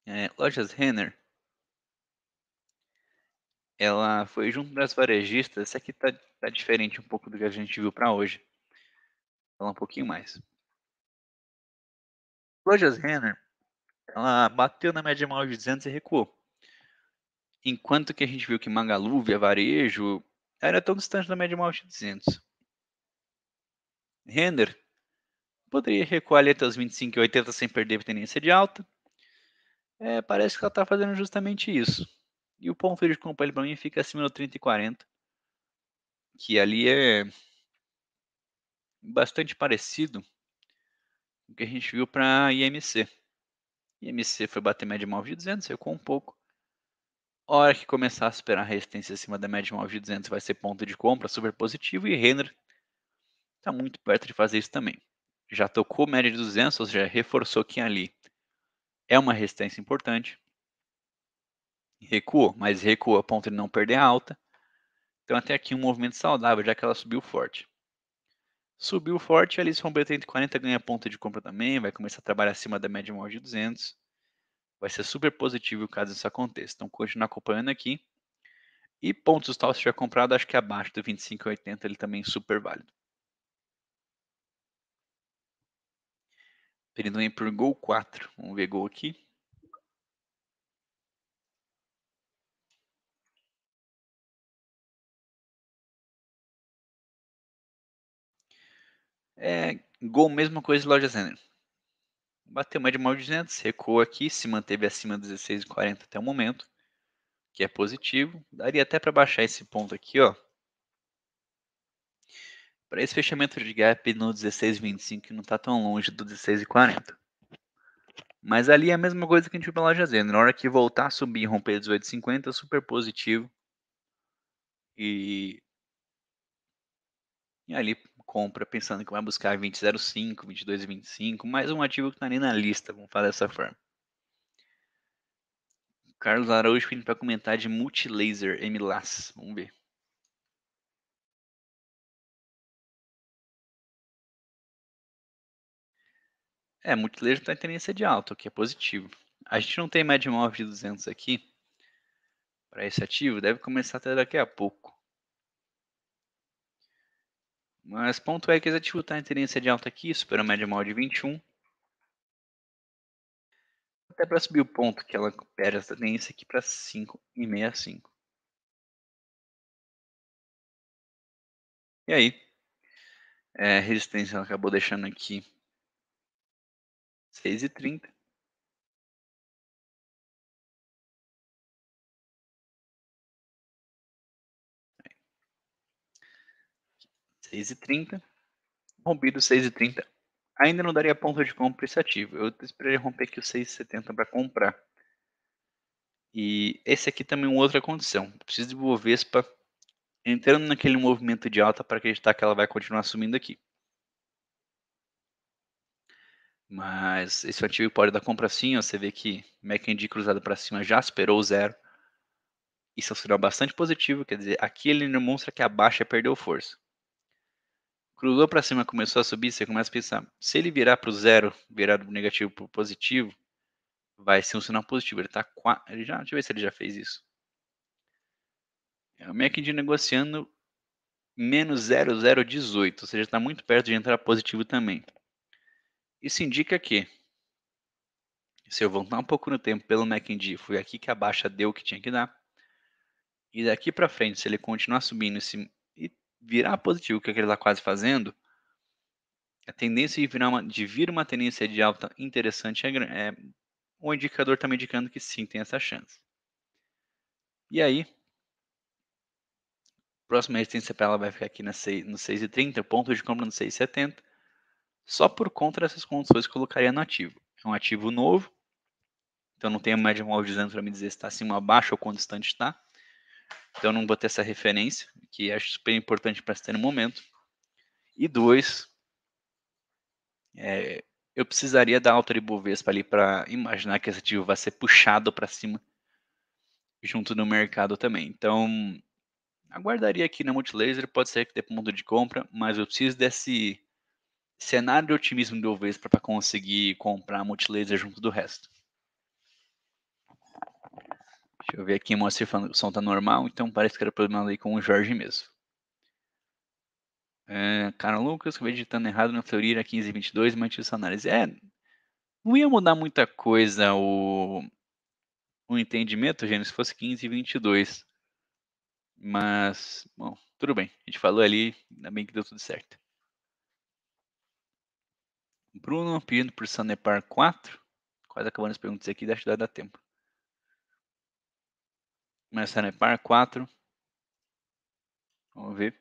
É, lojas Renner. Ela foi junto das varejistas. Isso aqui tá, tá diferente um pouco do que a gente viu para hoje. Vou falar um pouquinho mais. Lojas Renner, ela bateu na média móvel de 200 e recuou. Enquanto que a gente viu que Magalu, Via Varejo, era tão distante da média móvel de 200. Render poderia recuar ali até os 25 e 80 sem perder a tendência de alta. É, parece que ela está fazendo justamente isso. E o ponto de compra para mim fica acima do 30 e 40, que ali é bastante parecido com o que a gente viu para IMC. IMC foi bater média móvel de 200, recuou um pouco. A hora que começar a superar a resistência acima da média móvel de 200 vai ser ponto de compra super positivo e Renner está muito perto de fazer isso também. Já tocou média de 200, ou seja, reforçou que ali é uma resistência importante. Recuou, mas recuou a ponto de não perder a alta. Então, até aqui um movimento saudável, já que ela subiu forte. Subiu forte, ali se romper 40 ganha ponta de compra também, vai começar a trabalhar acima da média móvel de 200. Vai ser super positivo caso isso aconteça. Então, continue acompanhando aqui. E pontos tal, se já comprado, acho que abaixo do 25,80 ele também é super válido. vem por gol 4. Vamos ver gol aqui. É, gol, mesma coisa loja Zener. Bateu mais mal de 1.200, recuou aqui, se manteve acima de 16,40 até o momento, que é positivo. Daria até para baixar esse ponto aqui, ó, para esse fechamento de gap no 16,25 que não está tão longe do 16,40. Mas ali é a mesma coisa que a gente viu loja Jazê. Na hora que voltar a subir e romper 18,50, super positivo. E... e ali compra pensando que vai buscar 20,05, 22,25, mais um ativo que está ali na lista, vamos falar dessa forma. Carlos Araújo pedindo para comentar de Multilaser MLAS. Vamos ver. É, multilayer está em tendência de alta, o que é positivo. A gente não tem média móvel de 200 aqui para esse ativo, deve começar até daqui a pouco. Mas ponto é que esse ativo está em tendência de alta aqui, superou a média móvel de 21. Até para subir o ponto que ela perde essa tendência aqui para 5,65. E aí? É, resistência ela acabou deixando aqui Seis e trinta. Seis e trinta. Rompido seis e trinta. Ainda não daria ponto de compra esse ativo. Eu esperaria romper aqui o setenta para comprar. E esse aqui também é uma outra condição. Preciso de Bovespa entrando naquele movimento de alta para acreditar que ela vai continuar subindo aqui. Mas esse ativo pode dar compra sim, você vê que MACD cruzado para cima já superou o zero. Isso é um sinal bastante positivo, quer dizer, aqui ele demonstra que a baixa perdeu força. Cruzou para cima, começou a subir, você começa a pensar, se ele virar para o zero, virar do negativo para o positivo, vai ser um sinal positivo. Ele tá ele já, deixa eu ver se ele já fez isso. É o MACD negociando menos 0,018, ou seja, está muito perto de entrar positivo também. Isso indica que, se eu voltar um pouco no tempo pelo MACD, foi aqui que a baixa deu o que tinha que dar. E daqui para frente, se ele continuar subindo esse, e virar positivo, que é o que ele está quase fazendo, a tendência de, virar uma, de vir uma tendência de alta interessante é, é o indicador está me indicando que sim, tem essa chance. E aí, próxima resistência para ela vai ficar aqui na 6, no 6,30, ponto de compra no 6,70 só por conta dessas condições que eu colocaria no ativo. É um ativo novo, então não tenho média móvel dizendo para me dizer se está acima ou abaixo ou constante, distante está. Então não vou ter essa referência, que acho super importante para se ter no momento. E dois, é, eu precisaria da alta de Bovespa ali para imaginar que esse ativo vai ser puxado para cima junto no mercado também. Então, aguardaria aqui na Multilaser, pode ser que dê ponto de compra, mas eu preciso desse cenário de otimismo do Ovespa para conseguir comprar a multilaser junto do resto. Deixa eu ver aqui, mostra se o som tá normal, então parece que era problema ali com o Jorge mesmo. É, Carol Lucas, acabei digitando errado na Florida 1522, mantive essa análise. É, não ia mudar muita coisa o, o entendimento, gente, se fosse 1522. Mas, bom, tudo bem. A gente falou ali, ainda bem que deu tudo certo. Bruno pedindo por Sanepar 4. Quase acabando as perguntas aqui, acho que dá tempo. Mas Sanepar 4. Vamos ver.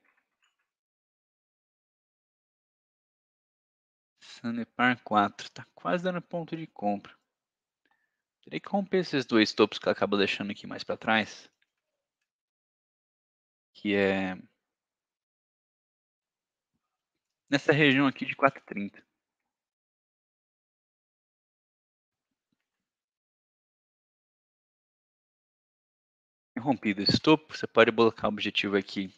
Sanepar 4. Está quase dando ponto de compra. Teria que romper esses dois topos que ela acaba deixando aqui mais para trás. Que é. Nessa região aqui de 430. Rompido esse topo, você pode colocar o objetivo aqui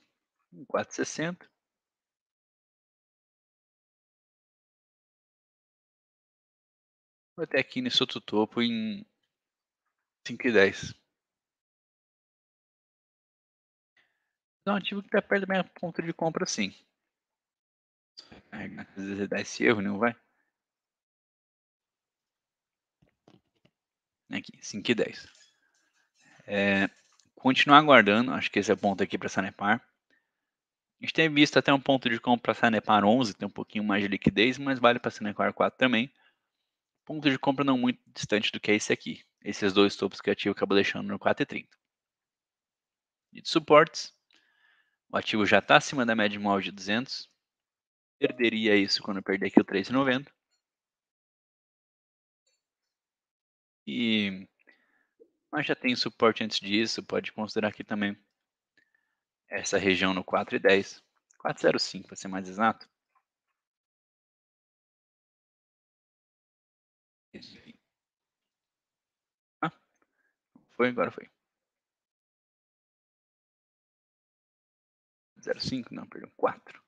em 460. Até aqui nesse outro topo em 5,10. e então, ativo que está perto da minha ponta de compra, sim. Às vezes dá esse erro, não vai? Aqui, 5,10. É, continuar aguardando, acho que esse é o ponto aqui para Sanepar. A gente tem visto até um ponto de compra para Sanepar 11, tem um pouquinho mais de liquidez, mas vale para Sanepar 4 também. Ponto de compra não muito distante do que é esse aqui. Esses dois topos que o ativo acabou deixando no 4,30. E de suportes, o ativo já está acima da média móvel de 200. Perderia isso quando perder aqui o 3,90. E mas já tem suporte antes disso, pode considerar aqui também essa região no 410, 405 para ser mais exato. Ah, foi, agora foi. 05, não, perdão, 4.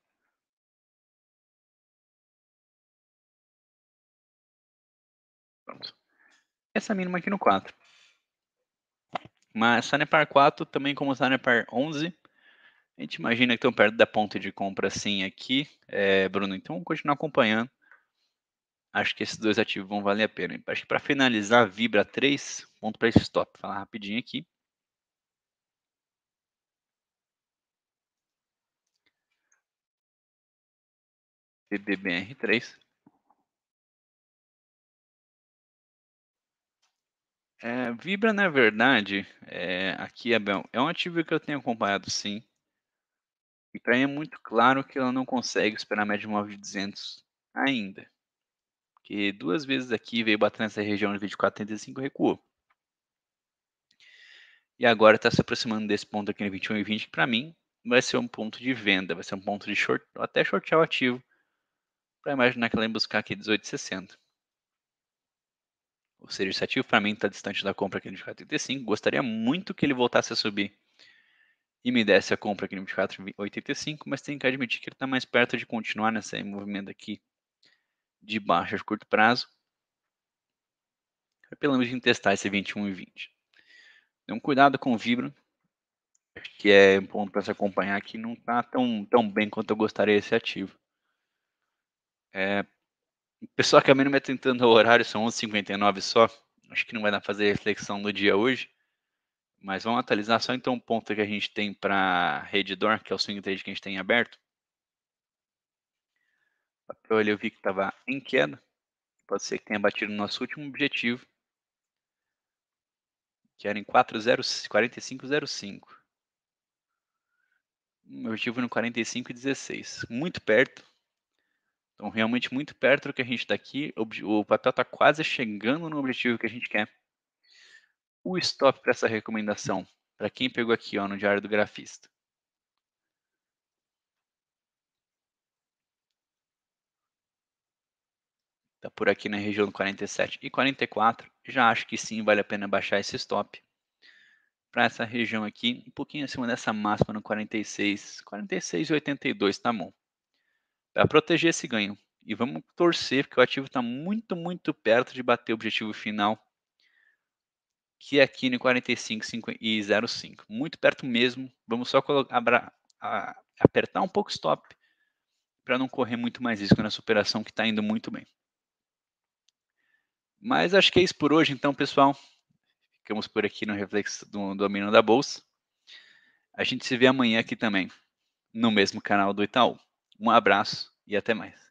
Pronto. Essa mínima aqui no 4. Mas Sanepar 4, também como Sanepar 11, a gente imagina que estão perto da ponta de compra sim aqui, é, Bruno. Então vamos continuar acompanhando. Acho que esses dois ativos vão valer a pena. Acho que para finalizar, Vibra 3, ponto para esse stop. Falar rapidinho aqui. BBBR3. É, Vibra, na verdade, é, aqui, Abel, é, é um ativo que eu tenho acompanhado, sim. E para mim é muito claro que ela não consegue superar a média móvel de 200 ainda. Porque duas vezes aqui veio bater nessa região de 24,35 e recuou. E agora está se aproximando desse ponto aqui no 21 e 20, que para mim vai ser um ponto de venda, vai ser um ponto de short, até shortear o ativo, para imaginar que ela ia buscar aqui 18,60. O esse ativo para mim está distante da compra aqui no 85. Gostaria muito que ele voltasse a subir e me desse a compra aqui no 85, mas tenho que admitir que ele está mais perto de continuar nesse movimento aqui de baixa de curto prazo. Pelo menos em testar esse 21 e 20. Então, cuidado com o vibro que é um ponto para se acompanhar que não está tão, tão bem quanto eu gostaria esse ativo. É, pessoal que a me é tentando o horário, são 11h59 só. Acho que não vai dar fazer reflexão do dia hoje. Mas vamos atualizar só então um ponto que a gente tem para Dor, que é o swing trade que a gente tem aberto. O papel ali eu vi que estava em queda. Pode ser que tenha batido o nosso último objetivo, que era em 45,05. Objetivo no 45,16. Muito perto. Então, realmente muito perto do que a gente está aqui, o papel está quase chegando no objetivo que a gente quer. O stop para essa recomendação, para quem pegou aqui ó, no diário do grafista. Está por aqui na região 47 e 44. Já acho que sim, vale a pena baixar esse stop para essa região aqui, um pouquinho acima dessa máxima no 46, 46 e 82, tá bom para é proteger esse ganho. E vamos torcer, porque o ativo está muito, muito perto de bater o objetivo final, que é aqui no 45,05 e 0,5. Muito perto mesmo. Vamos só colocar, apertar um pouco o stop para não correr muito mais risco nessa operação que está indo muito bem. Mas acho que é isso por hoje, então, pessoal. Ficamos por aqui no Reflexo do Domínio da Bolsa. A gente se vê amanhã aqui também, no mesmo canal do Itaú. Um abraço e até mais.